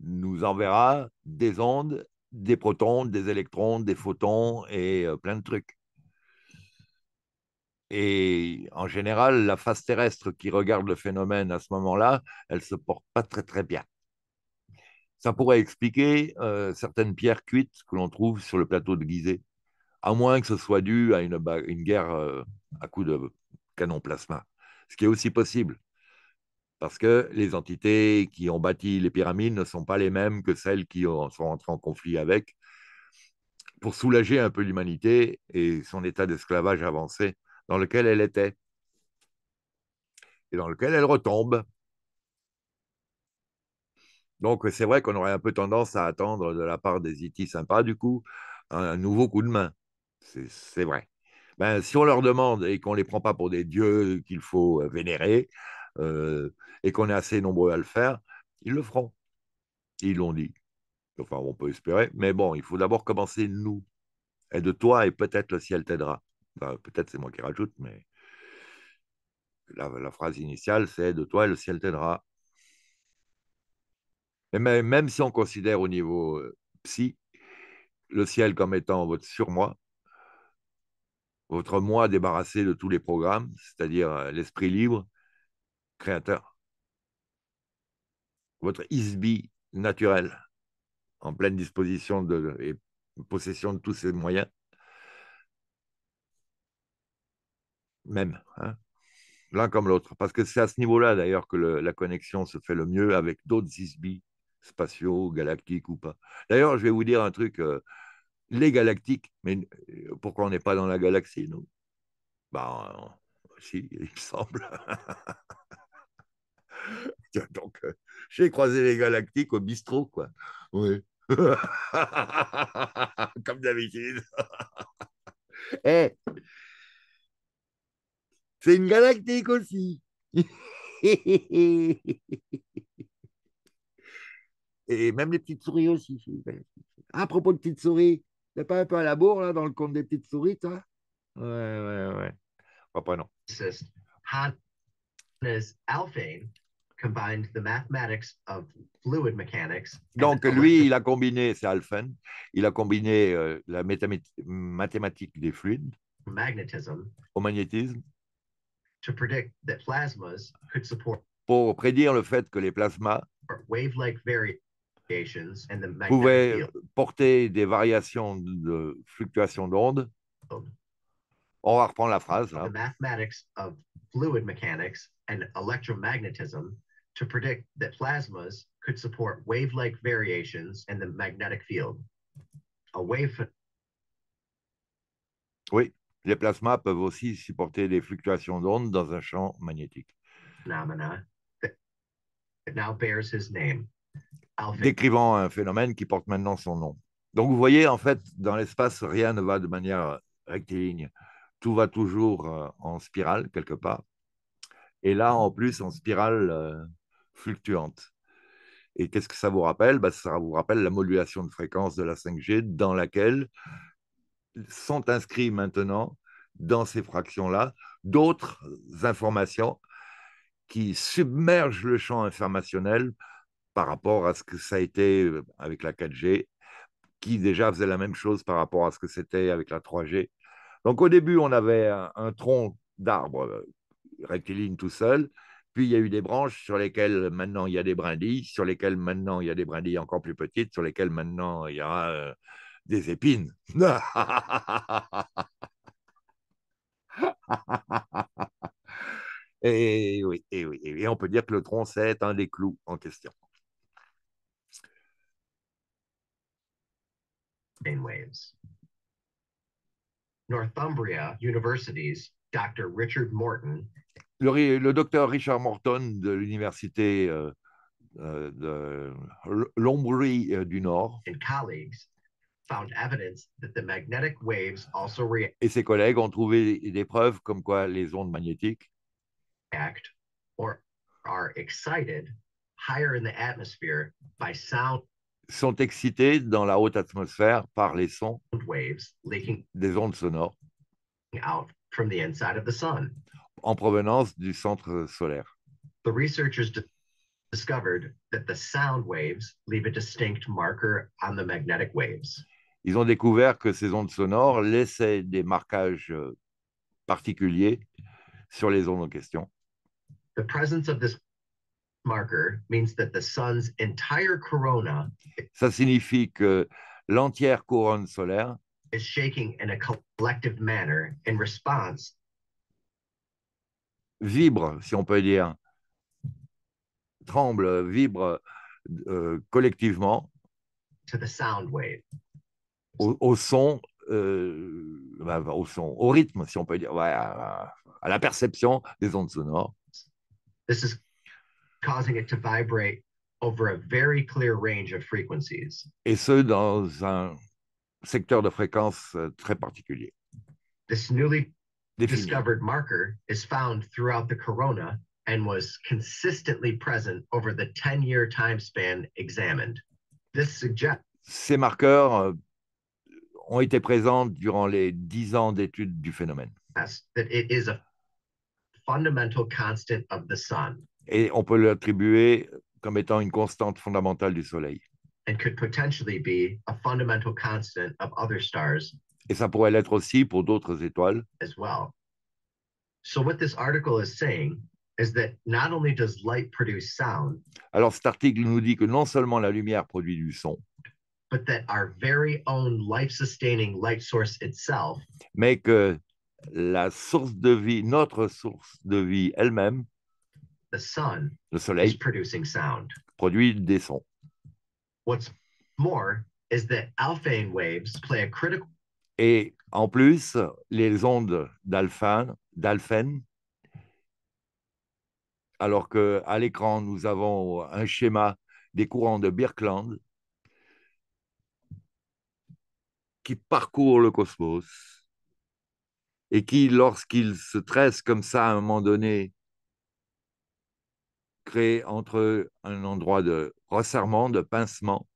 nous enverra des ondes, des protons, des électrons, des photons et euh, plein de trucs. Et en général, la face terrestre qui regarde le phénomène à ce moment-là, elle ne se porte pas très très bien. Ça pourrait expliquer euh, certaines pierres cuites que l'on trouve sur le plateau de Gizeh, à moins que ce soit dû à une, guerre euh, à coups de canon plasma, ce qui est aussi possible, parce que les entités qui ont bâti les pyramides ne sont pas les mêmes que celles qui sont entrées en conflit avec, pour soulager un peu l'humanité et son état d'esclavage avancé dans lequel elle était et dans lequel elle retombe. Donc c'est vrai qu'on aurait un peu tendance à attendre de la part des IT e sympas, du coup, un nouveau coup de main. C'est vrai. Ben, si on leur demande et qu'on ne les prend pas pour des dieux qu'il faut euh, vénérer, euh, et qu'on est assez nombreux à le faire, ils le feront. Ils l'ont dit. Enfin, on peut espérer, mais bon, il faut d'abord commencer nous. et de toi et peut-être le ciel t'aidera. Bah, peut-être c'est moi qui rajoute, mais la, phrase initiale, c'est de toi le ciel t'aidera. et même si on considère au niveau euh, psy le ciel comme étant votre surmoi, votre moi débarrassé de tous les programmes, c'est-à-dire euh, l'esprit libre, créateur, votre isbi naturel, en pleine disposition de, et possession de tous ses moyens, même. Hein L'un comme l'autre. Parce que c'est à ce niveau-là, d'ailleurs, que la connexion se fait le mieux avec d'autres zisbi spatiaux, galactiques ou pas. D'ailleurs, je vais vous dire un truc. Euh, les galactiques, mais euh, pourquoi on n'est pas dans la galaxie, nous Ben, si, il me semble. Donc, j'ai croisé les galactiques au bistrot, quoi. Oui. Comme d'habitude. Eh, c'est une galactique aussi. Et même les petites souris aussi. Ah, à propos de petites souris, t'es pas un peu à la bourre là, dans le compte des petites souris, toi Ouais, ouais, ouais. Oh, pas non. Donc lui, il a combiné, c'est Alphen, il a combiné euh, la mathématique des fluides au magnétisme to predict that plasmas could support wave-like variations and the magnetic field. porter des variations de On va reprendre la phrase là. The mathematics of fluid mechanics and electromagnetism to predict that plasmas could support wave-like variations in the magnetic field. A wave les plasmas peuvent aussi supporter des fluctuations d'ondes dans un champ magnétique. Décrivant un phénomène qui porte maintenant son nom. Donc vous voyez, en fait, dans l'espace, rien ne va de manière rectiligne. Tout va toujours euh, en spirale, quelque part. Et là, en plus, en spirale euh, fluctuante. Et qu'est-ce que ça vous rappelle bah, Ça vous rappelle la modulation de fréquence de la 5G dans laquelle sont inscrits maintenant dans ces fractions-là d'autres informations qui submergent le champ informationnel par rapport à ce que ça a été avec la 4G, qui déjà faisait la même chose par rapport à ce que c'était avec la 3G. Donc au début, on avait un, tronc d'arbre rectiligne tout seul, puis il y a eu des branches sur lesquelles maintenant il y a des brindilles, sur lesquelles maintenant il y a des brindilles encore plus petites, sur lesquelles maintenant il y a euh, des épines. et, oui, et oui, et on peut dire que le tronc, est un des clous en question. Northumbria University's Dr. Richard Morton. Le, docteur Richard Morton de l'université euh, euh, de Lombrie euh, du Nord. Et ses collègues ont trouvé des preuves comme quoi les ondes magnétiques sont excitées dans la haute atmosphère par les sons des ondes sonores en provenance du centre solaire. The researchers discovered that the sound waves leave a distinct marker on the magnetic waves ils ont découvert que ces ondes sonores laissaient des marquages euh, particuliers sur les ondes en question. The presence of this marker Ça signifie que l'entière couronne solaire vibre, si on peut dire, tremble, vibre euh, collectivement to the sound wave au, au son, euh, bah, bah, au son, au rythme, si on peut dire, ouais, à, à, la perception des ondes sonores. This is causing it to vibrate over a very clear range of frequencies. Et ce, dans un secteur de fréquence euh, très particulier. This newly Défini. discovered marker is found throughout the corona and was consistently present over the 10-year time span examined. This suggests ces marqueurs euh, ont été présentes durant les dix ans d'études du phénomène. Et on peut l'attribuer comme étant une constante fondamentale du Soleil. Et ça pourrait l'être aussi pour d'autres étoiles. Alors cet article nous dit que non seulement la lumière produit du son but that our very own life-sustaining light source itself. Mais que la source de vie, notre source de vie elle-même, the sun, le soleil, is producing sound. produit des sons. What's more is that alpha waves play a critical. Et en plus, les ondes d'alpha d'alphen alors qu'à l'écran, nous avons un schéma des courants de Birkeland, qui parcourent le cosmos et qui, lorsqu'ils se tressent comme ça à un moment donné, créent entre eux un endroit de resserrement, de pincement,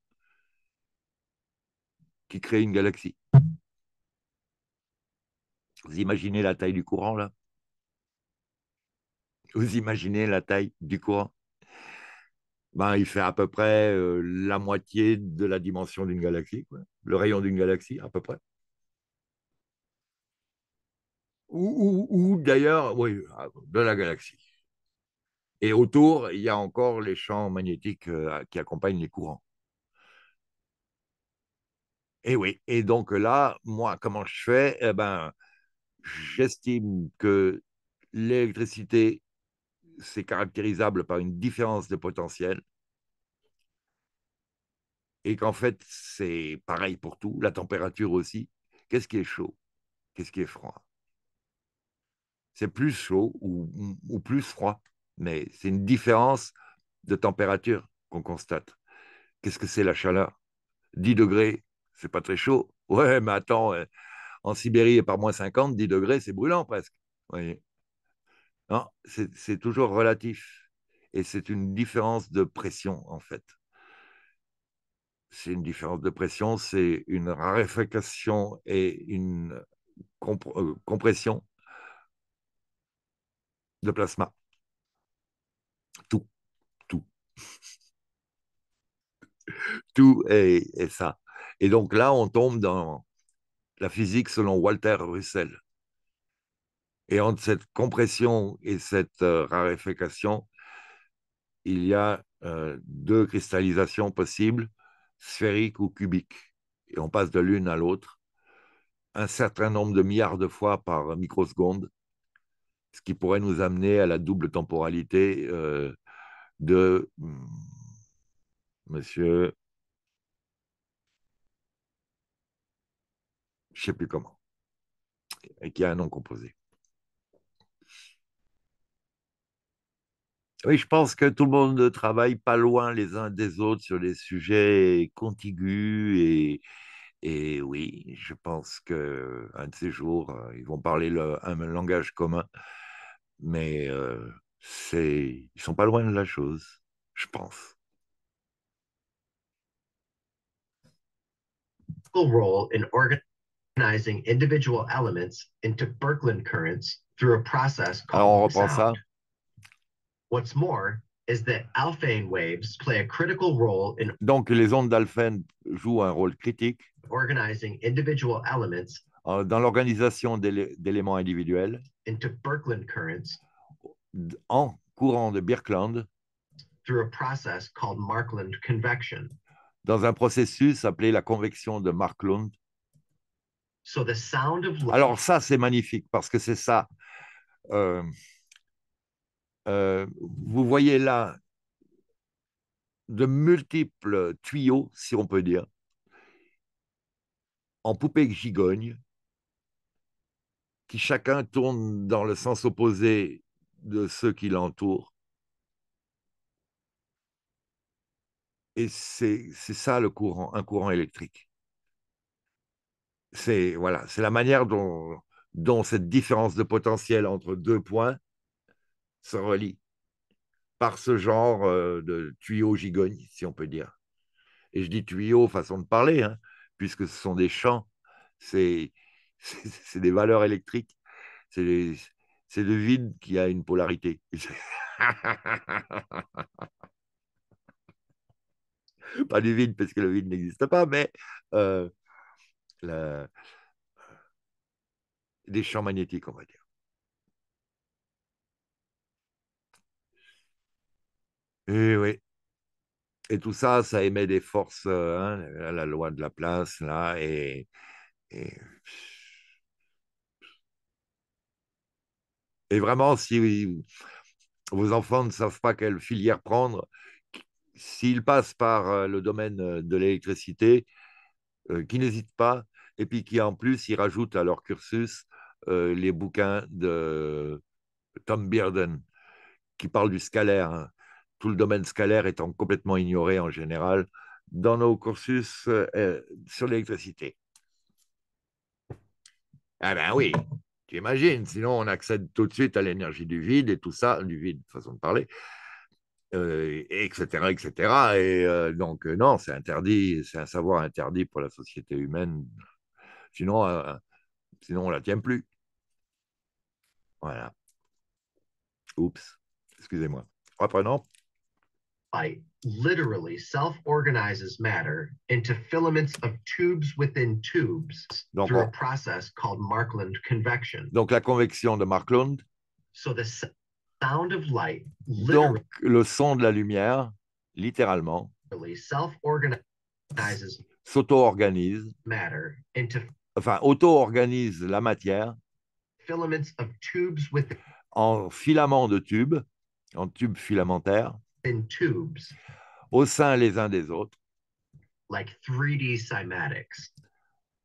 qui crée une galaxie. Vous imaginez la taille du courant, là Vous imaginez la taille du courant ben, il fait à peu près euh, la moitié de la dimension d'une galaxie, le rayon d'une galaxie, à peu près. Ou, d'ailleurs, oui, de la galaxie. Et autour, il y a encore les champs magnétiques euh, qui accompagnent les courants. Et eh oui, et donc là, moi, comment je fais eh ben, J'estime que l'électricité c'est caractérisable par une différence de potentiel et qu'en fait, c'est pareil pour tout, la température aussi. Qu'est-ce qui est chaud Qu'est-ce qui est froid C'est plus chaud ou, plus froid, mais c'est une différence de température qu'on constate. Qu'est-ce que c'est la chaleur 10 degrés, c'est pas très chaud. Ouais, mais attends, euh, en Sibérie par moins 50, 10 degrés, c'est brûlant presque c'est toujours relatif. Et c'est une différence de pression, en fait. C'est une différence de pression, c'est une raréfaction et une euh, compression de plasma. Tout, tout. tout est ça. Et donc là, on tombe dans la physique selon Walter Russell. Et entre cette compression et cette euh, il y a euh, deux cristallisations possibles, sphériques ou cubiques. Et on passe de l'une à l'autre un certain nombre de milliards de fois par microseconde, ce qui pourrait nous amener à la double temporalité euh, de hmm, monsieur. Je ne sais plus comment, et qui a un nom composé. Oui, je pense que tout le monde travaille pas loin les uns des autres sur les sujets contigus et, et oui, je pense que un de ces jours, euh, ils vont parler un langage commun, mais ils euh, c'est, ils sont pas loin de la chose, je pense. Alors on reprend ça. Donc les ondes d'alphène jouent un rôle critique euh, dans l'organisation d'éléments individuels en courant de Birkeland dans un processus appelé la convection de Marklund. Alors ça, c'est magnifique parce que c'est ça. Euh, euh, vous voyez là de multiples tuyaux, si on peut dire, en poupée gigogne, qui chacun tourne dans le sens opposé de ceux qui l'entourent. Et c'est ça le courant, un courant électrique. C'est voilà, c'est la manière dont, dont cette différence de potentiel entre deux points se relie par ce genre euh, de tuyaux gigognes, si on peut dire. Et je dis tuyaux, façon de parler, hein, puisque ce sont des champs, c'est des valeurs électriques, c'est le vide qui a une polarité. pas du vide, parce que le vide n'existe pas, mais euh, des champs magnétiques, on va dire. Et oui. Et tout ça, ça émet des forces, euh, hein, la loi de la place, là, et, et... vraiment, si vos enfants ne savent pas quelle filière prendre, s'ils passent par euh, le domaine euh, de l'électricité, qu'ils qui n'hésitent pas, et puis qui en plus, ils rajoutent à leur cursus les bouquins de Tom Bearden, qui parle du scalaire. Hein le domaine scalaire étant complètement ignoré en général dans nos cursus euh, sur l'électricité. Ah ben oui, tu imagines, sinon on accède tout de suite à l'énergie du vide et tout ça, du vide, façon de parler, etc., euh, etc. Et euh, donc non, c'est interdit, c'est un savoir interdit pour la société humaine, sinon, sinon on ne la tient plus. Voilà. Oups, excusez-moi. Reprenons light literally self organizes matter into filaments of tubes within tubes through a process called Markland convection. Donc la convection de Markland. So the sound of light literally self organizes s'auto-organise matter into auto-organise la matière filaments of tubes within en filaments de tubes en tubes filamentaires tubes, au sein les uns des autres,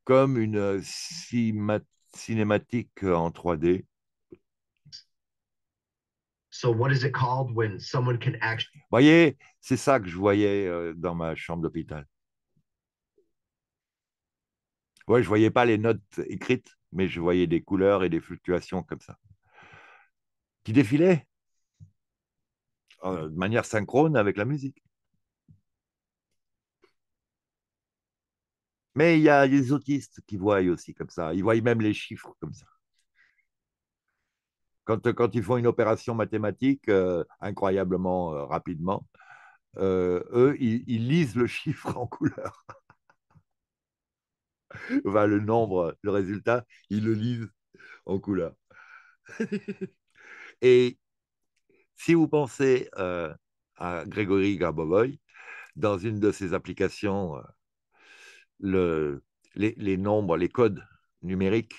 comme une euh, cinématique en 3D. So Voyez, c'est ça que je voyais euh, dans ma chambre d'hôpital. Ouais, je voyais pas les notes écrites, mais je voyais des couleurs et des fluctuations comme ça qui défilaient de manière synchrone avec la musique. Mais il y a les autistes qui voient aussi comme ça. Ils voient même les chiffres comme ça. Quand, quand ils font une opération mathématique euh, incroyablement euh, rapidement, euh, eux, ils, lisent le chiffre en couleur. enfin, le nombre, le résultat, ils le lisent en couleur. Et si vous pensez euh, à Grégory Garbovoy, dans une de ses applications, euh, les, nombres, les codes numériques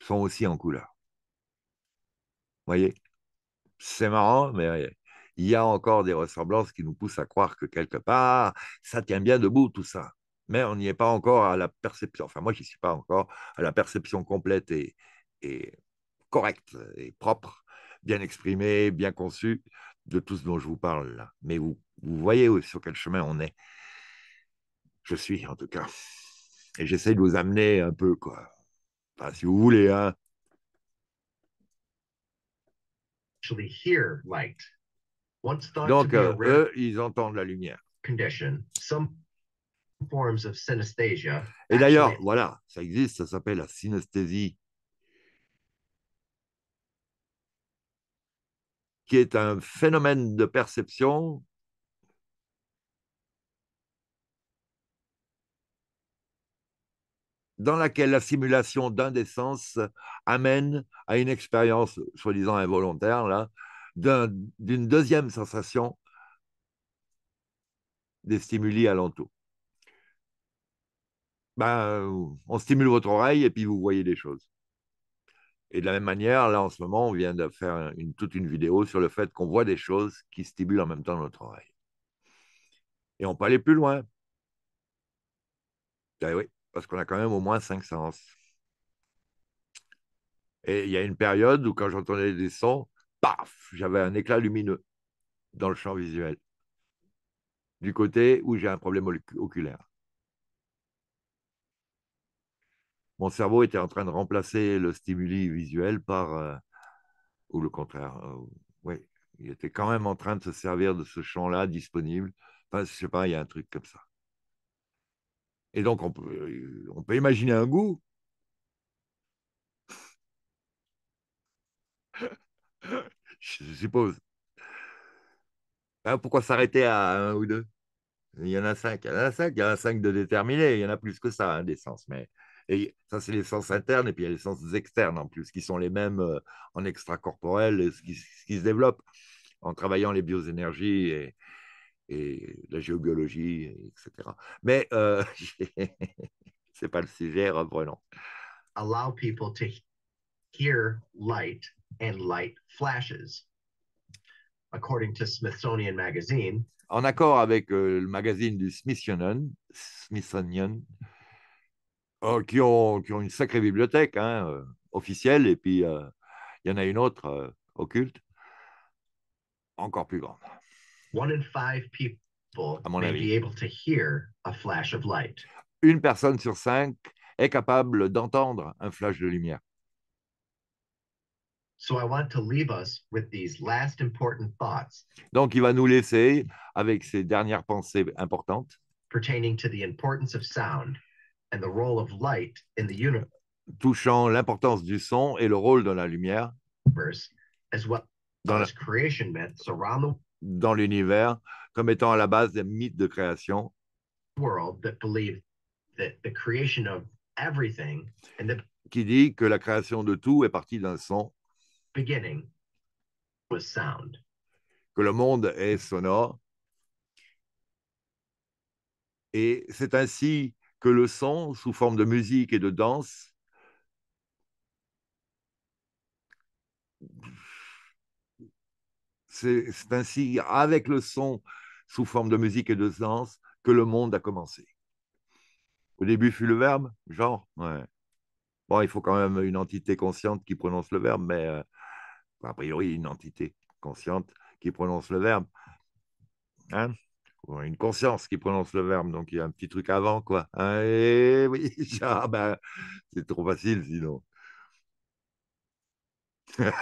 sont aussi en couleur. Voyez C'est marrant, mais euh, il y a encore des ressemblances qui nous poussent à croire que quelque part, ça tient bien debout tout ça. Mais on n'y est pas encore à la perception, enfin moi, je n'y suis pas encore à la perception complète et correcte et propre bien exprimé, bien conçu, de tout ce dont je vous parle là. Mais vous, voyez sur quel chemin on est. Je suis, en tout cas. Et j'essaie de vous amener un peu, quoi. Enfin, si vous voulez, hein. Donc, euh, eux, ils entendent la lumière. Et d'ailleurs, voilà, ça existe, ça s'appelle la synesthésie qui est un phénomène de perception dans laquelle la simulation d'un des sens amène à une expérience, soi-disant involontaire, d'une deuxième sensation des stimuli alentours. Ben, on stimule votre oreille et puis vous voyez des choses. Et de la même manière, là en ce moment, on vient de faire toute une vidéo sur le fait qu'on voit des choses qui stimulent en même temps notre oreille. Et on peut aller plus loin. Eh oui, parce qu'on a quand même au moins cinq sens. Et il y a une période où quand j'entendais des sons, paf, j'avais un éclat lumineux dans le champ visuel, du côté où j'ai un problème oculaire. mon cerveau était en train de remplacer le stimuli visuel par, euh, ou le contraire, euh, oui, il était quand même en train de se servir de ce champ-là disponible. Enfin, je sais pas, il y a un truc comme ça. Et donc, on peut, imaginer un goût. je suppose. Hein, pourquoi s'arrêter à un ou deux Il y en a cinq. Il y en a cinq, il y en a cinq de déterminés. Il y en a plus que ça, hein, des sens. Mais et ça, c'est les sens internes, et puis il y a les sens externes en plus, qui sont les mêmes euh, en extracorporel, ce qui, ce qui se développe en travaillant les bioénergies et, et la géobiologie, etc. Mais ce euh, c'est pas le sujet, reprenons. Allow people to hear light and light flashes. According to Smithsonian Magazine, en accord avec euh, le magazine du Smithsonian, Smithsonian ah, qui, ont, une sacrée bibliothèque hein, euh, officielle, et puis euh, il y en a une autre euh, occulte, encore plus grande. avis. Une personne sur cinq est capable d'entendre un flash de lumière. Donc il va nous laisser avec ses dernières pensées importantes pertaining to the importance of sound Touchant l'importance du son et le rôle de la lumière. dans l'univers comme étant à la base des mythes de création qui dit que la création de tout est partie d'un son que le monde est sonore et c'est ainsi que le son, sous forme de musique et de danse, c'est ainsi, avec le son, sous forme de musique et de danse, que le monde a commencé. Au début fut le verbe, genre, Bon, il faut quand même une entité consciente qui prononce le verbe, mais euh, a priori, une entité consciente qui prononce le verbe. Hein une conscience qui prononce le verbe, donc il y a un petit truc avant, quoi. Et hein, eh oui, ça, ah ben, c'est trop facile sinon.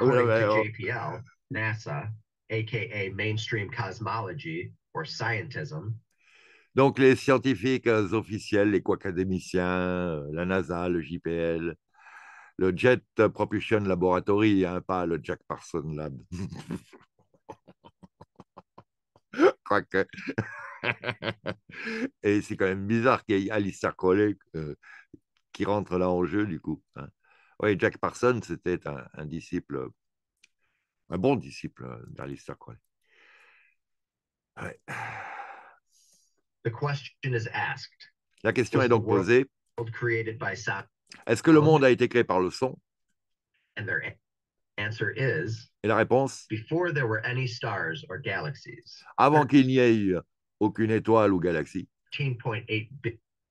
Oh. JPL, NASA, aka mainstream cosmology or scientism. Donc les scientifiques euh, officiels, les co euh, la NASA, le JPL, le Jet Propulsion Laboratory, hein, pas le Jack Parson Lab. Et c'est quand même bizarre qu'il y ait Alistair Crowley euh, qui rentre là en jeu, du coup. Hein. Oui, Jack Parsons, c'était un, disciple, un bon disciple euh, d'Alistair Crowley. La question est donc posée. Est-ce que le monde a été créé par le son Answer is, Et la réponse before there were any stars or galaxies, Avant qu'il n'y ait eu aucune étoile ou galaxie, 13.8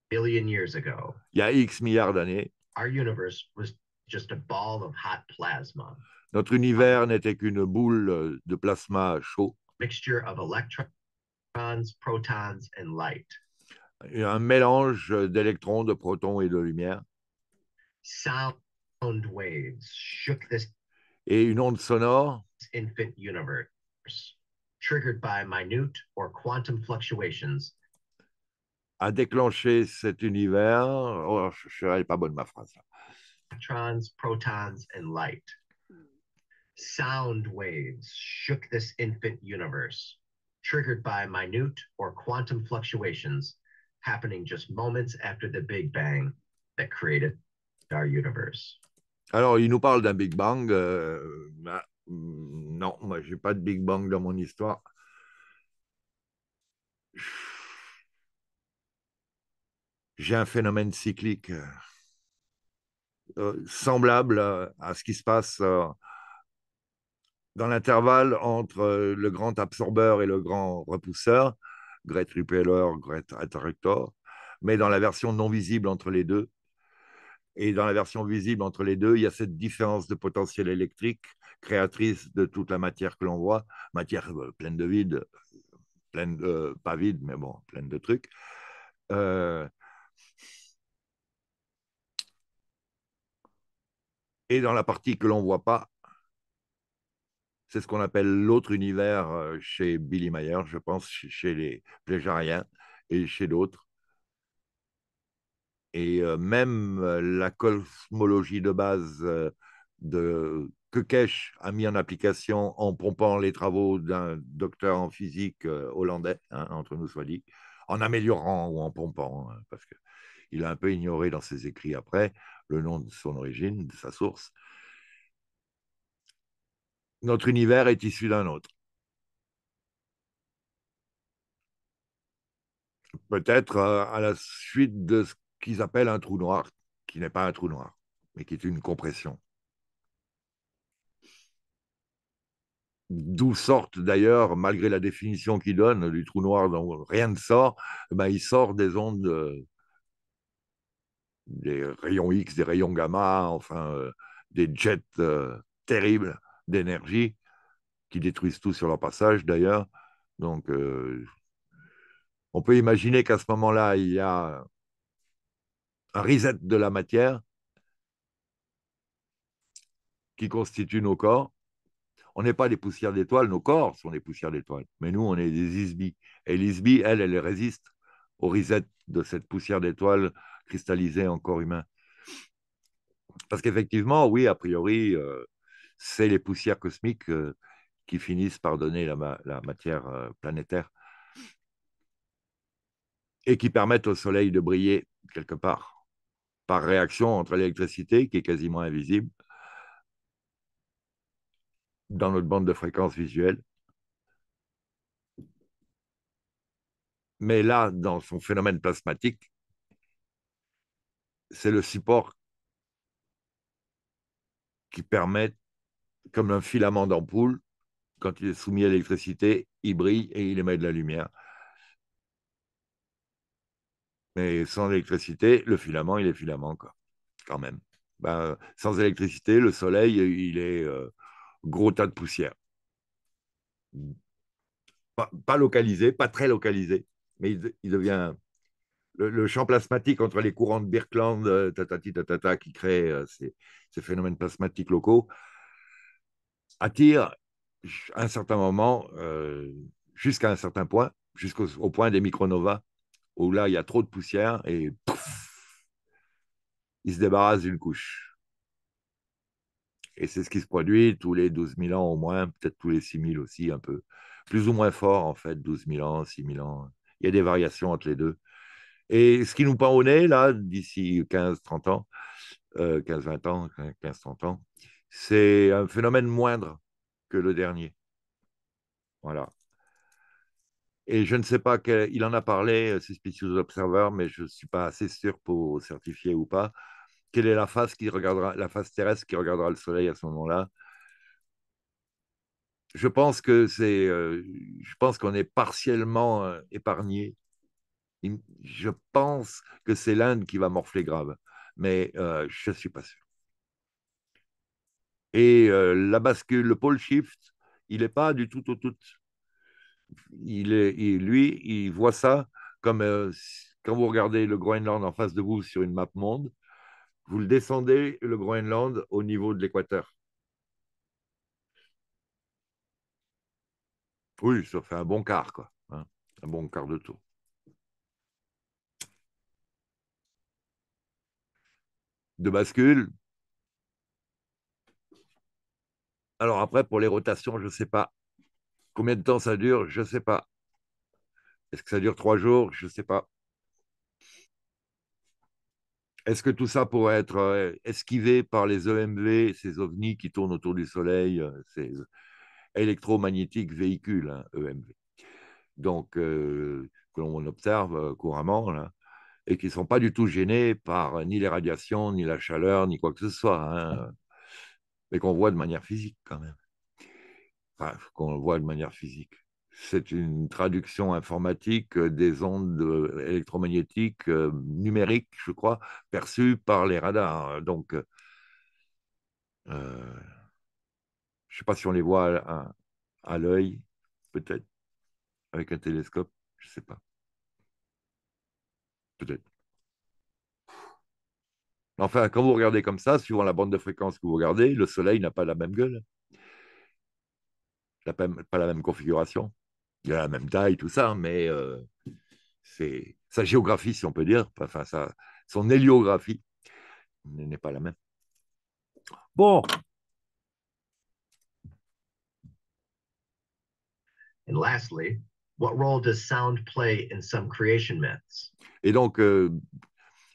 billion years ago, il y a X milliards d'années, our universe was just a ball of hot plasma, notre univers n'était qu'une boule de plasma chaud, mixture of electrons, protons, and light. un mélange d'électrons, de protons et de lumière. Sound waves shook this et une onde sonore. Infant universe, triggered by minute or quantum fluctuations. A déclenché cet univers. Oh, je ne pas bonne ma phrase. Electrons, protons, and light. Sound waves shook this infant universe, triggered by minute or quantum fluctuations happening just moments after the Big Bang that created our universe. Alors, il nous parle d'un Big Bang. Euh, bah, mm, non, moi, je n'ai pas de Big Bang dans mon histoire. J'ai un phénomène cyclique euh, euh, semblable à ce qui se passe dans l'intervalle entre le grand absorbeur et le grand repousseur, Great Repeller, Great Attractor, mais dans la version non visible entre les deux et dans la version visible entre les deux, il y a cette différence de potentiel électrique créatrice de toute la matière que l'on voit, matière euh, pleine de vide, pleine euh, pas vide, mais bon, pleine de trucs. Euh, et dans la partie que l'on ne voit pas, c'est ce qu'on appelle l'autre univers chez Billy Mayer, je pense, chez les pléjariens et chez d'autres. Et euh, même euh, la cosmologie de base euh, de, que Kesch a mis en application en pompant les travaux d'un docteur en physique hollandais, hein, entre nous soit dit, en améliorant ou en pompant, hein, parce qu'il a un peu ignoré dans ses écrits après le nom de son origine, de sa source. Notre univers est issu d'un autre. Peut-être à la suite de ce qu'ils appellent un trou noir, qui n'est pas un trou noir, mais qui est une compression. D'où sortent d'ailleurs, malgré la définition qu'ils donnent du trou noir dont rien ne sort, ben il sort des ondes, euh, des rayons X, des rayons gamma, enfin euh, des jets euh, terribles d'énergie qui détruisent tout sur leur passage d'ailleurs. Donc on peut imaginer qu'à ce moment-là, il y a un reset de la matière qui constitue nos corps. On n'est pas des poussières d'étoiles, nos corps sont des poussières d'étoiles, mais nous, on est des isbis. Et l'isbi, elle, elle résiste au reset de cette poussière d'étoiles cristallisée en corps humain. Parce qu'effectivement, oui, a priori, euh, c'est les poussières cosmiques euh, qui finissent par donner la, matière euh, planétaire et qui permettent au Soleil de briller quelque part par réaction entre l'électricité, qui est quasiment invisible, dans notre bande de fréquence visuelle. Mais là, dans son phénomène plasmatique, c'est le support qui permet, comme un filament d'ampoule, quand il est soumis à l'électricité, il brille et il émet de la lumière. Mais sans électricité, le filament, il est filament, quoi, quand même. Ben, sans électricité, le soleil, il est euh, gros tas de poussière. Pas, localisé, pas très localisé, mais il, devient le, champ plasmatique entre les courants de Birkeland, euh, qui créent euh, ces, phénomènes plasmatiques locaux, attire à un certain moment, jusqu'à un certain point, jusqu'au point des micronovas, où là, il y a trop de poussière et il se débarrasse d'une couche. Et c'est ce qui se produit tous les 12 000 ans au moins, peut-être tous les 6 000 aussi, un peu plus ou moins fort en fait, 12 000 ans, 6 000 ans. Il y a des variations entre les deux. Et ce qui nous pend au nez, là, d'ici 15-30 ans, 15-20 euh, ans, 15-30 ans, c'est un phénomène moindre que le dernier. Voilà. Et je ne sais pas, il en a parlé, euh, Suspicious Observer, mais je ne suis pas assez sûr pour certifier ou pas. Quelle est la face, qui regardera, la face terrestre qui regardera le Soleil à ce moment-là Je pense que c'est, euh, je pense qu'on est partiellement euh, épargné. Je pense que c'est l'Inde qui va morfler grave, mais je ne suis pas sûr. Et la bascule, le pole shift, il n'est pas du tout au tout est, lui, il voit ça comme euh, quand vous regardez le Groenland en face de vous sur une map monde, vous le descendez, le Groenland, au niveau de l'équateur. Oui, ça fait un bon quart, quoi. Hein, un bon quart de tour. De bascule. Alors après, pour les rotations, je ne sais pas Combien de temps ça dure Je ne sais pas. Est-ce que ça dure trois jours Je ne sais pas. Est-ce que tout ça pourrait être euh, esquivé par les EMV, ces ovnis qui tournent autour du Soleil, euh, ces électromagnétiques véhicules, EMV, hein, e donc euh, que l'on observe couramment, et qui ne sont pas du tout gênés par ni les radiations, ni la chaleur, ni quoi que ce soit, hein, mais qu'on voit de manière physique quand même qu'on qu'on voit de manière physique. C'est une traduction informatique euh, des ondes euh, électromagnétiques euh, numériques, je crois, perçues par les radars. Donc, je ne sais pas si on les voit à, l'œil, peut-être, avec un télescope, je ne sais pas. Peut-être. Enfin, quand vous regardez comme ça, suivant la bande de fréquence que vous regardez, le Soleil n'a pas la même gueule la, pas la même configuration. Il a la même taille, tout ça, mais euh, c'est sa géographie, si on peut dire, enfin, son héliographie n'est pas la même. Bon. Et donc, euh,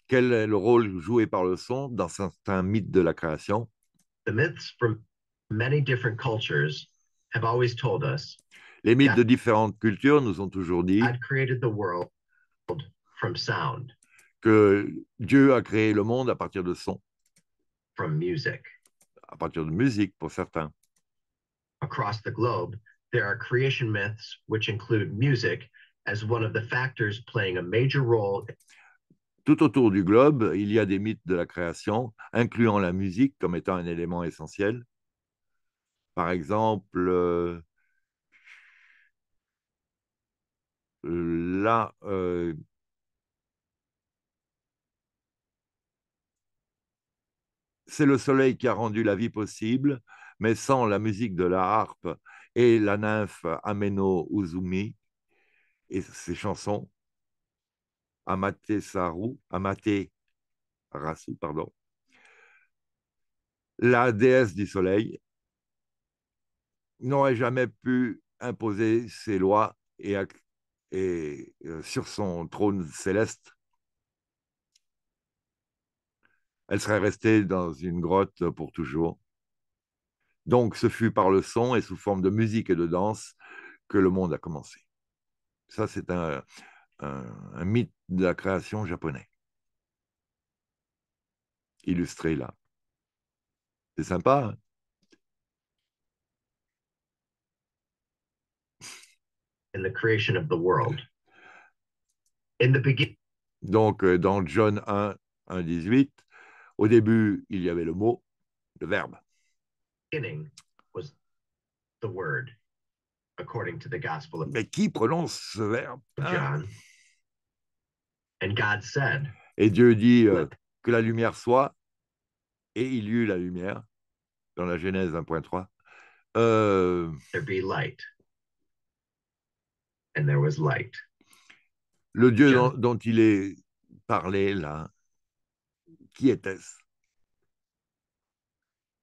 quel est le rôle joué par le son dans certains mythes de la création? The cultures les mythes de différentes cultures nous ont toujours dit que Dieu a créé le monde à partir de son, à partir de musique pour certains. globe, Tout autour du globe, il y a des mythes de la création, incluant la musique comme étant un élément essentiel par exemple, euh, là, euh, c'est le soleil qui a rendu la vie possible, mais sans la musique de la harpe et la nymphe Ameno Uzumi et ses chansons, Amate Saru, Rasu, pardon, la déesse du soleil n'aurait jamais pu imposer ses lois et, euh, sur son trône céleste. Elle serait restée dans une grotte pour toujours. Donc ce fut par le son et sous forme de musique et de danse que le monde a commencé. Ça, c'est un, mythe de la création japonais. Illustré là. C'est sympa. Hein the creation of the world. the Donc, euh, dans John 1, 1, 18, au début, il y avait le mot, le verbe. was the word, according to the gospel of Mais qui prononce ce verbe ah. John. And God said, et Dieu dit euh, que la lumière soit, et il y eut la lumière, dans la Genèse 1.3. Euh, there be light. Le Dieu dont, il est parlé là, qui était-ce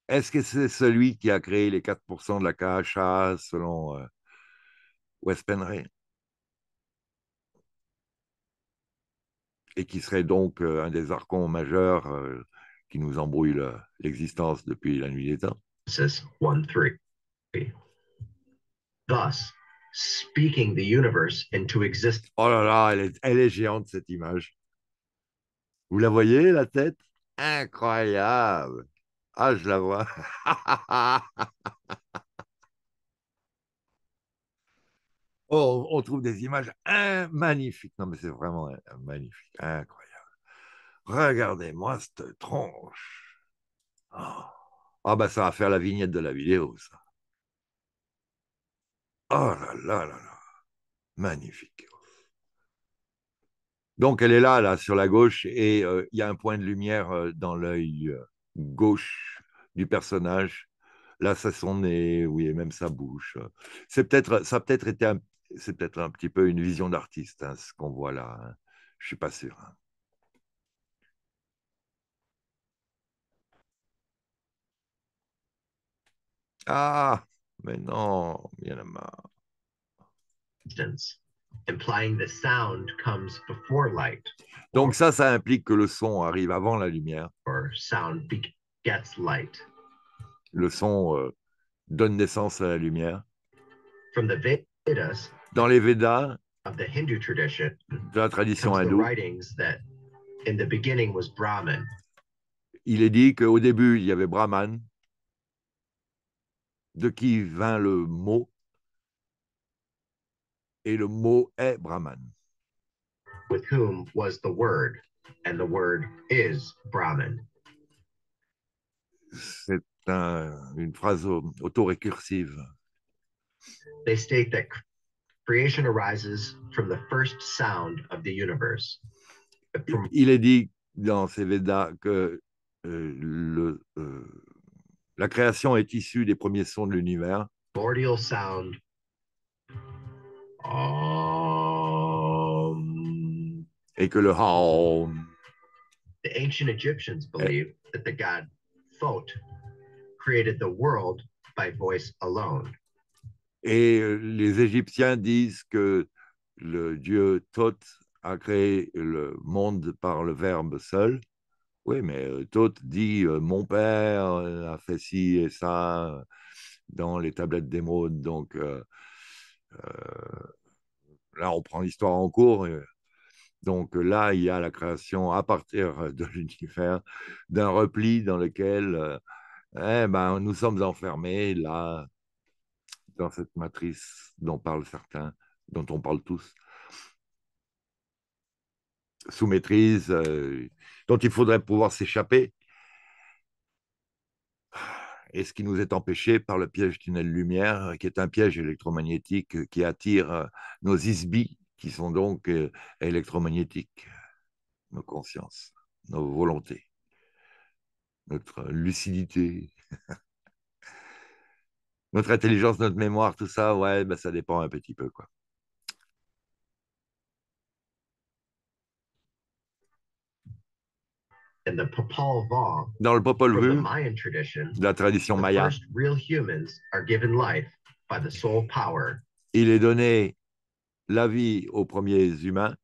Est-ce que c'est celui qui a créé les 4% de la KHA selon euh, West Et qui serait donc euh, un des archons majeurs euh, qui nous embrouille l'existence depuis la nuit des temps speaking the universe Oh là là, elle est, géante cette image. Vous la voyez, la tête Incroyable. Ah, je la vois. oh, on trouve des images magnifiques. Non, mais c'est vraiment magnifique, incroyable. Regardez-moi cette tronche. Ah, ah bah, ben, ça va faire la vignette de la vidéo, ça. Oh là là là là, magnifique. Donc elle est là, là, sur la gauche, et euh, il y a un point de lumière euh, dans l'œil euh, gauche du personnage. Là, c'est son nez, oui, et même sa bouche. C'est peut-être, ça peut-être été, c'est peut-être un petit peu une vision d'artiste, hein, ce qu'on voit là. Hein. Je ne suis pas sûr. Hein. Ah mais non, il y en a Donc ça, ça implique que le son arrive avant la lumière. Le son euh, donne naissance à la lumière. Dans les Vedas, of de la tradition hindoue, il est dit qu'au début, il y avait Brahman de qui vint le mot, et le mot est Brahman. C'est une phrase autorécursive. They state that creation arises from the first sound Il est dit dans ces Védas que euh, le, euh, la création est issue des premiers sons de l'univers. et que le The ancient Egyptians eh. believed that the god Thoth created the world by voice alone. Et euh, les Égyptiens disent que le dieu Thoth a créé le monde par le verbe seul. Oui, mais Toth dit Mon père a fait ci et ça dans les tablettes d'émeraude. Donc là, on prend l'histoire en cours. donc là, il y a la création à partir de l'univers d'un repli dans lequel eh ben, nous sommes enfermés là, dans cette matrice dont parlent certains, dont on parle tous sous maîtrise, euh, dont il faudrait pouvoir s'échapper, et ce qui nous est empêché par le piège tunnel-lumière, euh, qui est un piège électromagnétique euh, qui attire nos isbis, qui sont donc électromagnétiques, nos consciences, nos volontés, notre lucidité. notre intelligence, notre mémoire, tout ça, ouais, ben ça dépend un petit peu, quoi. Dans le Popol Vuh, de la tradition maya, il est donné la vie aux premiers humains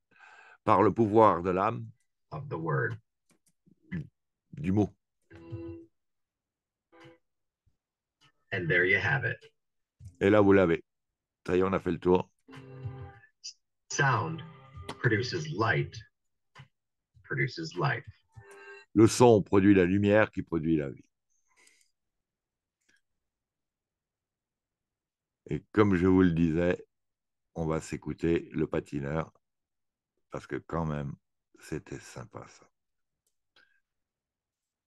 par le pouvoir de l'âme du mot. Et là, vous l'avez. Ça y est, on a fait le tour. Sound produces light, produces life. Le son produit la lumière qui produit la vie. Et comme je vous le disais, on va s'écouter le patineur, parce que quand même, c'était sympa ça.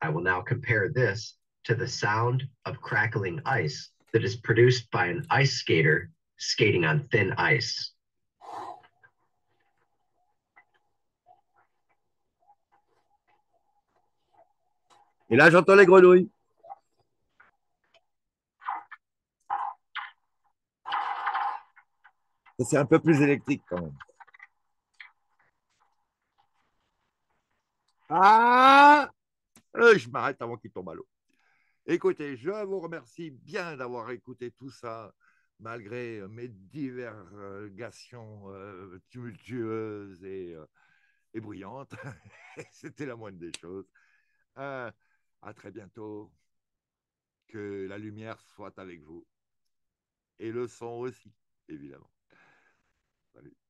I will now compare this to the sound of crackling ice that is produced by an ice skater skating on thin ice. Et là, j'entends les grenouilles. C'est un peu plus électrique quand même. Ah euh, Je m'arrête avant qu'il tombe à l'eau. Écoutez, je vous remercie bien d'avoir écouté tout ça, malgré mes divergations euh, tumultueuses et, euh, et bruyantes. C'était la moindre des choses. À très bientôt. Que la lumière soit avec vous. Et le son aussi, évidemment. Salut.